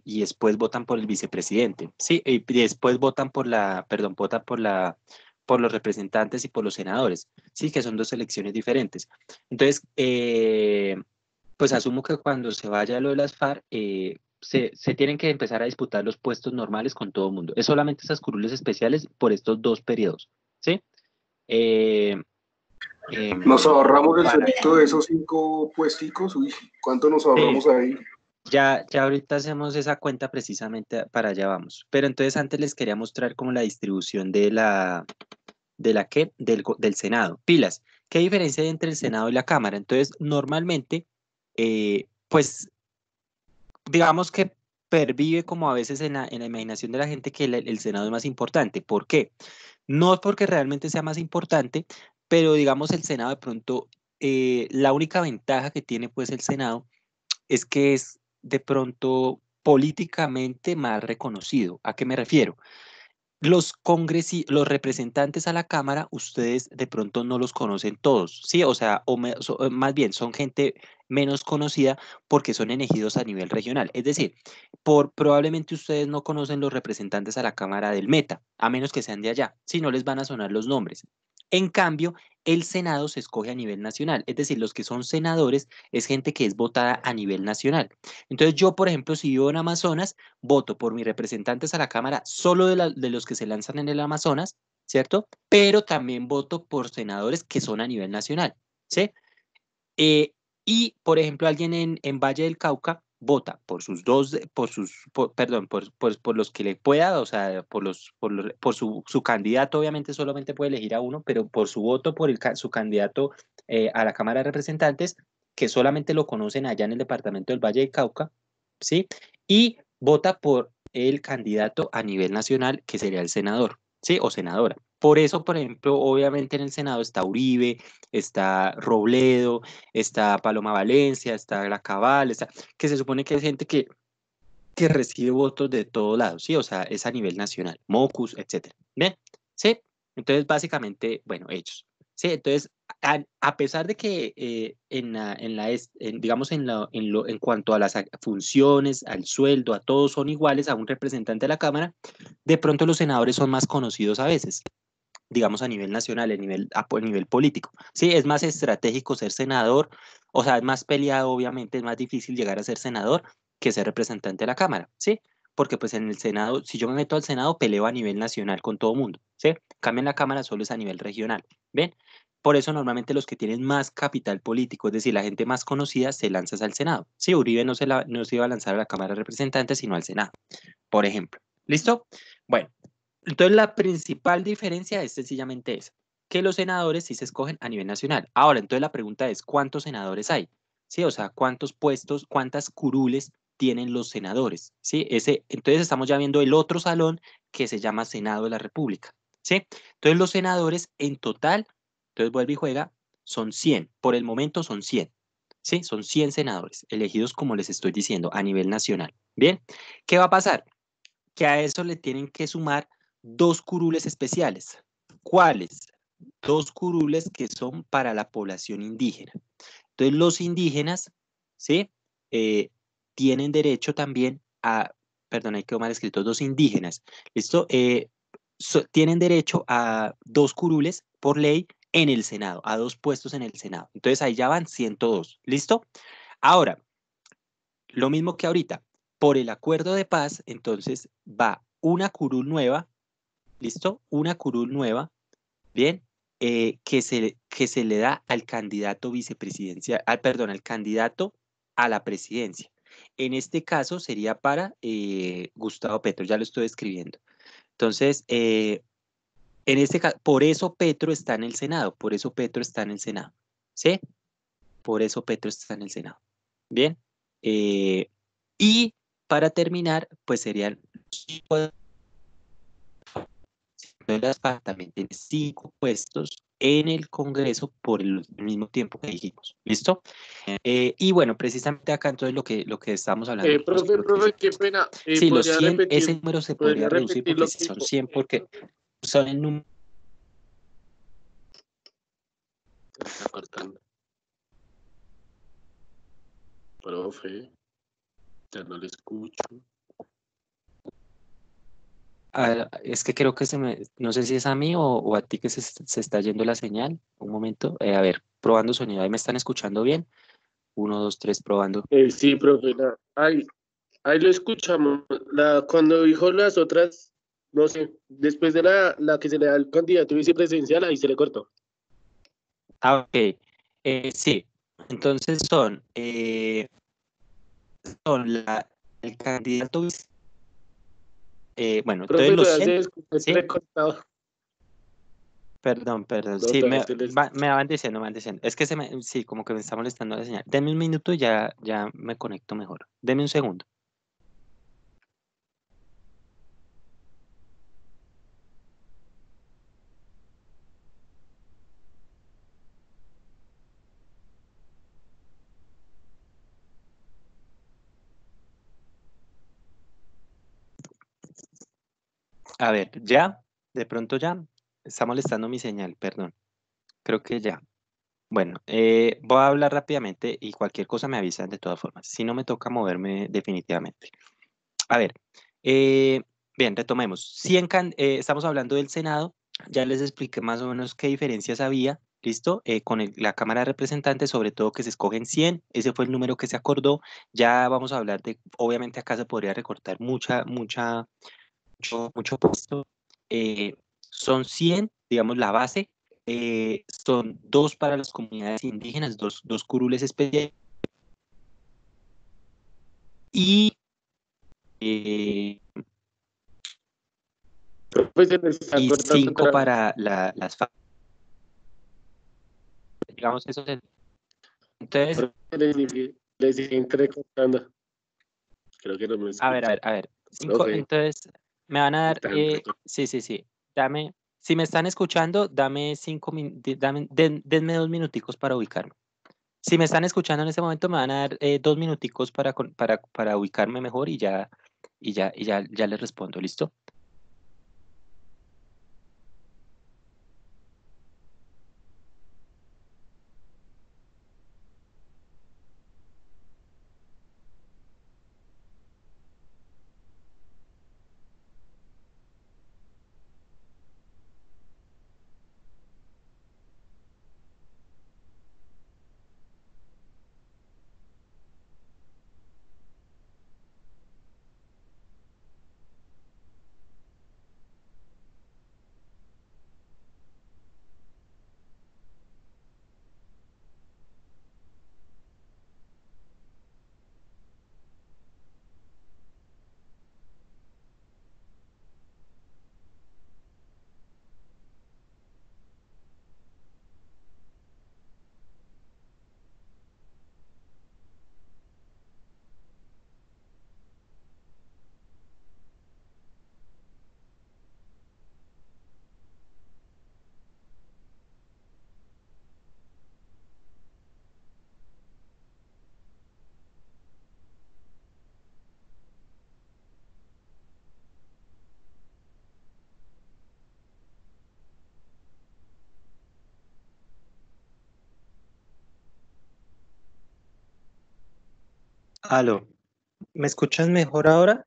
y, después votan por el vicepresidente, ¿sí? Y después votan por la, perdón, votan por la, por los representantes y por los senadores, ¿sí? Que son dos elecciones diferentes. Entonces, eh, pues asumo que cuando se vaya lo de las FARC, se, se, tienen que empezar a disputar los puestos normales con todo el mundo. Es solamente esas curules especiales por estos dos periodos, ¿sí? Eh, nos ahorramos el suelito de esos
cinco puesticos, uy, ¿cuánto nos ahorramos ahí?
Ya, ya ahorita hacemos esa cuenta precisamente para allá vamos. Pero entonces antes les quería mostrar como la distribución de la, de la que, del, Senado. Pilas, ¿qué diferencia hay entre el Senado y la Cámara? Entonces, normalmente, eh, pues, digamos que pervive como a veces en la, imaginación de la gente que el, el Senado es más importante. ¿Por qué? No es porque realmente sea más importante, pero digamos el Senado de pronto, eh, la única ventaja que tiene pues el Senado es que es de pronto políticamente más reconocido. ¿A qué me refiero? Los los representantes a la Cámara, ustedes de pronto no los conocen todos, ¿sí? O sea, o eh, más bien son gente menos conocida porque son elegidos a nivel regional. Es decir, por, probablemente ustedes no conocen los representantes a la Cámara del Meta, a menos que sean de allá, si no les van a sonar los nombres. En cambio, el Senado se escoge a nivel nacional, es decir, los que son senadores es gente que es votada a nivel nacional. Entonces yo, por ejemplo, si vivo en Amazonas, voto por mis representantes a la Cámara solo de, los que se lanzan en el Amazonas, ¿cierto? Pero también voto por senadores que son a nivel nacional, ¿sí? Eh, y, por ejemplo, alguien en Valle del Cauca vota por sus dos, por sus, perdón, por, por, los que le pueda, o sea, por los, por, por su, su, candidato, obviamente solamente puede elegir a uno, pero por su voto por el, su candidato eh, a la Cámara de Representantes, que solamente lo conocen allá en el departamento del Valle de Cauca, ¿sí? Y vota por el candidato a nivel nacional, que sería el senador, ¿sí? O senadora. Por eso, por ejemplo, obviamente en el Senado está Uribe, está Robledo, está Paloma Valencia, está La Cabal, está, que se supone que es gente que, que recibe votos de todos lados, ¿sí? O sea, es a nivel nacional, Mocus, etcétera. ¿Sí? Entonces, básicamente, bueno, ellos. ¿Sí? Entonces, a, pesar de que eh, en la, en la digamos, en, en, lo, en cuanto a las funciones, al sueldo, a todos son iguales a un representante de la Cámara, de pronto los senadores son más conocidos a veces digamos, a nivel nacional, a nivel, a, nivel político. Sí, es más estratégico ser senador, o sea, es más peleado, obviamente, es más difícil llegar a ser senador que ser representante de la Cámara, ¿sí? Porque pues en el Senado, si yo me meto al Senado, peleo a nivel nacional con todo mundo, ¿sí? Cambia la Cámara solo es a nivel regional, ¿ven? Por eso normalmente los que tienen más capital político, es decir, la gente más conocida, se lanza al Senado. Sí, Uribe no se, la, no se iba a lanzar a la Cámara de Representantes, sino al Senado, por ejemplo. ¿Listo? Bueno, entonces, la principal diferencia es sencillamente esa, que los senadores sí se escogen a nivel nacional. Ahora, entonces la pregunta es, ¿cuántos senadores hay? ¿Sí? O sea, ¿cuántos puestos, cuántas curules tienen los senadores? ¿Sí? Ese, entonces, estamos ya viendo el otro salón que se llama Senado de la República. ¿Sí? Entonces, los senadores en total, entonces vuelve y juega, son 100. Por el momento son 100. ¿Sí? Son 100 senadores elegidos, como les estoy diciendo, a nivel nacional. Bien, ¿qué va a pasar? Que a eso le tienen que sumar dos curules especiales. ¿Cuáles? Dos curules que son para la población indígena. Entonces, los indígenas, ¿sí? Eh, tienen derecho también a, perdón, hay que mal escrito, dos indígenas, ¿listo? Eh, tienen derecho a dos curules por ley en el Senado, a dos puestos en el Senado. Entonces, ahí ya van 102, ¿listo? Ahora, lo mismo que ahorita, por el acuerdo de paz, entonces va una curul nueva ¿Listo? Una curul nueva, ¿bien? Eh, que, se, que se le da al candidato vicepresidencial, al, ah, perdón, al candidato a la presidencia. En este caso sería para eh, Gustavo Petro, ya lo estoy escribiendo. Entonces, eh, en este caso, por eso Petro está en el Senado, por eso Petro está en el Senado, ¿sí? Por eso Petro está en el Senado. Bien. y para terminar, pues serían de las también tiene cinco puestos en el Congreso por el mismo tiempo que dijimos. ¿Listo? Eh, y bueno, precisamente acá entonces lo que, lo que estamos hablando. Eh, pues, profe,
profe, qué pena. Eh, sí, los 100, ese número se podría reducir porque si
son 100 porque son el número... Profe, ya no le escucho es que creo que se me, no sé si es a mí o, a ti que se, está yendo la señal. Un momento, eh, a ver, probando sonido, ahí me están escuchando bien. Uno, dos, tres, probando. Eh, sí, profe, ahí,
lo escuchamos. cuando dijo las otras, no sé, después de la, que se le da al candidato vicepresidencial, ahí se le cortó.
Ah, ok. Eh, sí, entonces son, son el candidato eh, bueno, entonces los Perdón, perdón. Sí, me, van diciendo, me van diciendo. Es que sí, como que me está molestando la señal. Deme un minuto y ya, ya me conecto mejor. Deme un segundo. A ver, ya, de pronto ya. Está molestando mi señal, perdón. Creo que ya. Bueno, eh, voy a hablar rápidamente y cualquier cosa me avisan de todas formas. Si no me toca moverme definitivamente. A ver, eh, bien, retomemos. 100 eh, estamos hablando del Senado. Ya les expliqué más o menos qué diferencias había, ¿listo? con la Cámara de Representantes, sobre todo que se escogen 100. Ese fue el número que se acordó. Ya vamos a hablar de, obviamente acá se podría recortar mucha, mucha, mucho, mucho puesto. Eh, son 100, digamos, la base. Eh, son dos para las comunidades indígenas, dos, dos curules especiales. Y. Eh, pues, cinco para la, las digamos eso es el... entonces
les entrecortando
creo que no me a ver a ver a ver cinco entonces me van a dar, eh, sí, sí, sí, dame, si me están escuchando, dame cinco, dame, denme dos minuticos para ubicarme. Si me están escuchando en este momento, me van a dar eh, dos minuticos para, para, para ubicarme mejor y ya, y ya, y ya, ya les respondo, ¿listo? Aló, ¿me escuchan mejor ahora?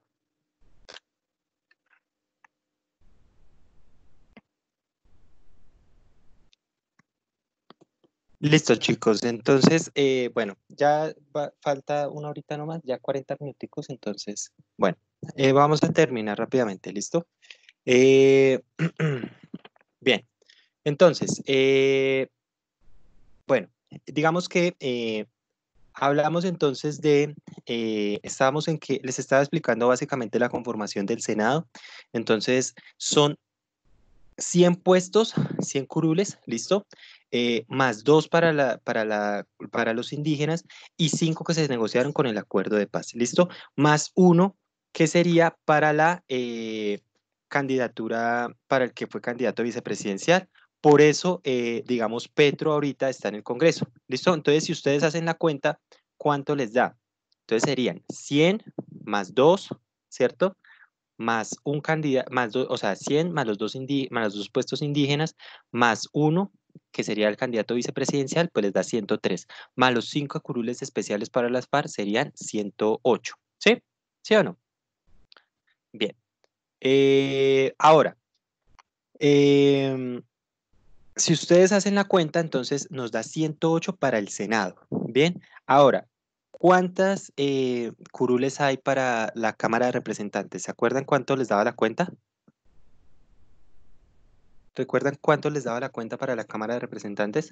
Listo, chicos. Entonces, eh, bueno, ya falta una horita nomás, ya 40 minuticos. Entonces, bueno, eh, vamos a terminar rápidamente. ¿Listo? Eh, (clears throat) bien. Entonces, bueno, digamos que Hablamos entonces de, eh, estábamos en que les estaba explicando básicamente la conformación del Senado. Entonces, son 100 puestos, 100 curules, ¿listo? Eh, más dos para, la, para, la, para los indígenas y cinco que se negociaron con el acuerdo de paz, ¿listo? Más uno que sería para la eh, candidatura, para el que fue candidato vicepresidencial por eso, eh, digamos, Petro ahorita está en el Congreso. ¿Listo? Entonces, si ustedes hacen la cuenta, ¿cuánto les da? Entonces serían 100 más 2, ¿cierto? Más un candidato, más o sea, 100 más los, dos más los puestos indígenas, más uno, que sería el candidato vicepresidencial, pues les da 103. Más los cinco curules especiales para las FARC serían 108. ¿Sí? ¿Sí o no? Bien. Eh, ahora, eh, si ustedes hacen la cuenta, entonces nos da 108 para el Senado. Bien, ahora, ¿cuántas eh, curules hay para la Cámara de Representantes? ¿Se acuerdan cuánto les daba la cuenta? ¿Recuerdan cuánto les daba la cuenta para la Cámara de Representantes?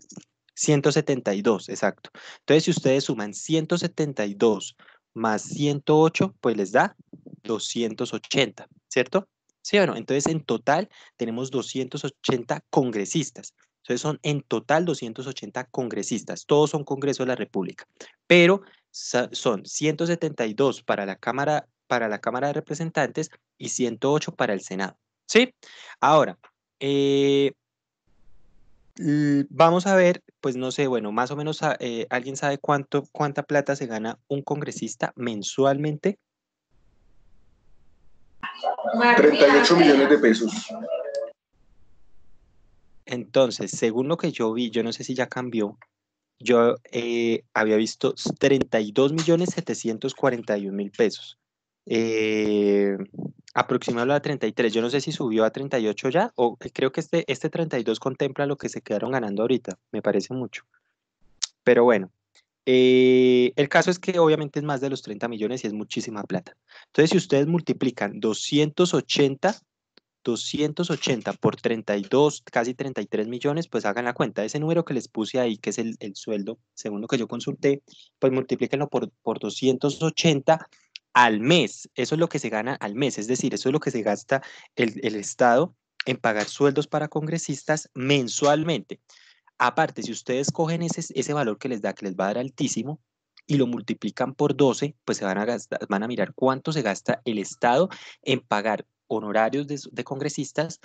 172, exacto. Entonces, si ustedes suman 172 más 108, pues les da 280, ¿cierto? ¿Sí Entonces, en total tenemos 280 congresistas. Entonces, son en total 280 congresistas. Todos son Congreso de la República. Pero son 172 para la Cámara, para la Cámara de Representantes y 108 para el Senado. ¿Sí? Ahora, eh, vamos a ver, pues no sé, bueno, más o menos eh, alguien sabe cuánto, cuánta plata se gana un congresista mensualmente.
38 millones de
pesos. Entonces, según lo que yo vi, yo no sé si ya cambió, yo eh, había visto 32 millones 741 mil pesos. Eh, aproximado a 33, yo no sé si subió a 38 ya, o creo que este, este 32 contempla lo que se quedaron ganando ahorita, me parece mucho. Pero bueno, eh, el caso es que obviamente es más de los 30 millones y es muchísima plata. Entonces, si ustedes multiplican 280, 280 por 32, casi 33 millones, pues hagan la cuenta. Ese número que les puse ahí, que es el, sueldo, según lo que yo consulté, pues multiplíquenlo por, 280 al mes. Eso es lo que se gana al mes, es decir, eso es lo que se gasta el, el Estado en pagar sueldos para congresistas mensualmente. Aparte, si ustedes cogen ese, ese valor que les da, que les va a dar altísimo, y lo multiplican por 12, pues se van a, van a mirar cuánto se gasta el Estado en pagar honorarios de congresistas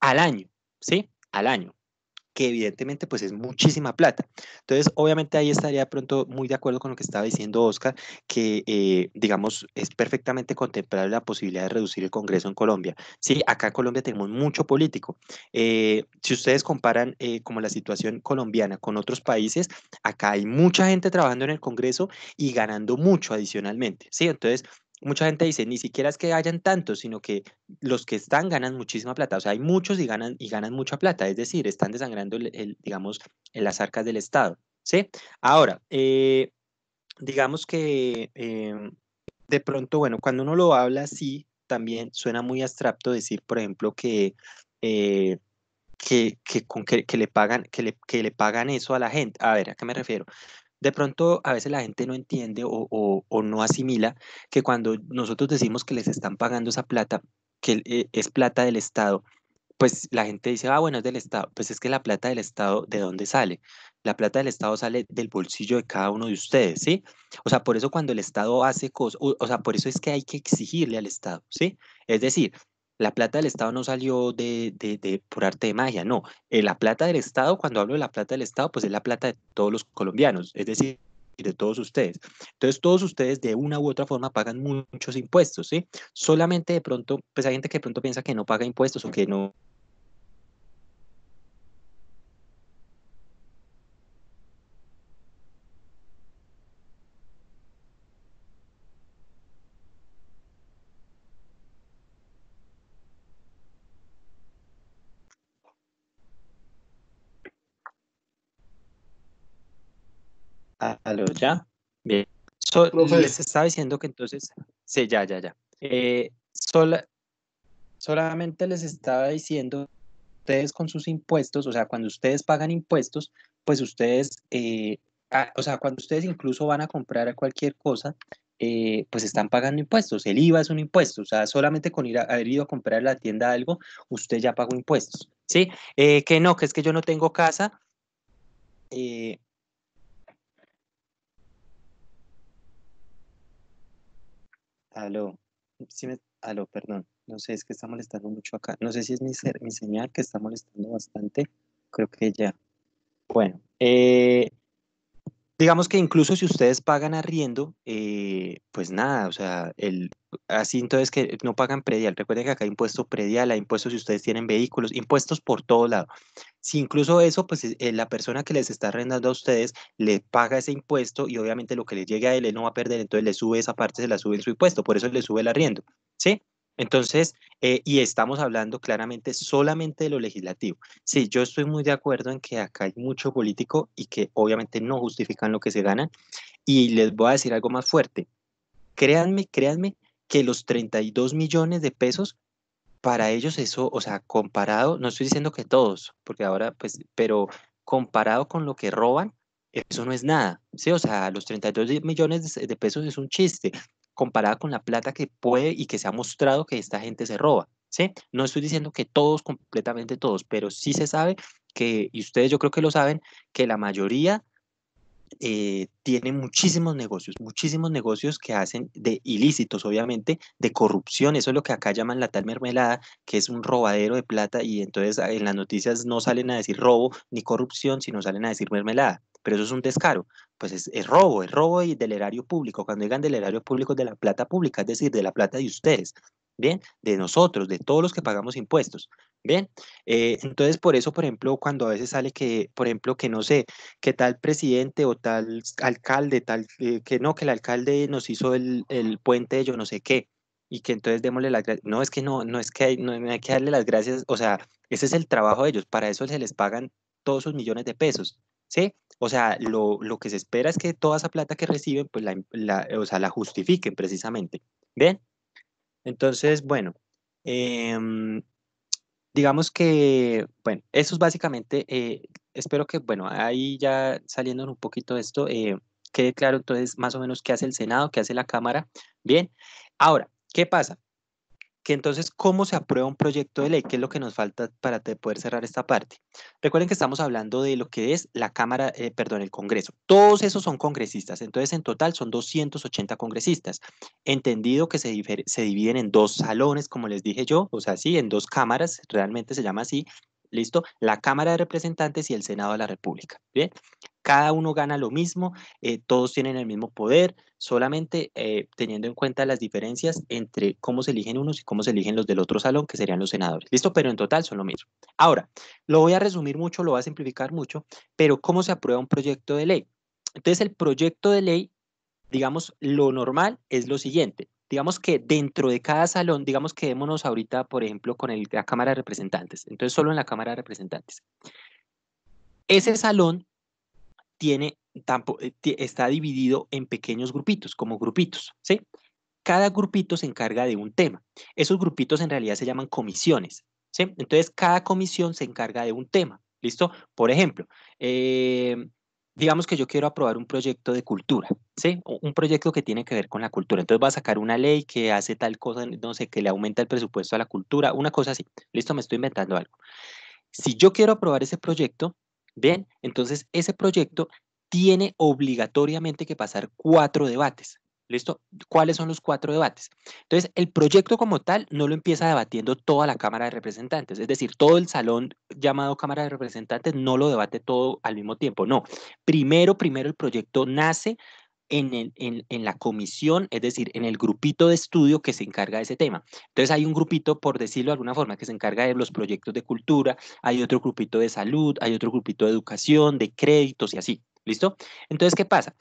al año, ¿sí? Al año que evidentemente pues es muchísima plata. Entonces, obviamente ahí estaría pronto muy de acuerdo con lo que estaba diciendo Oscar, que eh, digamos es perfectamente contemplable la posibilidad de reducir el Congreso en Colombia. Sí, acá en Colombia tenemos mucho político. Eh, si ustedes comparan eh, como la situación colombiana con otros países, acá hay mucha gente trabajando en el Congreso y ganando mucho adicionalmente. Sí, entonces mucha gente dice, ni siquiera es que hayan tantos, sino que los que están ganan muchísima plata. O sea, hay muchos y ganan, y ganan mucha plata, es decir, están desangrando, el, digamos, las arcas del Estado. ¿sí? Ahora, eh, digamos que em, de pronto, bueno, cuando uno lo habla así, también suena muy abstracto decir, por ejemplo, que... Eh, que, que, que, que, le pagan, que, que le pagan eso a la gente. A ver, ¿a qué me refiero? de pronto a veces la gente no entiende o, no asimila que cuando nosotros decimos que les están pagando esa plata, que eh, es plata del Estado, pues la gente dice, ah, bueno, es del Estado. Pues es que la plata del Estado, ¿de dónde sale? La plata del Estado sale del bolsillo de cada uno de ustedes, ¿sí? O sea, por eso cuando el Estado hace cosas, o, sea, por eso es que hay que exigirle al Estado, ¿sí? Es decir, la plata del Estado no salió de, de, de por arte de magia, no. Eh, la plata del Estado, cuando hablo de la plata del Estado, pues es la plata de todos los colombianos, es decir, de todos ustedes. Entonces, todos ustedes de una u otra forma pagan muchos impuestos, ¿sí? Solamente de pronto, pues hay gente que de pronto piensa que no paga impuestos o que no ya. Bien. les estaba diciendo que entonces. Sí, ya, ya, ya. Eh, sola, solamente les estaba diciendo, ustedes con sus impuestos, o sea, cuando ustedes pagan impuestos, pues ustedes, eh, o sea, cuando ustedes incluso van a comprar cualquier cosa, eh, pues están pagando impuestos. El IVA es un impuesto, o sea, solamente con ir a, haber ido a comprar la tienda algo, usted ya pagó impuestos, ¿sí? que no, que es que yo no tengo casa. Eh, Aló, aló, perdón. No sé, es que está molestando mucho acá. No sé si es mi, ser, mi señal que está molestando bastante. Creo que ya. Bueno, eh, Digamos que incluso si ustedes pagan arriendo, eh, pues nada, o sea, el, así entonces que no pagan predial. Recuerden que acá hay impuesto predial, hay impuestos si ustedes tienen vehículos, impuestos por todo lado. Si incluso eso, pues eh, la persona que les está arrendando a ustedes le paga ese impuesto y obviamente lo que le llegue a él, él no va a perder, entonces le sube esa parte, se la sube en su impuesto, por eso le sube el arriendo, ¿sí? Entonces, eh, y estamos hablando claramente solamente de lo legislativo. Sí, yo estoy muy de acuerdo en que acá hay mucho político y que obviamente no justifican lo que se gana. Y les voy a decir algo más fuerte. Créanme, créanme que los 32 millones de pesos, para ellos eso, o sea, comparado, no estoy diciendo que todos, porque ahora, pues, pero comparado con lo que roban, eso no es nada, ¿sí? O sea, los 32 millones de pesos es un chiste comparada con la plata que puede y que se ha mostrado que esta gente se roba. ¿sí? No estoy diciendo que todos, completamente todos, pero sí se sabe que, y ustedes yo creo que lo saben, que la mayoría eh, tiene muchísimos negocios, muchísimos negocios que hacen de ilícitos, obviamente, de corrupción. Eso es lo que acá llaman la tal mermelada, que es un robadero de plata y entonces ah, en las noticias no salen a decir robo ni corrupción, sino salen a decir mermelada pero eso es un descaro, pues es, robo, es robo y del erario público, cuando digan del erario público de la plata pública, es decir, de la plata de ustedes, ¿bien? De nosotros, de todos los que pagamos impuestos, ¿bien? Eh, entonces, por eso, por ejemplo, cuando a veces sale que, por ejemplo, que no sé, que tal presidente o tal alcalde, tal, eh, que no, que el alcalde nos hizo el, el puente de yo no sé qué, y que entonces démosle las gracias. No, es que no, no es que hay, no, hay que darle las gracias, o sea, ese es el trabajo de ellos, para eso se les pagan todos sus millones de pesos, ¿sí? O sea, lo, que se espera es que toda esa plata que reciben, pues la, eh, justifiquen precisamente. ¿bien? Entonces, bueno, em, digamos que, bueno, eso es básicamente, eh, espero que, bueno, ahí ya saliendo un poquito de esto, eh, quede claro entonces más o menos qué hace el Senado, qué hace la Cámara. Bien, ahora, ¿qué pasa? que entonces cómo se aprueba un proyecto de ley, qué es lo que nos falta para poder cerrar esta parte. Recuerden que estamos hablando de lo que es la Cámara, eh, perdón, el Congreso. Todos esos son congresistas, entonces en total son 280 congresistas. Entendido que se, se dividen en dos salones, como les dije yo, o sea, sí, en dos cámaras, realmente se llama así, ¿Listo? La Cámara de Representantes y el Senado de la República. Bien, cada uno gana lo mismo, eh, todos tienen el mismo poder, solamente eh, teniendo en cuenta las diferencias entre cómo se eligen unos y cómo se eligen los del otro salón, que serían los senadores. ¿Listo? Pero en total son lo mismo. Ahora, lo voy a resumir mucho, lo voy a simplificar mucho, pero ¿cómo se aprueba un proyecto de ley? Entonces, el proyecto de ley, digamos, lo normal es lo siguiente digamos que dentro de cada salón, digamos que démonos ahorita, por ejemplo, con la Cámara de Representantes, entonces solo en la Cámara de Representantes. Ese salón tiene, eh, está dividido en pequeños grupitos, como grupitos, ¿sí? Cada grupito se encarga de un tema. Esos grupitos en realidad se llaman comisiones, ¿sí? Entonces, cada comisión se encarga de un tema, ¿listo? Por ejemplo, eh, digamos que yo quiero aprobar un proyecto de cultura, ¿sí? Un proyecto que tiene que ver con la cultura. Entonces va a sacar una ley que hace tal cosa, no sé, que le aumenta el presupuesto a la cultura, una cosa así. Listo, me estoy inventando algo. Si yo quiero aprobar ese proyecto, bien, entonces ese proyecto tiene obligatoriamente que pasar cuatro debates. ¿Listo? ¿Cuáles son los cuatro debates? Entonces, el proyecto como tal no lo empieza debatiendo toda la Cámara de Representantes, es decir, todo el salón llamado Cámara de Representantes no lo debate todo al mismo tiempo, no. Primero, primero el proyecto nace en, en, en, la comisión, es decir, en el grupito de estudio que se encarga de ese tema. Entonces hay un grupito, por decirlo de alguna forma, que se encarga de los proyectos de cultura, hay otro grupito de salud, hay otro grupito de educación, de créditos y así. ¿Listo? Entonces, ¿qué pasa?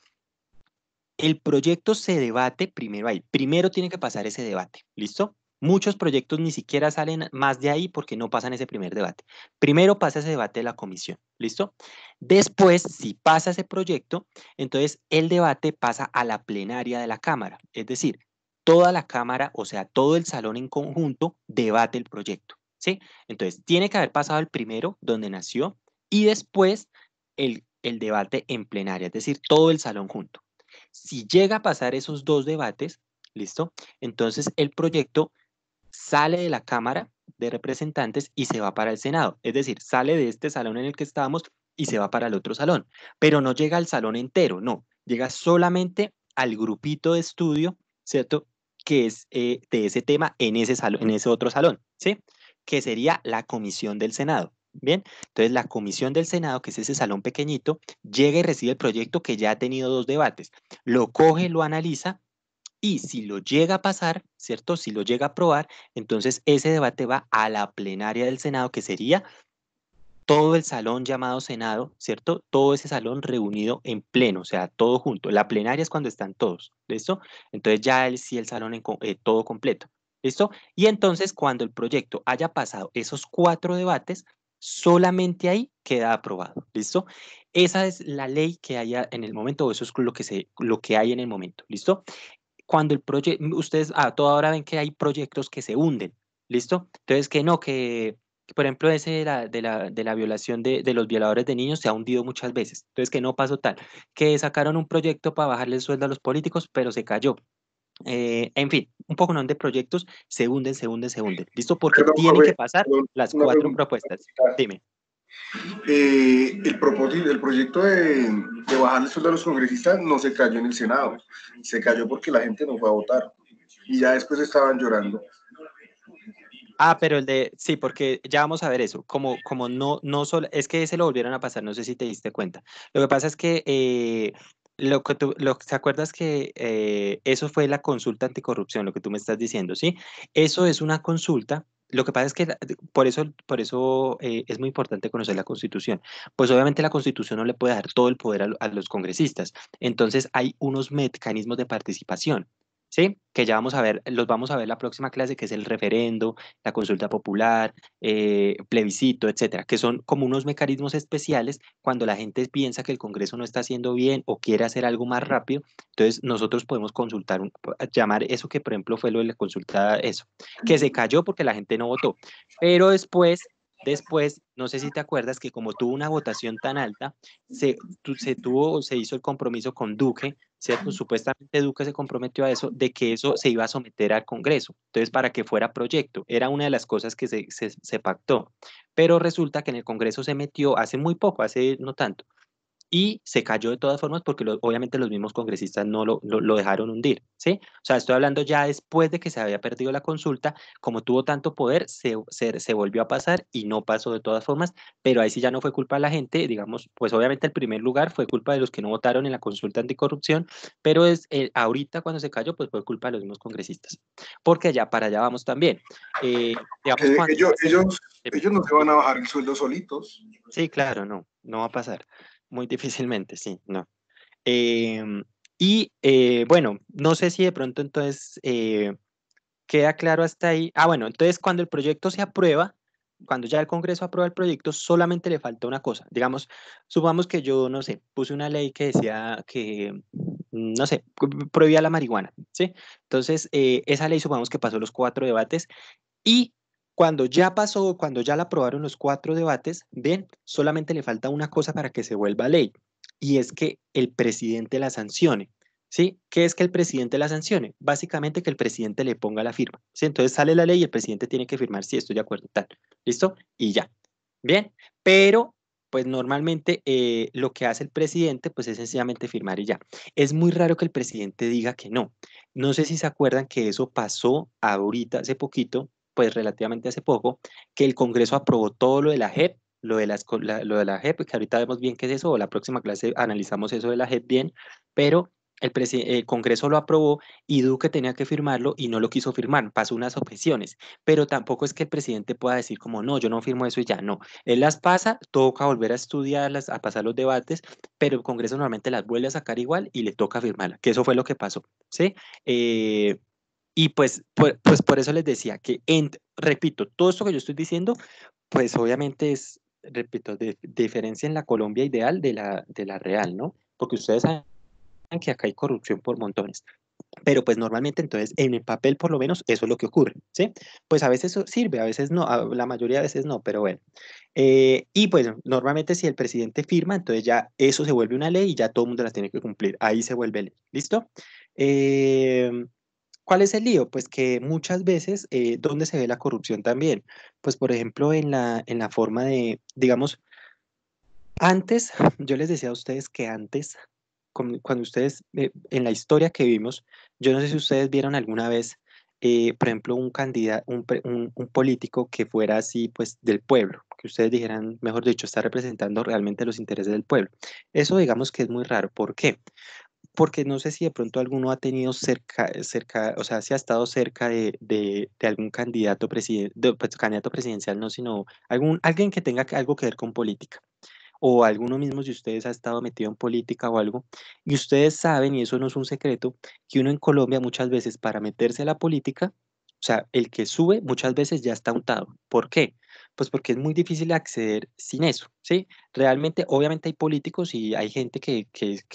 El proyecto se debate primero ahí. Primero tiene que pasar ese debate. ¿Listo? Muchos proyectos ni siquiera salen más de ahí porque no pasan ese primer debate. Primero pasa ese debate de la comisión, ¿listo? Después, si pasa ese proyecto, entonces el debate pasa a la plenaria de la Cámara, es decir, toda la Cámara, o sea, todo el salón en conjunto debate el proyecto, ¿sí? Entonces, tiene que haber pasado el primero, donde nació, y después el, el debate en plenaria, es decir, todo el salón junto, si llega a pasar esos dos debates, ¿listo? Entonces el proyecto sale de la Cámara de Representantes y se va para el Senado. Es decir, sale de este salón en el que estábamos y se va para el otro salón. Pero no llega al salón entero, no. Llega solamente al grupito de estudio, ¿cierto? Que es eh, de ese tema en ese, en ese otro salón, ¿sí? Que sería la comisión del Senado. Bien, entonces la comisión del Senado, que es ese salón pequeñito, llega y recibe el proyecto que ya ha tenido dos debates. Lo coge, lo analiza y si lo llega a pasar, ¿cierto? Si lo llega a aprobar, entonces ese debate va a la plenaria del Senado, que sería todo el salón llamado Senado, ¿cierto? Todo ese salón reunido en pleno, o sea, todo junto. La plenaria es cuando están todos, ¿listo? Entonces ya el, sí el salón en, eh, todo completo, ¿listo? Y entonces cuando el proyecto haya pasado esos cuatro debates, Solamente ahí queda aprobado, ¿listo? Esa es la ley que haya en el momento, o eso es lo que, se, lo que hay en el momento, ¿listo? Cuando el proyecto, ustedes a toda hora ven que hay proyectos que se hunden, ¿listo? Entonces, que no, que por ejemplo, ese de la, de la, de la violación de, de, los violadores de niños se ha hundido muchas veces. Entonces, que no pasó tal, que sacaron un proyecto para bajarle el sueldo a los políticos, pero se cayó. Eh, en fin, un poco de proyectos se hunden, se hunden, se hunden. ¿Listo? Porque Perdón, tienen que pasar las cuatro propuestas. Dime.
Eh, el, propósito, el proyecto de, bajar el sueldo a los congresistas no se cayó en el Senado, se cayó porque la gente no fue a votar y ya después estaban llorando.
Ah, pero el de, sí, porque ya vamos a ver eso, como, como no, no solo, es que ese lo volvieron a pasar, no sé si te diste cuenta. Lo que pasa es que eh, lo que tú, ¿te acuerdas que eh, eso fue la consulta anticorrupción, lo que tú me estás diciendo, sí? Eso es una consulta. Lo que pasa es que por eso, por eso eh, es muy importante conocer la Constitución. Pues obviamente la Constitución no le puede dar todo el poder a los congresistas. Entonces hay unos mecanismos de participación. ¿sí? Que ya vamos a ver, los vamos a ver la próxima clase, que es el referendo, la consulta popular, eh, plebiscito, etcétera, que son como unos mecanismos especiales cuando la gente piensa que el Congreso no está haciendo bien o quiere hacer algo más rápido. Entonces, nosotros podemos consultar, llamar eso que, por ejemplo, fue lo de la consulta, eso, que se cayó porque la gente no votó. Pero después Después, no sé si te acuerdas que como tuvo una votación tan alta, se, se tuvo se hizo el compromiso con Duque Supuestamente Duque se comprometió a eso, de que eso se iba a someter al Congreso. Entonces, para que fuera proyecto, era una de las cosas que se, se pactó. Pero resulta que en el Congreso se metió hace muy poco, hace no tanto, y se cayó de todas formas porque obviamente los mismos congresistas no lo, dejaron hundir, ¿sí? O sea, estoy hablando ya después de que se había perdido la consulta, como tuvo tanto poder, se, volvió a pasar y no pasó de todas formas, pero ahí sí ya no fue culpa de la gente, digamos, pues obviamente el primer lugar fue culpa de los que no votaron en la consulta anticorrupción, pero es eh, ahorita cuando se cayó, pues fue culpa de los mismos congresistas, porque allá para allá vamos también.
Eh, eh, ellos, ellos, ellos no se van a bajar el
sueldo solitos. Sí, claro, no, no va a pasar muy difícilmente, sí, no. Em, y eh, bueno, no sé si de pronto entonces eh, queda claro hasta ahí. Ah, bueno, entonces cuando el proyecto se aprueba, cuando ya el Congreso aprueba el proyecto, solamente le falta una cosa. Digamos, supongamos que yo, no sé, puse una ley que decía que, mm, no sé, prohibía la marihuana, ¿sí? Entonces, eh, esa ley supongamos que pasó los cuatro debates y cuando ya pasó, cuando ya la aprobaron los cuatro debates, ven, solamente le falta una cosa para que se vuelva ley, y es que el presidente la sancione. ¿Sí? ¿Qué es que el presidente la sancione? Básicamente que el presidente le ponga la firma. ¿sí? Entonces sale la ley y el presidente tiene que firmar si estoy de acuerdo, tal. ¿Listo? Y ya. Bien, pero pues normalmente eh, lo que hace el presidente pues es sencillamente firmar y ya. Es muy raro que el presidente diga que no. No sé si se acuerdan que eso pasó ahorita, hace poquito, pues relativamente hace poco, que el Congreso aprobó todo lo de la JEP, lo de, las, la, lo de la JEP, que ahorita vemos bien qué es eso, o la próxima clase analizamos eso de la JEP bien, pero el, Congreso lo aprobó y Duque tenía que firmarlo y no lo quiso firmar, pasó unas objeciones, pero tampoco es que el presidente pueda decir como, no, yo no firmo eso y ya, no, él las pasa, toca volver a estudiarlas, a pasar los debates, pero el Congreso normalmente las vuelve a sacar igual y le toca firmarla, que eso fue lo que pasó, ¿sí? Eh, y pues por, pues, pues por eso les decía que, en, repito, todo esto que yo estoy diciendo, pues obviamente es, repito, de, diferencia en la Colombia ideal de la, de la real, ¿no? Porque ustedes saben que acá hay corrupción por montones. Pero pues normalmente entonces en el papel por lo menos eso es lo que ocurre, ¿sí? Pues a veces sirve, a veces no, la mayoría de veces no, pero bueno. Eh, y pues normalmente si el presidente firma, entonces ya eso se vuelve una ley y ya todo el mundo la tiene que cumplir, ahí se vuelve ley, ¿listo? Eh, ¿Cuál es el lío? Pues que muchas veces, eh, ¿dónde se ve la corrupción también? Pues, por ejemplo, en la, en la forma de, digamos, antes, (laughs) yo les decía a ustedes que antes, cuando ustedes, eh, en la historia que vimos, yo no sé si ustedes vieron alguna vez, eh, por ejemplo, un candidato, un, un, político que fuera así, pues, del pueblo, que ustedes dijeran, mejor dicho, está representando realmente los intereses del pueblo. Eso digamos que es muy raro. ¿Por qué? porque no sé si de pronto alguno ha tenido cerca, cerca o sea, si ha estado cerca de, algún candidato, pues, candidato presidencial, no, sino algún, alguien que tenga algo que ver con política o alguno mismo si ustedes ha estado metido en política o algo, y ustedes saben, y eso no es un secreto, que uno en Colombia muchas veces para meterse a la política, o sea, el que sube muchas veces ya está untado. ¿Por qué? Pues porque es muy difícil acceder sin eso, ¿sí? Realmente, obviamente hay políticos y hay gente que,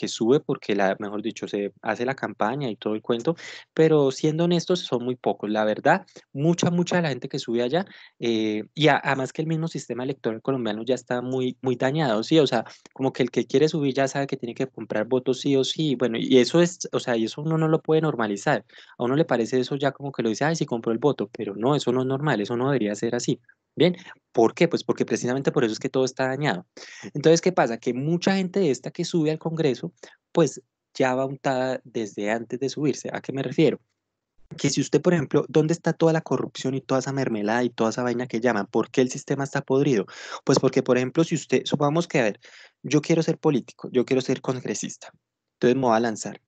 sube porque, la, mejor dicho, se hace la campaña y todo el cuento, pero siendo honestos, son muy pocos. La verdad, mucha, mucha de la gente que sube allá, eh, y además que el mismo sistema electoral colombiano ya está muy, muy dañado, ¿sí? O sea, como que el que quiere subir ya sabe que tiene que comprar votos sí o sí, bueno, y eso es, o sea, y eso uno no lo puede normalizar. A uno le parece eso ya como que lo dice, ay, si sí, compró el voto, pero no, eso no es normal, eso no debería ser así. Bien, ¿por qué? Pues porque precisamente por eso es que todo está dañado. Entonces, ¿qué pasa? Que mucha gente de esta que sube al Congreso, pues ya va untada desde antes de subirse. ¿A qué me refiero? que si usted, por ejemplo, ¿dónde está toda la corrupción y toda esa mermelada y toda esa vaina que llaman? ¿Por qué el sistema está podrido? Pues porque, por ejemplo, si usted, supongamos que, a ver, yo quiero ser político, yo quiero ser congresista, entonces me voy a lanzar.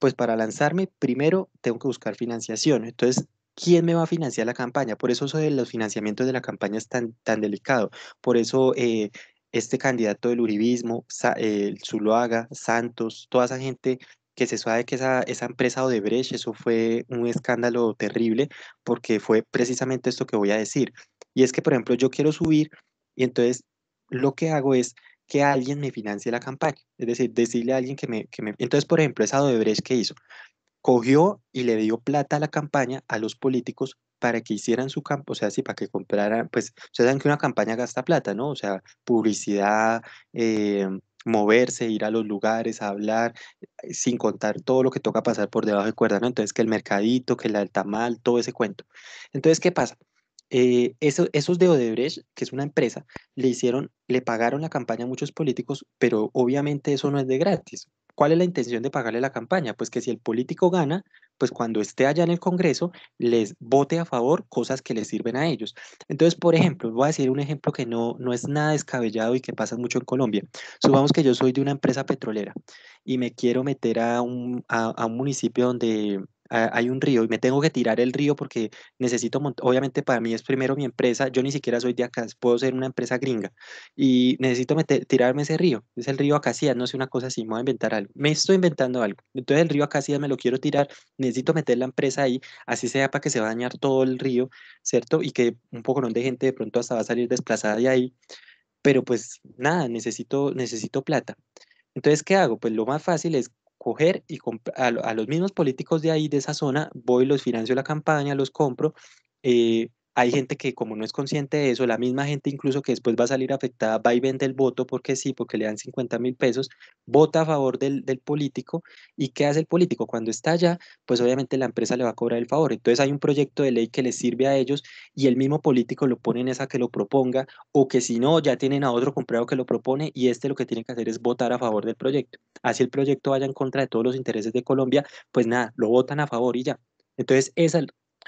Pues para lanzarme, primero tengo que buscar financiación. Entonces, ¿Quién me va a financiar la campaña? Por eso eso de los financiamientos de la campaña es tan, tan delicado. Por eso eh, este candidato del Uribismo, el eh, Zuluaga, Santos, toda esa gente que se sabe que esa, esa empresa Odebrecht, eso fue un escándalo terrible porque fue precisamente esto que voy a decir. Y es que, por ejemplo, yo quiero subir y entonces lo que hago es que alguien me financie la campaña. Es decir, decirle a alguien que me... Que me... Entonces, por ejemplo, esa Odebrecht que hizo, cogió y le dio plata a la campaña, a los políticos, para que hicieran su campo, o sea, sí, para que compraran, pues, ustedes saben que una campaña gasta plata, ¿no? O sea, publicidad, eh, moverse, ir a los lugares, hablar, eh, sin contar todo lo que toca pasar por debajo de cuerda, ¿no? Entonces, que el mercadito, que el mal, todo ese cuento. Entonces, ¿qué pasa? Eh, eso, esos de Odebrecht, que es una empresa, le hicieron, le pagaron la campaña a muchos políticos, pero obviamente eso no es de gratis. ¿Cuál es la intención de pagarle la campaña? Pues que si el político gana, pues cuando esté allá en el Congreso, les vote a favor cosas que les sirven a ellos. Entonces, por ejemplo, voy a decir un ejemplo que no, no es nada descabellado y que pasa mucho en Colombia. Supongamos que yo soy de una empresa petrolera y me quiero meter a un, a, a un municipio donde hay un río y me tengo que tirar el río porque necesito, obviamente para mí es primero mi empresa, yo ni siquiera soy de acá, puedo ser una empresa gringa y necesito tirarme ese río, es el río Acacia, no sé una cosa así, me voy a inventar algo, me estoy inventando algo, entonces el río Acacia me lo quiero tirar, necesito meter la empresa ahí, así sea para que se va a dañar todo el río, ¿cierto? Y que un poco de gente de pronto hasta va a salir desplazada de ahí, pero pues nada, necesito, necesito plata. Entonces, ¿qué hago? Pues lo más fácil es coger y a, a, los mismos políticos de ahí, de esa zona, voy, los financio la campaña, los compro, eh, hay gente que como no es consciente de eso, la misma gente incluso que después va a salir afectada, va y vende el voto porque sí, porque le dan 50 mil pesos, vota a favor del, del, político y ¿qué hace el político? Cuando está allá, pues obviamente la empresa le va a cobrar el favor. Entonces hay un proyecto de ley que les sirve a ellos y el mismo político lo pone en esa que lo proponga o que si no, ya tienen a otro comprado que lo propone y este lo que tiene que hacer es votar a favor del proyecto. Así el proyecto vaya en contra de todos los intereses de Colombia, pues nada, lo votan a favor y ya. Entonces, esa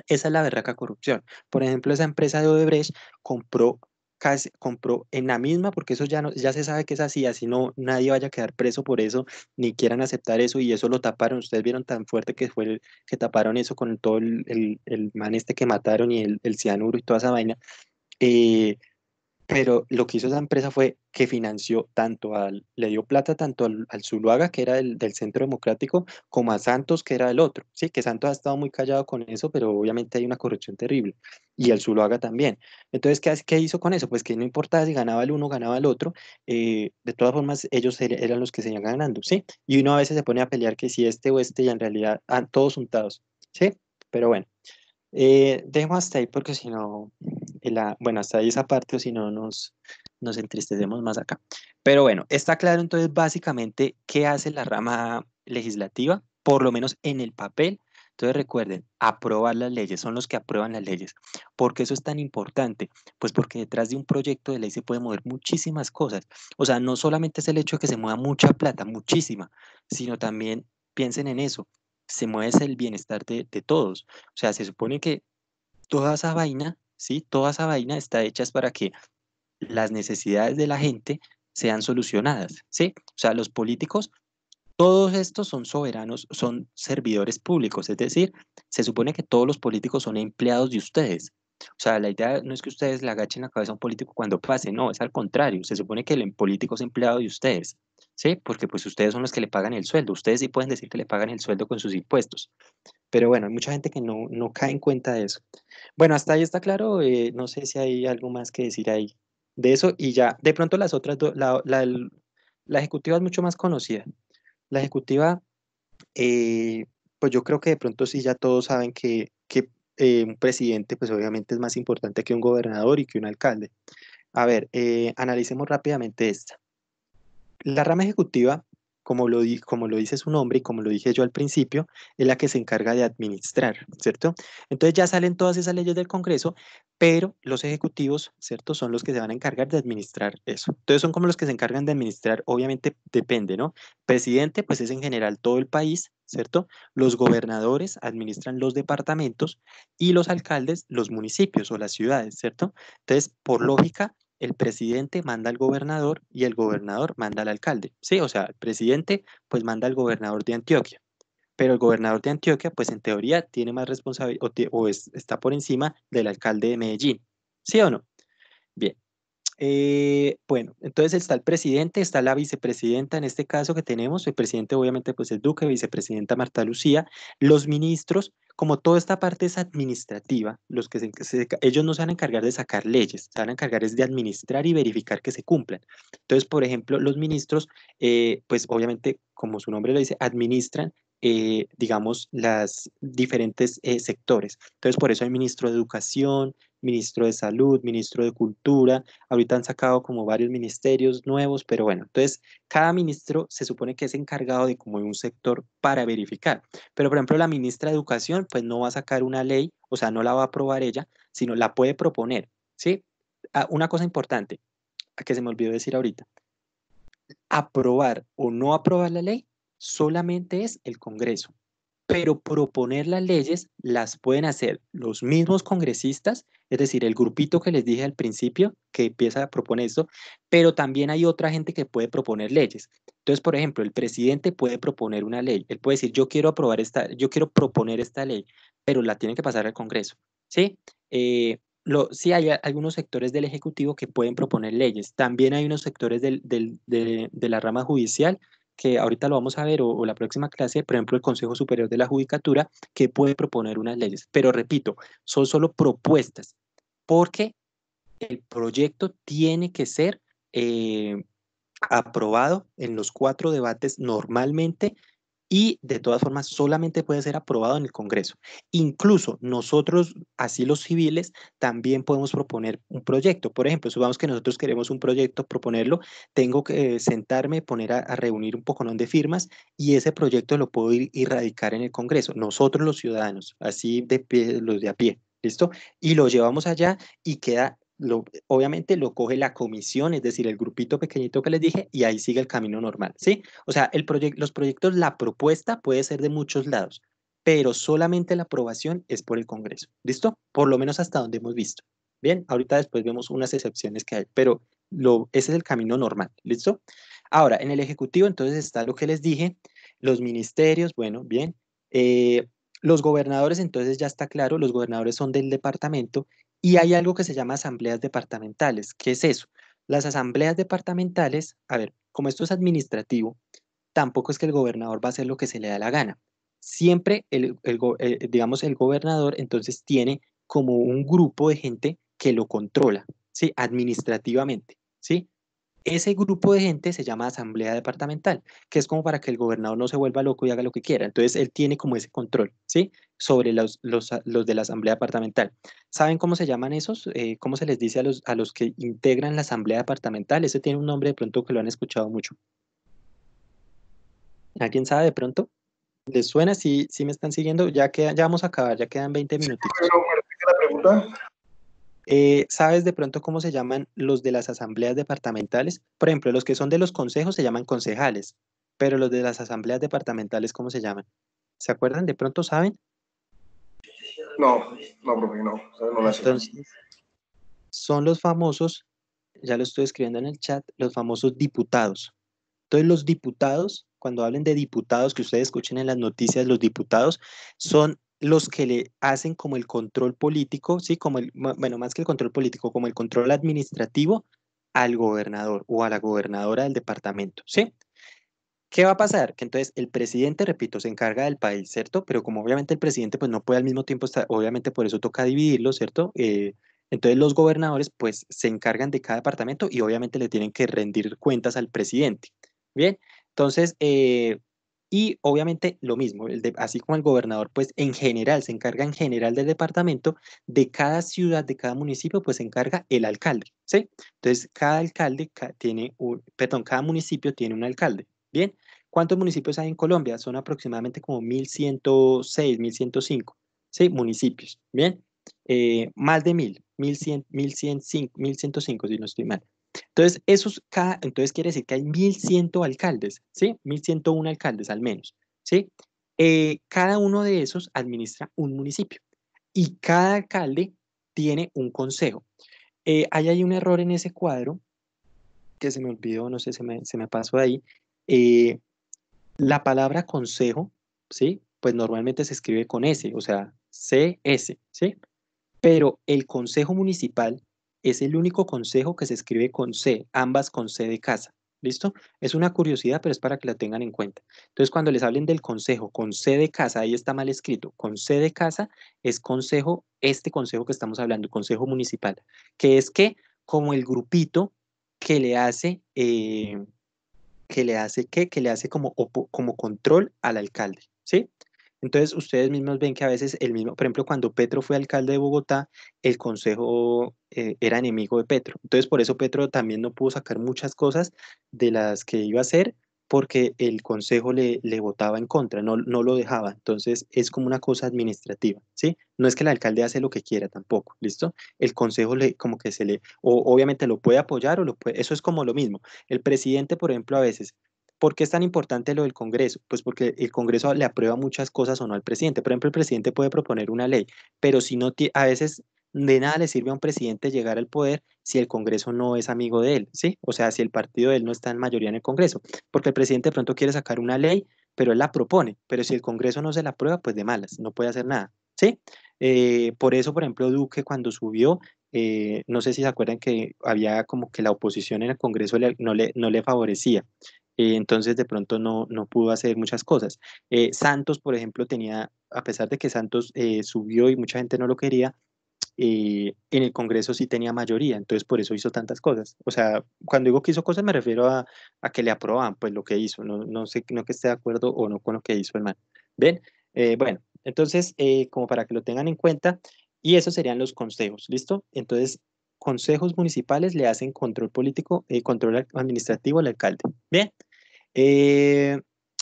esa es la berraca corrupción. Por ejemplo, esa empresa de Odebrecht compró Casi, compró en la misma, porque eso ya, no, ya se sabe que es así, así no nadie vaya a quedar preso por eso, ni quieran aceptar eso, y eso lo taparon. Ustedes vieron tan fuerte que fue el, que taparon eso con todo el, el, man este que mataron y el, cianuro y toda esa vaina. Eh, pero lo que hizo esa empresa fue que financió tanto al, le dio plata tanto al, al Zuluaga, que era del Centro Democrático, como a Santos, que era el otro. Sí, que Santos ha estado muy callado con eso, pero obviamente hay una corrupción terrible. Y al Zuluaga también. Entonces, ¿qué, qué hizo con eso? Pues que no importaba si ganaba el uno ganaba el otro. Eh, de todas formas, ellos er, eran los que se iban ganando, ¿sí? Y uno a veces se pone a pelear que si este o este, y en realidad ah, todos juntados, ¿sí? Pero bueno. Eh, dejo hasta ahí porque si no, la, bueno, hasta ahí esa parte o si no nos, nos entristecemos más acá. Pero bueno, está claro entonces básicamente qué hace la rama legislativa, por lo menos en el papel. Entonces recuerden, aprobar las leyes, son los que aprueban las leyes. ¿Por qué eso es tan importante? Pues porque detrás de un proyecto de ley se pueden mover muchísimas cosas. O sea, no solamente es el hecho de que se mueva mucha plata, muchísima, sino también piensen en eso, se mueve el bienestar de, de, todos. O sea, se supone que toda esa vaina, ¿sí? Toda esa vaina está hecha para que las necesidades de la gente sean solucionadas, ¿sí? O sea, los políticos, todos estos son soberanos, son servidores públicos, es decir, se supone que todos los políticos son empleados de ustedes, o sea, la idea no es que ustedes le agachen la cabeza a un político cuando pase, no, es al contrario, se supone que el político es empleado de ustedes, ¿sí? Porque pues ustedes son los que le pagan el sueldo, ustedes sí pueden decir que le pagan el sueldo con sus impuestos. Pero bueno, hay mucha gente que no, no cae en cuenta de eso. Bueno, hasta ahí está claro, eh, no sé si hay algo más que decir ahí de eso y ya, de pronto las otras dos, la, la, ejecutiva es mucho más conocida. La ejecutiva, eh, pues yo creo que de pronto sí ya todos saben que, que eh, un presidente, pues obviamente es más importante que un gobernador y que un alcalde. A ver, eh, analicemos rápidamente esta. La rama ejecutiva, como lo, como lo dice su nombre y como lo dije yo al principio, es la que se encarga de administrar, ¿cierto? Entonces ya salen todas esas leyes del Congreso, pero los ejecutivos, ¿cierto? Son los que se van a encargar de administrar eso. Entonces son como los que se encargan de administrar, obviamente depende, ¿no? Presidente, pues es en general todo el país, ¿cierto? Los gobernadores administran los departamentos y los alcaldes los municipios o las ciudades, ¿cierto? Entonces, por lógica, el presidente manda al gobernador y el gobernador manda al alcalde, ¿sí? O sea, el presidente pues manda al gobernador de Antioquia, pero el gobernador de Antioquia pues en teoría tiene más responsabilidad o, está por encima del alcalde de Medellín, ¿sí o no? Bien, eh, bueno, entonces está el presidente, está la vicepresidenta en este caso que tenemos, el presidente obviamente pues el Duque, vicepresidenta Marta Lucía, los ministros, como toda esta parte es administrativa, los que ellos no se van a encargar de sacar leyes, se van a encargar de administrar y verificar que se cumplan. Entonces, por ejemplo, los ministros, eh, pues obviamente, como su nombre lo dice, administran eh, digamos, las diferentes sectores. Entonces, por eso hay ministro de Educación, ministro de Salud, ministro de Cultura, ahorita han sacado como varios ministerios nuevos, pero bueno, entonces cada ministro se supone que es encargado de como un sector para verificar, pero por ejemplo la ministra de Educación pues no va a sacar una ley, o sea, no la va a aprobar ella, sino la puede proponer, ¿sí? Ah, una cosa importante, ah, que se me olvidó decir ahorita, aprobar o no aprobar la ley solamente es el Congreso pero proponer las leyes las pueden hacer los mismos congresistas, es decir, el grupito que les dije al principio que empieza a proponer eso, pero también hay otra gente que puede proponer leyes. Entonces, por ejemplo, el presidente puede proponer una ley, él puede decir, yo quiero aprobar esta, yo quiero proponer esta ley, pero la tiene que pasar al Congreso, ¿sí? Eh, hay algunos sectores del Ejecutivo que pueden proponer leyes, también hay unos sectores de, de la rama judicial que ahorita lo vamos a ver, o, la próxima clase, por ejemplo, el Consejo Superior de la Judicatura, que puede proponer unas leyes. Pero repito, son solo propuestas, porque el proyecto tiene que ser eh, aprobado en los cuatro debates normalmente y de todas formas solamente puede ser aprobado en el Congreso. Incluso nosotros, así los civiles, también podemos proponer un proyecto. Por ejemplo, supongamos que nosotros queremos un proyecto, proponerlo, tengo que eh, sentarme, poner a, reunir un poconón de firmas y ese proyecto lo puedo ir en el Congreso. Nosotros los ciudadanos, así de pie, los de a pie. ¿Listo? Y lo llevamos allá y queda obviamente lo coge la comisión, es decir, el grupito pequeñito que les dije, y ahí sigue el camino normal, ¿sí? O sea, el los proyectos, la propuesta puede ser de muchos lados, pero solamente la aprobación es por el Congreso, ¿listo? Por lo menos hasta donde hemos visto. Bien, ahorita después vemos unas excepciones que hay, pero ese es el camino normal, ¿listo? Ahora, en el Ejecutivo, entonces está lo que les dije, los ministerios, bueno, bien. Eh, los gobernadores, entonces ya está claro, los gobernadores son del departamento y hay algo que se llama asambleas departamentales. ¿Qué es eso? Las asambleas departamentales, a ver, como esto es administrativo, tampoco es que el gobernador va a hacer lo que se le da la gana. Siempre, el, eh, digamos, el gobernador entonces tiene como un grupo de gente que lo controla, ¿sí? Administrativamente, ¿sí? Ese grupo de gente se llama asamblea departamental, que es como para que el gobernador no se vuelva loco y haga lo que quiera. Entonces, él tiene como ese control, ¿sí? Sobre los, de la asamblea departamental. ¿Saben cómo se llaman esos? Eh, ¿Cómo se les dice a los, a los que integran la asamblea departamental? Ese tiene un nombre de pronto que lo han escuchado mucho. ¿Alguien sabe de pronto? ¿Les suena? si ¿Sí, me están siguiendo? Ya, que ya vamos a acabar, ya quedan 20 minutos. Eh, ¿Sabes de pronto cómo se llaman los de las asambleas departamentales? Por ejemplo, los que son de los consejos se llaman concejales, pero los de las asambleas departamentales, ¿cómo se llaman? ¿Se acuerdan? ¿De pronto saben? No, no, no. no son los famosos, ya lo estoy escribiendo en el chat, los famosos diputados. Entonces, los diputados, cuando hablen de diputados, que ustedes escuchen en las noticias, los diputados son los que le hacen como el control político, sí, como el, bueno, más que el control político, como el control administrativo al gobernador o a la gobernadora del departamento, ¿sí? ¿Qué va a pasar? Que entonces el presidente, repito, se encarga del país, ¿cierto? Pero como obviamente el presidente pues no puede al mismo tiempo estar, obviamente por eso toca dividirlo, ¿cierto? Eh, entonces los gobernadores pues se encargan de cada departamento y obviamente le tienen que rendir cuentas al presidente. Bien, entonces eh, y obviamente lo mismo, el de, así como el gobernador, pues en general se encarga en general del departamento, de cada ciudad, de cada municipio, pues se encarga el alcalde, ¿sí? Entonces, cada alcalde tiene, un, perdón, cada municipio tiene un alcalde, ¿bien? ¿Cuántos municipios hay en Colombia? Son aproximadamente como 1.106, 1.105, ¿sí? Municipios, ¿bien? Eh, más de 1.000, 1.105, si no estoy mal. Entonces, esos, cada, entonces quiere decir que hay 1.100 alcaldes, ¿sí? 1.101 alcaldes al menos, ¿sí? Eh, cada uno de esos administra un municipio y cada alcalde tiene un consejo. Eh, ahí hay un error en ese cuadro que se me olvidó, no sé, se me, se me pasó ahí. Eh, la palabra consejo, ¿sí? Pues normalmente se escribe con S, o sea, CS, ¿sí? Pero el consejo municipal es el único consejo que se escribe con C, ambas con C de casa. ¿Listo? Es una curiosidad, pero es para que la tengan en cuenta. Entonces, cuando les hablen del consejo con C de casa, ahí está mal escrito. Con C de casa es consejo, este consejo que estamos hablando, consejo municipal, que es que como el grupito que le hace, eh, que le hace qué, que le hace como, como control al alcalde. Entonces, ustedes mismos ven que a veces el mismo, por ejemplo, cuando Petro fue alcalde de Bogotá, el Consejo eh, era enemigo de Petro. Entonces, por eso Petro también no pudo sacar muchas cosas de las que iba a hacer porque el Consejo le, votaba en contra, no, no lo dejaba. Entonces, es como una cosa administrativa, ¿sí? No es que el alcalde hace lo que quiera tampoco, ¿listo? El Consejo le, como que se le, obviamente lo puede apoyar o lo puede, eso es como lo mismo. El presidente, por ejemplo, a veces ¿Por qué es tan importante lo del Congreso? Pues porque el Congreso le aprueba muchas cosas o no al presidente. Por ejemplo, el presidente puede proponer una ley, pero si no a veces de nada le sirve a un presidente llegar al poder si el Congreso no es amigo de él, ¿sí? O sea, si el partido de él no está en mayoría en el Congreso, porque el presidente de pronto quiere sacar una ley, pero él la propone, pero si el Congreso no se la aprueba, pues de malas, no puede hacer nada, ¿sí? Eh, por eso, por ejemplo, Duque cuando subió, eh, no sé si se acuerdan que había como que la oposición en el Congreso no le favorecía. Eh, entonces de pronto no, no pudo hacer muchas cosas. Eh, Santos, por ejemplo, tenía, a pesar de que Santos eh, subió y mucha gente no lo quería, en el Congreso sí tenía mayoría, entonces por eso hizo tantas cosas. O sea, cuando digo que hizo cosas me refiero a, que le aproban pues lo que hizo, no, no sé, no que esté de acuerdo o no con lo que hizo el man. ¿Ven? bueno, entonces, como para que lo tengan en cuenta, y esos serían los consejos, ¿listo? Entonces, consejos municipales le hacen control político y eh, control administrativo al alcalde. Bien. Eh,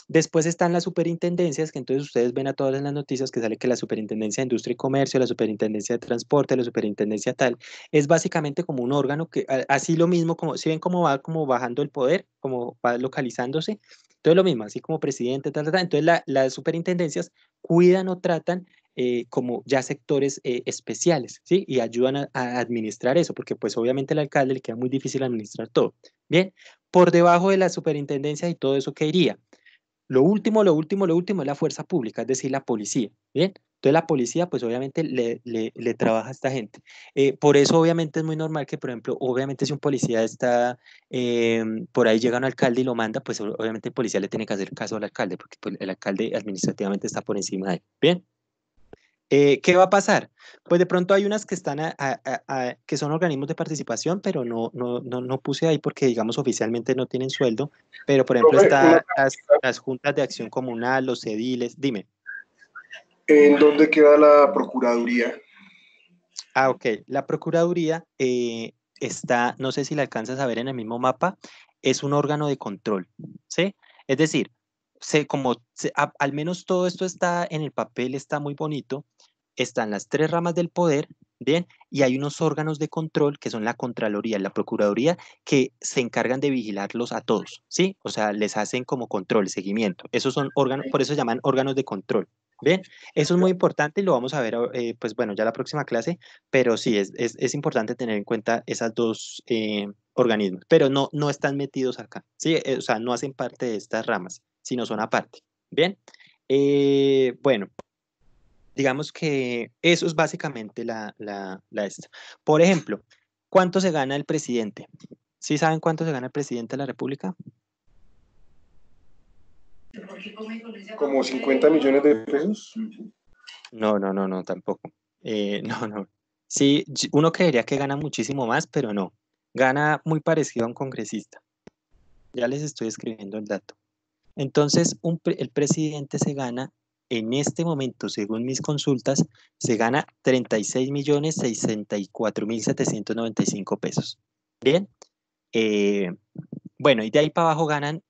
después están las superintendencias, que entonces ustedes ven a todas las noticias que sale que la superintendencia de industria y comercio, la superintendencia de transporte, la superintendencia tal, es básicamente como un órgano que así lo mismo, como si ven cómo va como bajando el poder, como va localizándose, todo lo mismo, así como presidente, tal, tal, tal. Entonces las superintendencias cuidan o tratan eh, como ya sectores eh, especiales, ¿sí? Y ayudan a, administrar eso, porque pues obviamente al alcalde le queda muy difícil administrar todo. Bien, por debajo de la superintendencia y todo eso que iría. Lo último, lo último, lo último es la fuerza pública, es decir, la policía, ¿bien? Entonces la policía pues obviamente le, trabaja a esta gente. Eh, por eso obviamente es muy normal que, por ejemplo, obviamente si un policía está, por ahí llega un alcalde y lo manda, pues obviamente el policía le tiene que hacer caso al alcalde, porque pues, el alcalde administrativamente está por encima de él, ¿bien? Eh, ¿Qué va a pasar? Pues de pronto hay unas que están que son organismos de participación, pero no, no, puse ahí porque digamos oficialmente no tienen sueldo, pero por ejemplo están las, juntas de acción comunal, los ediles, dime.
¿En dónde queda la Procuraduría?
Ah, ok. La Procuraduría eh, está, no sé si la alcanzas a ver en el mismo mapa, es un órgano de control, ¿sí? Es decir, como al menos todo esto está en el papel, está muy bonito, están las tres ramas del poder, bien, y hay unos órganos de control que son la Contraloría, la Procuraduría, que se encargan de vigilarlos a todos, ¿sí? O sea, les hacen como control, seguimiento. Esos son órganos, por eso se llaman órganos de control. Bien, eso es muy importante y lo vamos a ver, eh, pues bueno, ya la próxima clase, pero sí, es, es, importante tener en cuenta esas dos eh, organismos, pero no, no están metidos acá, ¿sí? Eh, o sea, no hacen parte de estas ramas sino son aparte. Bien, eh, bueno, digamos que eso es básicamente la, Por ejemplo, ¿cuánto se gana el presidente? ¿Sí saben cuánto se gana el presidente de la República?
Como 50 millones de pesos.
No, no, no, no, tampoco. Eh, no, no. Sí, uno creería que gana muchísimo más, pero no. Gana muy parecido a un congresista. Ya les estoy escribiendo el dato. Entonces, el presidente se gana, en este momento, según mis consultas, se gana 36.064.795 pesos. Bien. Eh, bueno, y de ahí para abajo ganan,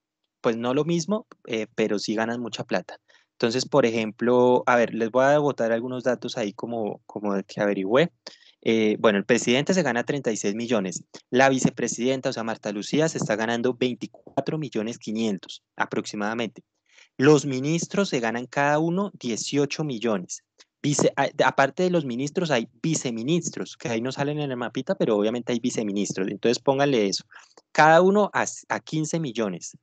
pues no lo mismo, eh, pero sí ganan mucha plata. Entonces, por ejemplo, a ver, les voy a botar algunos datos ahí como, como que averigüé. Eh, bueno, el presidente se gana 36 millones, la vicepresidenta, o sea, Marta Lucía, se está ganando 24 millones 500 aproximadamente. Los ministros se ganan cada uno 18 millones. aparte de los ministros, hay viceministros, que ahí no salen en el mapita, pero obviamente hay viceministros. Entonces pónganle eso. Cada uno a, 15 millones.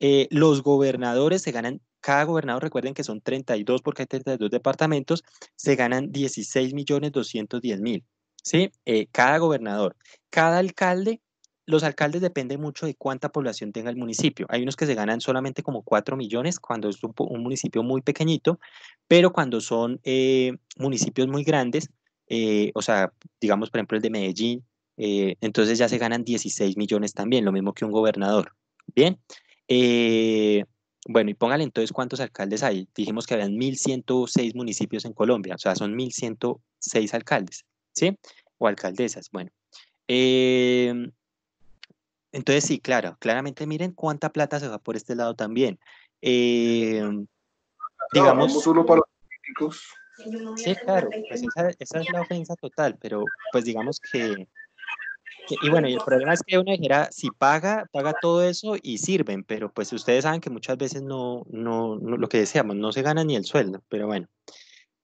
Eh, los gobernadores se ganan cada gobernador, recuerden que son 32 porque hay 32 departamentos, se ganan 16 millones 210 mil. ¿sí? Eh, cada gobernador, cada alcalde, los alcaldes dependen mucho de cuánta población tenga el municipio. Hay unos que se ganan solamente como 4 millones cuando es un, municipio muy pequeñito, pero cuando son eh, municipios muy grandes, eh, o sea, digamos por ejemplo el de Medellín, entonces ya se ganan 16 millones también, lo mismo que un gobernador. Bien. Bueno, y póngale entonces cuántos alcaldes hay. Dijimos que habían 1.106 municipios en Colombia, o sea, son 1.106 alcaldes, ¿sí? O alcaldesas, bueno. Em, entonces, sí, claro, claramente miren cuánta plata se va por este lado también. Eh, digamos... Solo para los políticos. Sí, claro, pues esa es la ofensa total, pero pues digamos que y bueno, el problema es que uno dijera, si paga, paga todo eso y sirven, pero pues ustedes saben que muchas veces no, no, lo que deseamos no se gana ni el sueldo, pero bueno.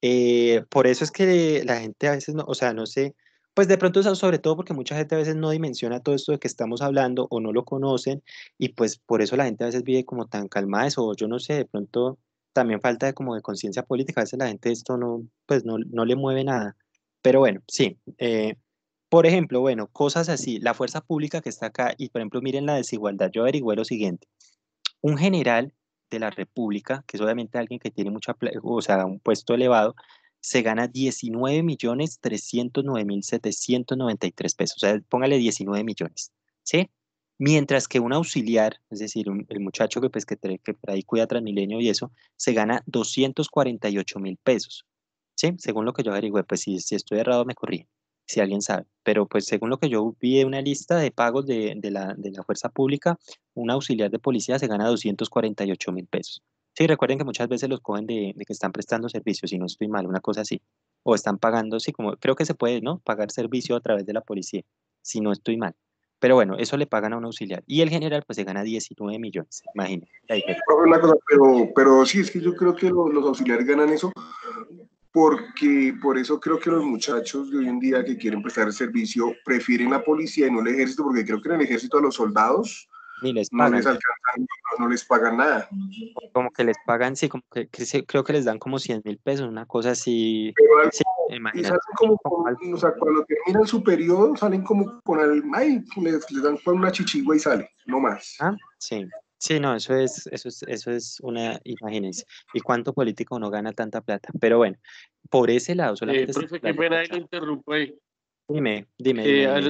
Eh, por eso es que la gente a veces, no, o sea, no sé, pues de pronto sobre todo porque mucha gente a veces no dimensiona todo esto de que estamos hablando o no lo conocen y pues por eso la gente a veces vive como tan calmada eso, yo no sé, de pronto también falta como de conciencia política, a veces la gente esto no, pues no, no le mueve nada. Pero bueno, sí, eh, por ejemplo, bueno, cosas así, la fuerza pública que está acá, y por ejemplo, miren la desigualdad, yo averigüé lo siguiente, un general de la República, que es obviamente alguien que tiene mucha, o sea, un puesto elevado, se gana 19.309.793 pesos, o sea, póngale 19 millones, ¿sí? Mientras que un auxiliar, es decir, el muchacho que, pues, que, ahí cuida Transmilenio y eso, se gana 248 mil pesos, ¿sí? Según lo que yo averigüé, pues si, si estoy errado me corrí si alguien sabe. Pero pues según lo que yo vi una lista de pagos de, de, la, fuerza pública, un auxiliar de policía se gana 248 mil pesos. Sí, recuerden que muchas veces los cogen de, que están prestando servicios, si no estoy mal, una cosa así. O están pagando, sí, como creo que se puede, ¿no? Pagar servicio a través de la policía, si no estoy mal. Pero bueno, eso le pagan a un auxiliar. Y el general, pues se gana 19 millones, imagínense.
Pero, sí, es que yo creo que los, los auxiliares ganan eso porque por eso creo que los muchachos de hoy en día que quieren prestar el servicio prefieren la policía y no el ejército, porque creo que en el ejército a
los soldados no les alcanzan, no, les pagan nada. Como que les pagan, sí, como que, creo que les dan como 100 mil pesos, una cosa así. Pero y salen
como con, o sea, cuando terminan su periodo, salen como con el, ay, les, dan dan una
chichigua y sale, no más. Ah, sí. Sí, no, eso es, eso es, eso es una, imagínense, ¿y cuánto político no gana tanta plata? Pero bueno, por ese lado eh, solamente... qué pena
que
Dime, dime. Eh, a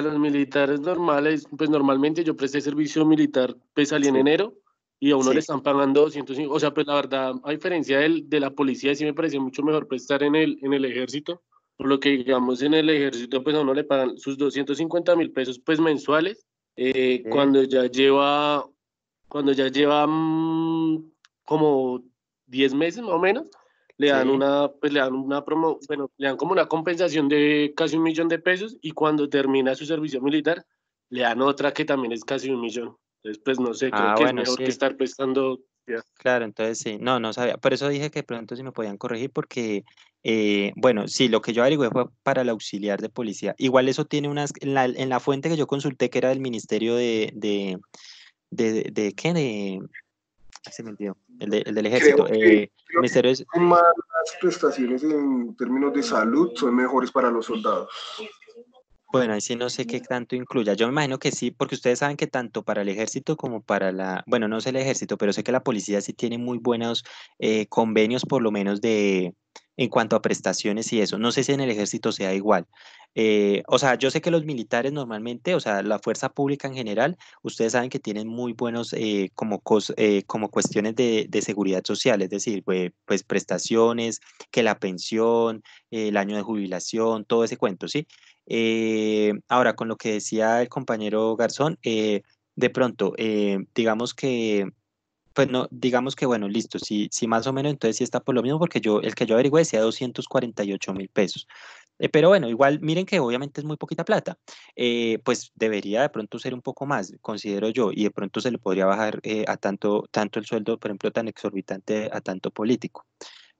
los militares, normales, pues normalmente yo presté servicio militar, pues salí en enero, y a uno le están pagando 205, o sea, pues la verdad, a diferencia de la policía, sí me pareció mucho mejor prestar pues en el, ejército, por lo que digamos en el ejército, pues a uno le pagan sus 250 mil pesos, pues mensuales, eh, cuando ya lleva, cuando ya lleva mm, como 10 meses más o menos, le dan una, pues le dan una promo, bueno, le dan como una compensación de casi un millón de pesos y cuando termina su servicio militar, le dan otra que también es casi un millón. Entonces, pues no sé, creo ah, que es mejor que estar prestando
Claro, entonces sí, no, no sabía. Por eso dije que pronto si me podían corregir, porque, eh, bueno, sí, lo que yo averigué fue para el auxiliar de policía. Igual eso tiene unas, en la, en la fuente que yo consulté, que era del Ministerio de, de, de, de, ¿qué? De, se me olvidó, el, del Ejército. Que, eh,
más, prestaciones en términos de salud son mejores para los soldados.
Bueno, ahí sí no sé qué tanto incluya. Yo me imagino que sí, porque ustedes saben que tanto para el ejército como para la, bueno, no sé el ejército, pero sé que la policía sí tiene muy buenos eh, convenios, por lo menos de en cuanto a prestaciones y eso. No sé si en el ejército sea igual. Eh, o sea, yo sé que los militares normalmente, o sea, la fuerza pública en general, ustedes saben que tienen muy buenos eh, como, eh, como cuestiones de, de, seguridad social, es decir, pues, prestaciones, que la pensión, eh, el año de jubilación, todo ese cuento, ¿sí? ahora, con lo que decía el compañero Garzón, de pronto, digamos que pues no, digamos que bueno, listo, si, si más o menos, entonces sí está por lo mismo, porque yo, el que yo averigüé decía 248 mil pesos. Eh, pero bueno, igual miren que obviamente es muy poquita plata. Eh, pues debería de pronto ser un poco más, considero yo, y de pronto se le podría bajar eh, a tanto, tanto el sueldo, por ejemplo, tan exorbitante a tanto político.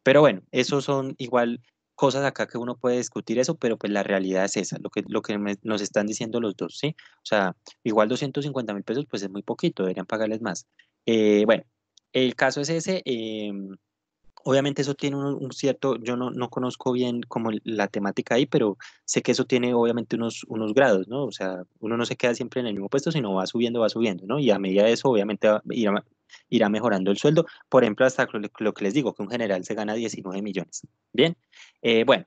Pero bueno, mm. eso son igual cosas acá que uno puede discutir eso, pero pues la realidad es esa, lo que, lo que nos están diciendo los dos, ¿sí? O sea, igual 250 mil pesos pues es muy poquito, deberían pagarles más. bueno, el caso es ese. Em, Obviamente eso tiene un, cierto, yo no, conozco bien como la temática ahí, pero sé que eso tiene obviamente unos, unos grados, ¿no? O sea, uno no se queda siempre en el mismo puesto, sino va subiendo, va subiendo, ¿no? Y a medida de eso, obviamente, ah, irá, mejorando el sueldo. Por ejemplo, hasta lo que les digo, que un general se gana 19 millones. Bien, eh, bueno,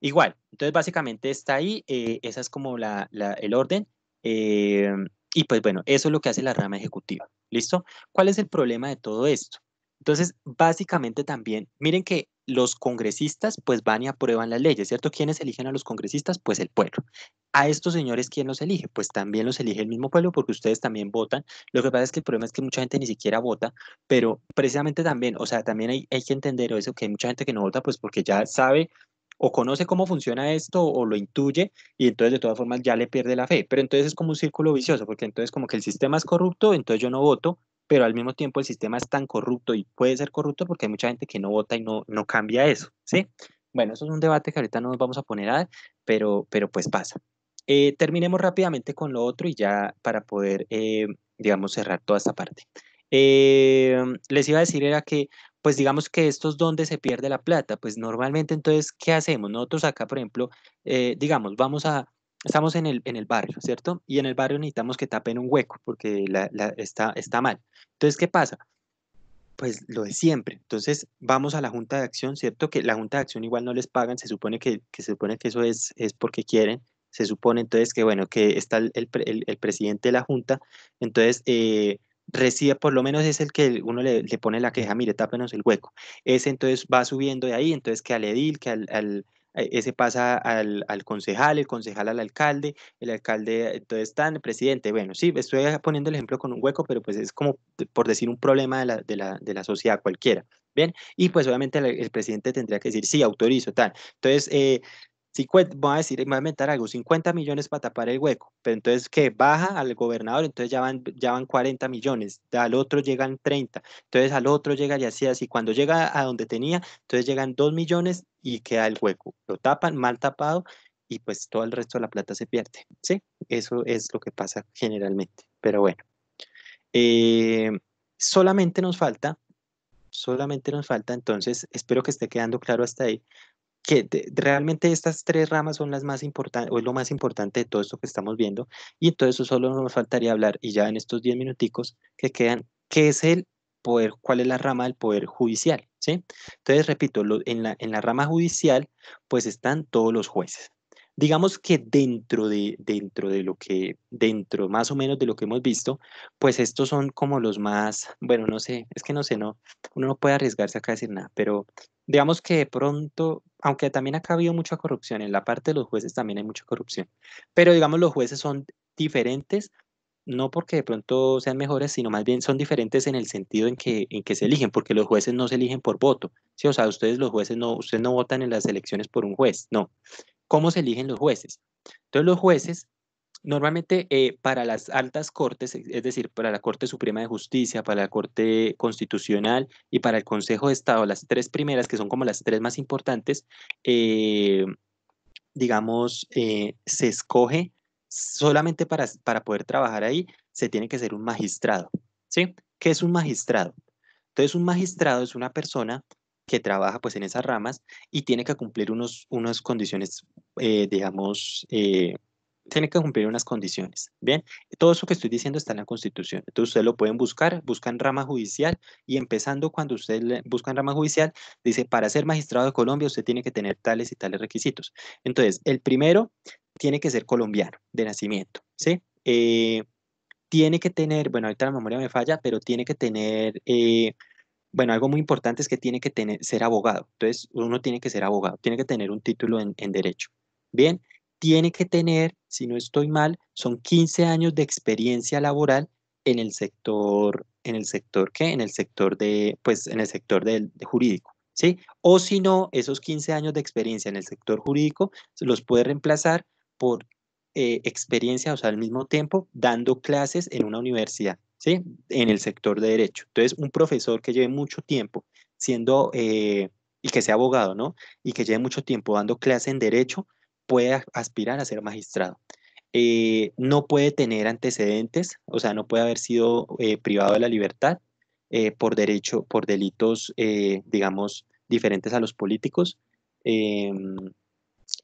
igual. Entonces, básicamente está ahí, eh, esa es como la, el orden. Eh, y pues bueno, eso es lo que hace la rama ejecutiva. ¿Listo? ¿Cuál es el problema de todo esto? Entonces, básicamente también, miren que los congresistas pues van y aprueban las leyes, ¿cierto? ¿Quiénes eligen a los congresistas? Pues el pueblo. A estos señores, ¿quién los elige? Pues también los elige el mismo pueblo porque ustedes también votan. Lo que pasa es que el problema es que mucha gente ni siquiera vota, pero precisamente también, o sea, también hay, hay que entender eso, que hay mucha gente que no vota pues porque ya sabe o conoce cómo funciona esto o lo intuye y entonces de todas formas ya le pierde la fe. Pero entonces es como un círculo vicioso, porque entonces como que el sistema es corrupto, entonces yo no voto, pero al mismo tiempo el sistema es tan corrupto y puede ser corrupto porque hay mucha gente que no vota y no, no cambia eso, ¿sí? Bueno, eso es un debate que ahorita no nos vamos a poner a, pero, pero pues pasa. Eh, terminemos rápidamente con lo otro y ya para poder, eh, digamos, cerrar toda esta parte. Eh, les iba a decir era que, pues digamos que esto es donde se pierde la plata, pues normalmente entonces, ¿qué hacemos? Nosotros acá, por ejemplo, digamos, vamos a, estamos en el, en el barrio, ¿cierto? Y en el barrio necesitamos que tapen un hueco porque está, está mal. Entonces, ¿qué pasa? Pues lo de siempre. Entonces, vamos a la Junta de Acción, ¿cierto? Que la Junta de Acción igual no les pagan, se supone que, que se supone que eso es, es porque quieren, se supone entonces que, bueno, que está el, el, presidente de la Junta, entonces eh, recibe, por lo menos es el que uno le, pone la queja, mire, tápenos el hueco. Ese entonces va subiendo de ahí, entonces que al edil, que al, eh, ese pasa al, concejal, el concejal al alcalde, el alcalde, eh, entonces tan, presidente, bueno, sí, estoy poniendo el ejemplo con un hueco, pero pues es como por decir un problema de la, sociedad cualquiera. Bien, y pues obviamente el, el, presidente tendría que decir, sí, autorizo, tal. Entonces, eh, 50, voy a decir, voy a inventar algo, 50 millones para tapar el hueco, pero entonces que baja al gobernador, entonces ya van, ya van 40 millones, al otro llegan 30, entonces al otro llega y así, así, cuando llega a donde tenía, entonces llegan 2 millones y queda el hueco, lo tapan mal tapado y pues todo el resto de la plata se pierde, ¿sí? Eso es lo que pasa generalmente, pero bueno. Eh, solamente nos falta, solamente nos falta, entonces espero que esté quedando claro hasta ahí, que realmente estas tres ramas son las más importantes, o es lo más importante de todo esto que estamos viendo, y entonces eso solo nos faltaría hablar, y ya en estos 10 minuticos que quedan, ¿qué es el poder, cuál es la rama del poder judicial? ¿sí? Entonces, repito, en, la, en la rama judicial, pues están todos los jueces, Digamos que dentro de, dentro de lo que, dentro más o menos de lo que hemos visto, pues estos son como los más, bueno, no sé, es que no sé, no, uno no puede arriesgarse acá a decir nada, pero digamos que de pronto, aunque también acá ha habido mucha corrupción, en la parte de los jueces también hay mucha corrupción, pero digamos los jueces son diferentes, no porque de pronto sean mejores, sino más bien son diferentes en el sentido en que, en que se eligen, porque los jueces no se eligen por voto, ¿sí? O sea, ustedes los jueces no, ustedes no votan en las elecciones por un juez, no. ¿Cómo se eligen los jueces? Entonces los jueces Normalmente eh, para las altas cortes, es decir, para la Corte Suprema de Justicia, para la Corte Constitucional y para el Consejo de Estado, las tres primeras, que son como las tres más importantes, eh, digamos, eh, se escoge solamente para, para poder trabajar ahí, se tiene que ser un magistrado. ¿Sí? ¿Qué es un magistrado? Entonces, un magistrado es una persona que trabaja pues en esas ramas y tiene que cumplir unos, unas condiciones, eh, digamos, eh, tiene que cumplir unas condiciones. Bien, todo eso que estoy diciendo está en la Constitución. Entonces ustedes lo pueden buscar, buscan rama judicial y empezando cuando ustedes buscan rama judicial, dice, para ser magistrado de Colombia usted tiene que tener tales y tales requisitos. Entonces, el primero tiene que ser colombiano de nacimiento, ¿sí? Eh, tiene que tener, bueno, ahorita la memoria me falla, pero tiene que tener bueno, algo muy importante es que tiene que tener, ser abogado. Entonces, uno tiene que ser abogado, tiene que tener un título en, derecho. Bien, tiene que tener, si no estoy mal, son 15 años de experiencia laboral en el sector, en el sector qué, en el sector de, pues en el sector jurídico, ¿sí? O si no, esos 15 años de experiencia en el sector jurídico los puede reemplazar por eh, experiencia, o sea, al mismo tiempo, dando clases en una universidad. ¿sí? En el sector de derecho. Entonces, un profesor que lleve mucho tiempo siendo, eh, y que sea abogado, ¿no? Y que lleve mucho tiempo dando clase en derecho, puede aspirar a ser magistrado. Eh, no puede tener antecedentes, o sea, no puede haber sido eh, privado de la libertad por derecho, por delitos, digamos, diferentes a los políticos. Em,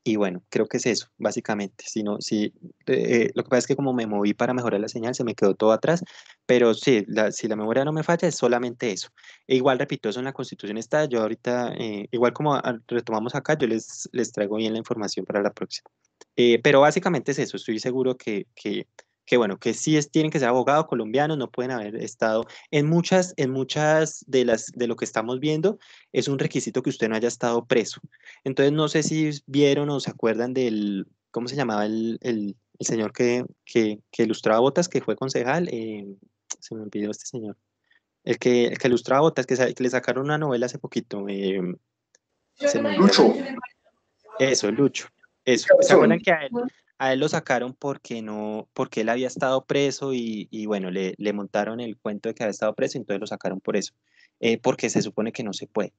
y bueno, creo que es eso, básicamente. Si si, eh, lo que pasa es que como me moví para mejorar la señal, se me quedó todo atrás, pero sí, si la memoria no me falla, es solamente eso. E igual, repito, eso en la constitución está, yo ahorita, eh, igual como ah, retomamos acá, yo les, les traigo bien la información para la próxima. Eh, pero básicamente es eso, estoy seguro que, que que bueno, que sí es, tienen que ser abogados colombianos, no pueden haber estado en muchas, en muchas de las de lo que estamos viendo, es un requisito que usted no haya estado preso. Entonces, no sé si vieron o se acuerdan del, ¿cómo se llamaba el, señor que, ilustraba botas, que fue concejal? Eh, se me olvidó este señor. El que, el ilustraba botas, que, le sacaron una novela hace poquito. Eh, Lucho. Eso, Lucho. Eso, ¿se acuerdan que a él, a él lo sacaron porque no, porque él había estado preso y, bueno, le, montaron el cuento de que había estado preso, y entonces lo sacaron por eso, eh, porque se supone que no se puede.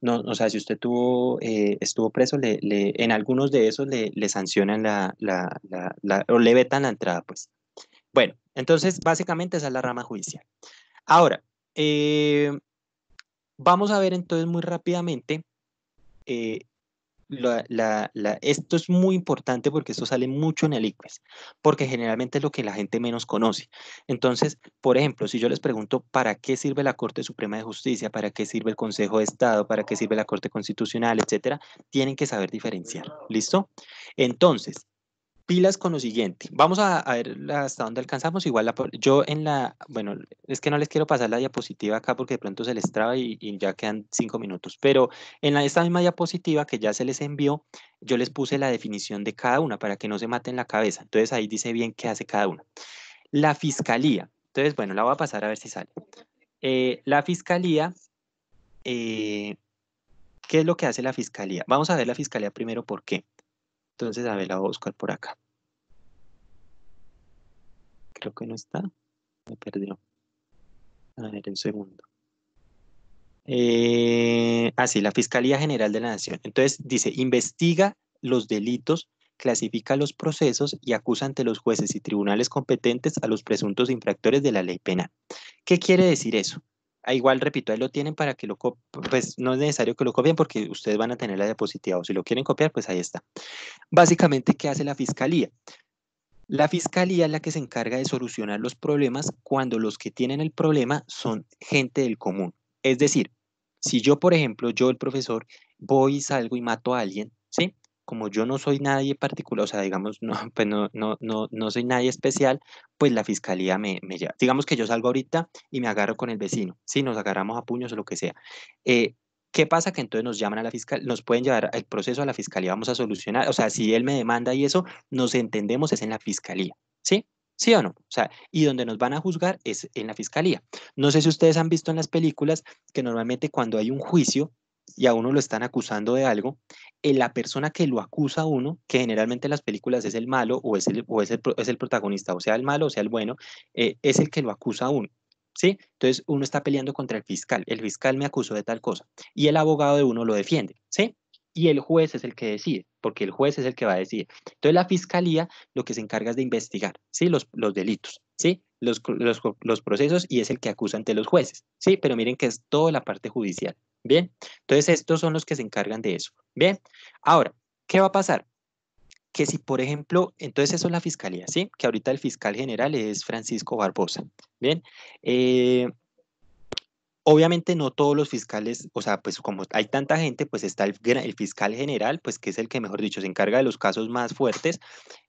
No, o sea, si usted tuvo, eh, estuvo preso, le, en algunos de esos le, sancionan la, la, o le vetan la entrada, pues. Bueno, entonces básicamente esa es la rama judicial. Ahora, eh, vamos a ver entonces muy rápidamente esto es muy importante porque esto sale mucho en el ICFES, porque generalmente es lo que la gente menos conoce. Entonces, por ejemplo, si yo les pregunto para qué sirve la Corte Suprema de Justicia, para qué sirve el Consejo de Estado, para qué sirve la Corte Constitucional, etcétera, tienen que saber diferenciar. ¿Listo? Entonces, pilas con lo siguiente. Vamos a, ver hasta dónde alcanzamos. Igual yo en la, bueno, es que no les quiero pasar la diapositiva acá porque de pronto se les traba y, ya quedan cinco minutos. Pero en esta misma diapositiva que ya se les envió, yo les puse la definición de cada una para que no se maten la cabeza. Entonces ahí dice bien qué hace cada una. La fiscalía. Entonces, bueno, la voy a pasar a ver si sale. Eh, la fiscalía, eh, ¿qué es lo que hace la fiscalía? Vamos a ver la fiscalía primero por qué. Entonces, a ver, la voy a buscar por acá. Creo que no está. Me perdió. A ver, un segundo. Eh, así, ah, la Fiscalía General de la Nación. Entonces, dice, investiga los delitos, clasifica los procesos y acusa ante los jueces y tribunales competentes a los presuntos infractores de la ley penal. ¿Qué quiere decir eso? Ah, igual repito, ahí lo tienen para que lo copien, pues no es necesario que lo copien porque ustedes van a tener la diapositiva o si lo quieren copiar, pues ahí está. Básicamente, ¿qué hace la fiscalía? La fiscalía es la que se encarga de solucionar los problemas cuando los que tienen el problema son gente del común. Es decir, si yo, por ejemplo, yo el profesor, voy y salgo y mato a alguien, ¿sí? como yo no soy nadie particular, o sea, digamos, no, (laughs) pues no, no, no, no soy nadie especial, pues la fiscalía me, me, Digamos que yo salgo ahorita y me agarro con el vecino, si nos agarramos a puños o lo que sea. Eh, ¿Qué pasa? Que entonces nos llaman a la fiscalía, nos pueden llevar el proceso a la fiscalía, vamos a solucionar, o sea, si él me demanda y eso, nos entendemos es en la fiscalía, ¿sí? ¿Sí o no? O sea, y donde nos van a juzgar es en la fiscalía. No sé si ustedes han visto en las películas que normalmente cuando hay un juicio y a uno lo están acusando de algo, eh, la persona que lo acusa a uno, que generalmente en las películas es el malo o es el, es el, protagonista, o sea el malo o sea el bueno, eh, es el que lo acusa a uno. ¿Sí? Entonces uno está peleando contra el fiscal, el fiscal me acusó de tal cosa y el abogado de uno lo defiende, ¿sí? Y el juez es el que decide, porque el juez es el que va a decidir. Entonces la fiscalía lo que se encarga es de investigar, ¿sí? Los, los delitos, ¿sí? Los, los procesos y es el que acusa ante los jueces, ¿sí? Pero miren que es toda la parte judicial, Bien, entonces estos son los que se encargan de eso. Bien, ahora, ¿qué va a pasar? Que si, por ejemplo, entonces eso es la fiscalía, ¿sí? Que ahorita el fiscal general es Francisco Barbosa. Bien, eh, obviamente no todos los fiscales, o sea, pues como hay tanta gente, pues está el, el, fiscal general, pues que es el que, mejor dicho, se encarga de los casos más fuertes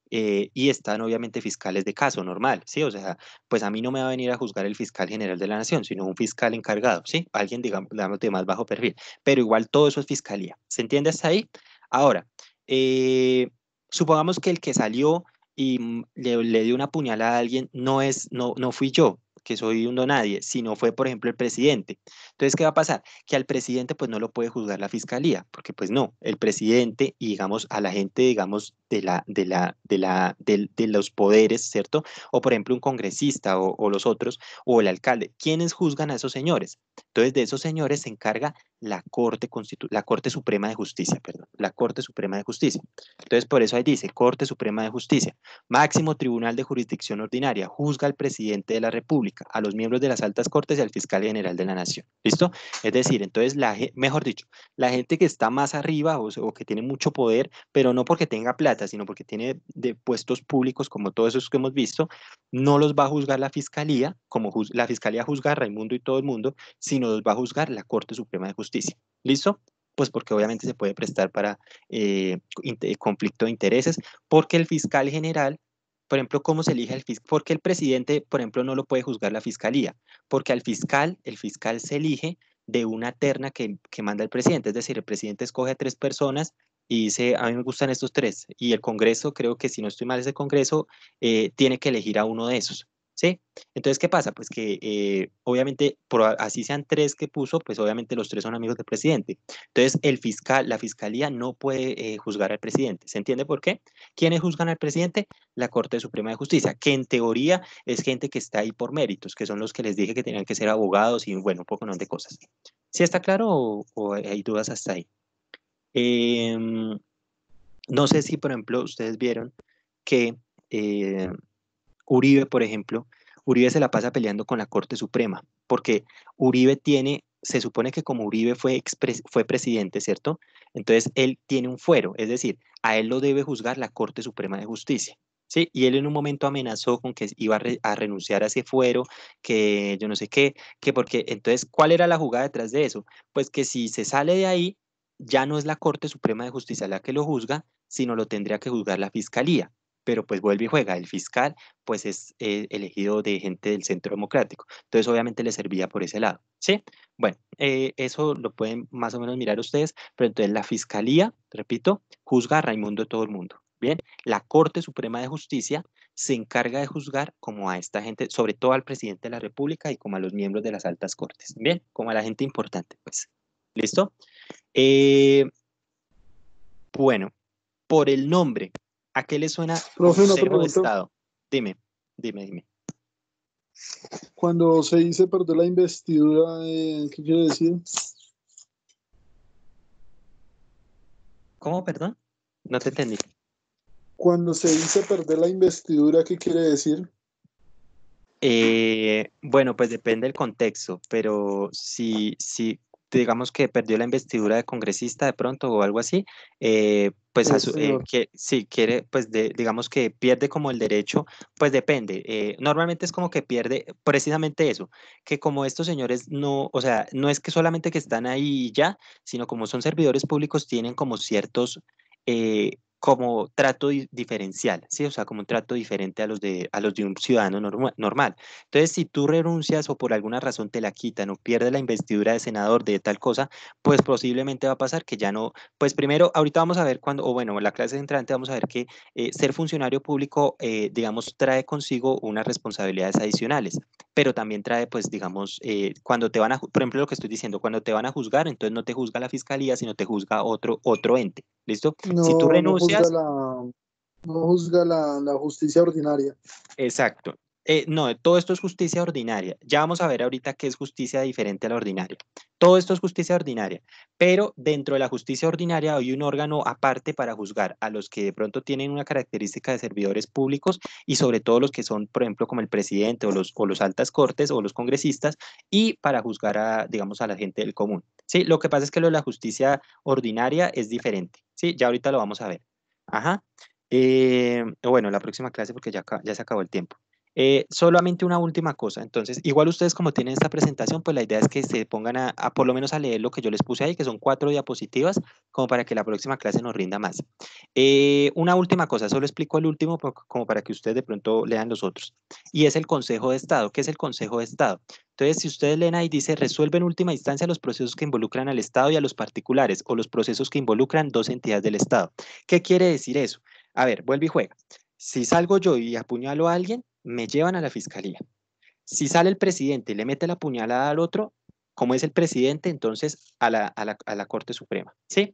eh, y están obviamente fiscales de caso normal, ¿sí? O sea, pues a mí no me va a venir a juzgar el fiscal general de la nación, sino un fiscal encargado, ¿sí? Alguien, digamos, de más bajo perfil, pero igual todo eso es fiscalía. ¿Se entiende hasta ahí? Ahora, eh, supongamos que el que salió y mm, le, dio una puñalada a alguien no es, no, no fui yo, que soy un nadie sino fue, por ejemplo, el presidente. Entonces, ¿qué va a pasar? Que al presidente pues no lo puede juzgar la fiscalía, porque pues no, el presidente y digamos a la gente, digamos, de, la, de, la, de, la, los poderes, ¿cierto? O por ejemplo un congresista o, los otros, o el alcalde, ¿quiénes juzgan a esos señores? Entonces, de esos señores se encarga la Corte, la Corte Suprema de Justicia, perdón, la Corte Suprema de Justicia. Entonces, por eso ahí dice, Corte Suprema de Justicia, máximo tribunal de jurisdicción ordinaria, juzga al presidente de la República, a los miembros de las altas cortes y al fiscal general de la Nación. ¿Listo? Es decir, entonces, la, mejor dicho, la gente que está más arriba o, que tiene mucho poder, pero no porque tenga plata, sino porque tiene de puestos públicos, como todos esos que hemos visto, no los va a juzgar la fiscalía, como la fiscalía juzga a Raimundo y todo el mundo, sino los va a juzgar la Corte Suprema de Justicia. ¿Listo? pues porque obviamente se puede prestar para eh, eh, conflicto de intereses, porque el fiscal general por ejemplo, cómo se elige el fiscal, porque el presidente, por ejemplo, no lo puede juzgar la fiscalía, porque al fiscal, el fiscal se elige de una terna que, manda el presidente, es decir, el presidente escoge a tres personas y dice, a mí me gustan estos tres, y el Congreso, creo que si no estoy mal, ese Congreso eh, tiene que elegir a uno de esos. ¿sí? Entonces, ¿qué pasa? Pues que eh, obviamente, por, así sean tres que puso, pues obviamente los tres son amigos del presidente. Entonces, el fiscal, la fiscalía no puede eh, juzgar al presidente. ¿Se entiende por qué? ¿Quiénes juzgan al presidente? La Corte Suprema de Justicia, que en teoría es gente que está ahí por méritos, que son los que les dije que tenían que ser abogados y bueno, un poco no de cosas. ¿Sí está claro o, hay dudas hasta ahí? Em, no sé si, por ejemplo, ustedes vieron que eh, Uribe, por ejemplo, Uribe se la pasa peleando con la Corte Suprema, porque Uribe tiene, se supone que como Uribe fue, fue presidente, ¿cierto? Entonces él tiene un fuero, es decir, a él lo debe juzgar la Corte Suprema de Justicia. Sí, y él en un momento amenazó con que iba a, a, renunciar a ese fuero, que yo no sé qué, que porque entonces, ¿cuál era la jugada detrás de eso? Pues que si se sale de ahí, ya no es la Corte Suprema de Justicia la que lo juzga, sino lo tendría que juzgar la Fiscalía pero pues vuelve y juega. El fiscal pues es eh, elegido de gente del centro democrático. Entonces obviamente le servía por ese lado. ¿Sí? Bueno, eh, eso lo pueden más o menos mirar ustedes, pero entonces la fiscalía, repito, juzga a Raimundo todo el mundo. Bien, la Corte Suprema de Justicia se encarga de juzgar como a esta gente, sobre todo al presidente de la República y como a los miembros de las altas cortes, bien, como a la gente importante, pues. ¿Listo? Eh, bueno, por el nombre, ¿A qué le suena Profe, Consejo de Estado? Dime, dime, dime.
Cuando se dice perder la investidura, eh, ¿qué quiere decir?
¿Cómo, perdón? No te entendí.
Cuando se dice perder la investidura, ¿qué quiere decir?
Eh, bueno, pues depende del contexto, pero sí, si digamos que perdió la investidura de congresista de pronto o algo así, eh, pues eh, que, si quiere, pues digamos que pierde como el derecho, pues depende. Eh, normalmente es como que pierde precisamente eso, que como estos señores no, o sea, no es que solamente que están ahí ya, sino como son servidores públicos tienen como ciertos como trato diferencial, ¿sí? O sea, como un trato diferente a los de, a los de un ciudadano normal. Entonces, si tú renuncias o por alguna razón te la quitan o pierdes la investidura de senador de tal cosa, pues posiblemente va a pasar que ya no, pues primero, ahorita vamos a ver cuando, o bueno, en la clase entrante vamos a ver que eh, ser funcionario público, eh, digamos, trae consigo unas responsabilidades adicionales, pero también trae, pues, digamos, eh, cuando te van a, por ejemplo, lo que estoy diciendo, cuando te van a juzgar, entonces no te juzga la fiscalía, sino te juzga otro, otro ente, ¿listo? si tú renuncias,
no juzga la, justicia ordinaria.
Exacto. Eh, no, todo esto es justicia ordinaria. Ya vamos a ver ahorita qué es justicia diferente a la ordinaria. Todo esto es justicia ordinaria, pero dentro de la justicia ordinaria hay un órgano aparte para juzgar a los que de pronto tienen una característica de servidores públicos y sobre todo los que son, por ejemplo, como el presidente o los, o los altas cortes o los congresistas y para juzgar a, digamos, a la gente del común. Sí, lo que pasa es que lo de la justicia ordinaria es diferente. Sí, ya ahorita lo vamos a ver. Ajá. Eh, bueno, la próxima clase porque ya, ya se acabó el tiempo. Eh, solamente una última cosa. Entonces, igual ustedes como tienen esta presentación, pues la idea es que se pongan a, por lo menos a leer lo que yo les puse ahí, que son cuatro diapositivas, como para que la próxima clase nos rinda más. Eh, una última cosa, solo explico el último, como para que ustedes de pronto lean los otros. Y es el Consejo de Estado. ¿Qué es el Consejo de Estado? Entonces, si ustedes leen ahí, dice, resuelve en última instancia los procesos que involucran al Estado y a los particulares, o los procesos que involucran dos entidades del Estado. ¿Qué quiere decir eso? A ver, vuelve y juega. Si salgo yo y apuñalo a alguien, me llevan a la fiscalía. Si sale el presidente y le mete la puñalada al otro, como es el presidente, entonces a la, a la, a la Corte Suprema. ¿Sí?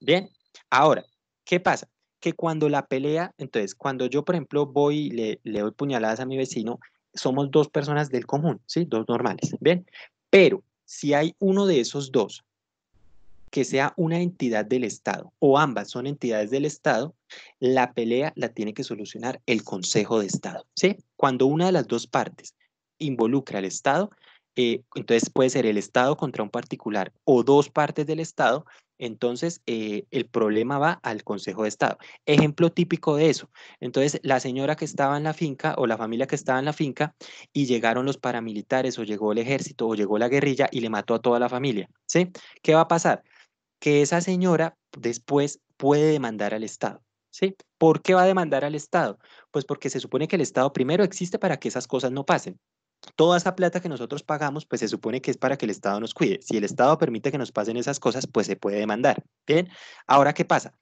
Bien. Ahora, ¿qué pasa? Que cuando la pelea, entonces, cuando yo, por ejemplo, voy y le, le doy puñaladas a mi vecino, somos dos personas del común, ¿sí? Dos normales. Bien. Pero si hay uno de esos dos que sea una entidad del Estado o ambas son entidades del Estado, la pelea la tiene que solucionar el Consejo de Estado. ¿sí? Cuando una de las dos partes involucra al Estado, eh, entonces puede ser el Estado contra un particular o dos partes del Estado, entonces eh, el problema va al Consejo de Estado. Ejemplo típico de eso. Entonces la señora que estaba en la finca o la familia que estaba en la finca y llegaron los paramilitares o llegó el ejército o llegó la guerrilla y le mató a toda la familia. ¿sí? ¿Qué va a pasar? Que esa señora después puede demandar al Estado. ¿Por qué va a demandar al Estado? Pues porque se supone que el Estado primero existe para que esas cosas no pasen. Toda esa plata que nosotros pagamos, pues se supone que es para que el Estado nos cuide. Si el Estado permite que nos pasen esas cosas, pues se puede demandar. Bien, ahora, ¿qué pasa?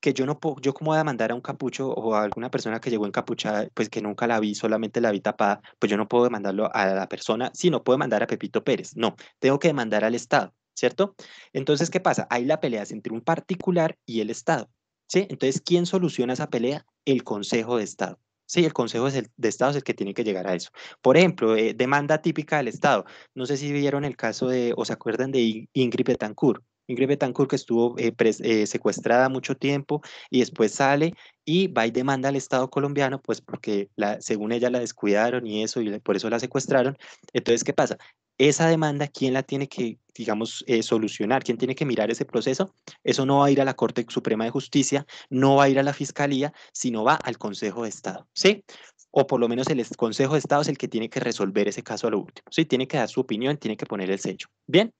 que yo no puedo, yo como voy a demandar a un capucho o a alguna persona que llegó encapuchada, pues que nunca la vi, solamente la vi tapada, pues yo no puedo demandarlo a la persona, sino no puedo demandar a Pepito Pérez, no, tengo que demandar al Estado, ¿cierto? Entonces, ¿qué pasa? Ahí la pelea entre un particular y el Estado. Entonces, ¿quién soluciona esa pelea? El Consejo de Estado. Sí, el Consejo de Estado es el que tiene que llegar a eso. Por ejemplo, eh, demanda típica del Estado. No sé si vieron el caso de, o se acuerdan de Ingrid Betancourt. Ingrid Betancourt que estuvo eh, eh, secuestrada mucho tiempo y después sale y va y demanda al Estado colombiano, pues porque según ella la descuidaron y eso, y por eso la secuestraron. Entonces, ¿qué pasa? esa demanda, ¿quién la tiene que, digamos, eh, solucionar? ¿Quién tiene que mirar ese proceso? Eso no va a ir a la Corte Suprema de Justicia, no va a ir a la Fiscalía, sino va al Consejo de Estado, ¿sí? O por lo menos el Consejo de Estado es el que tiene que resolver ese caso a lo último, ¿sí? Tiene que dar su opinión, tiene que poner el sello. Bien.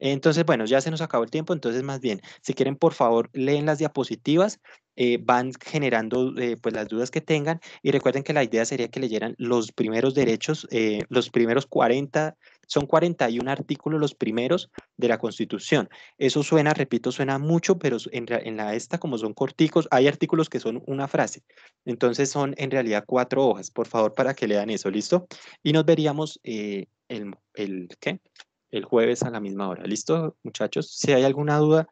Entonces, bueno, ya se nos acabó el tiempo, entonces más bien, si quieren, por favor, leen las diapositivas, eh, van generando eh, pues las dudas que tengan y recuerden que la idea sería que leyeran los primeros derechos, eh, los primeros 40, son 41 artículos los primeros de la Constitución. Eso suena, repito, suena mucho, pero en, la esta, como son corticos, hay artículos que son una frase. Entonces son en realidad cuatro hojas, por favor, para que lean eso, ¿listo? Y nos veríamos el, el, ¿qué? el jueves a la misma hora. ¿Listo, muchachos? Si hay alguna duda,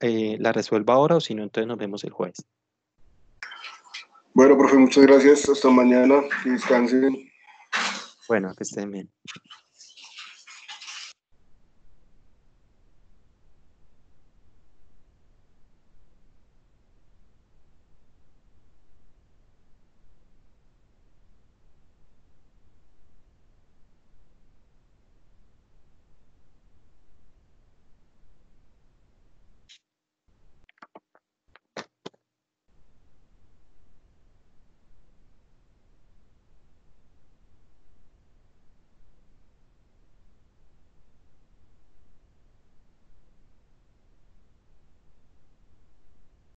eh, la resuelva ahora o si no, entonces nos vemos el jueves.
Bueno, profe, muchas gracias. Hasta mañana. Que descansen.
Bueno, que estén bien.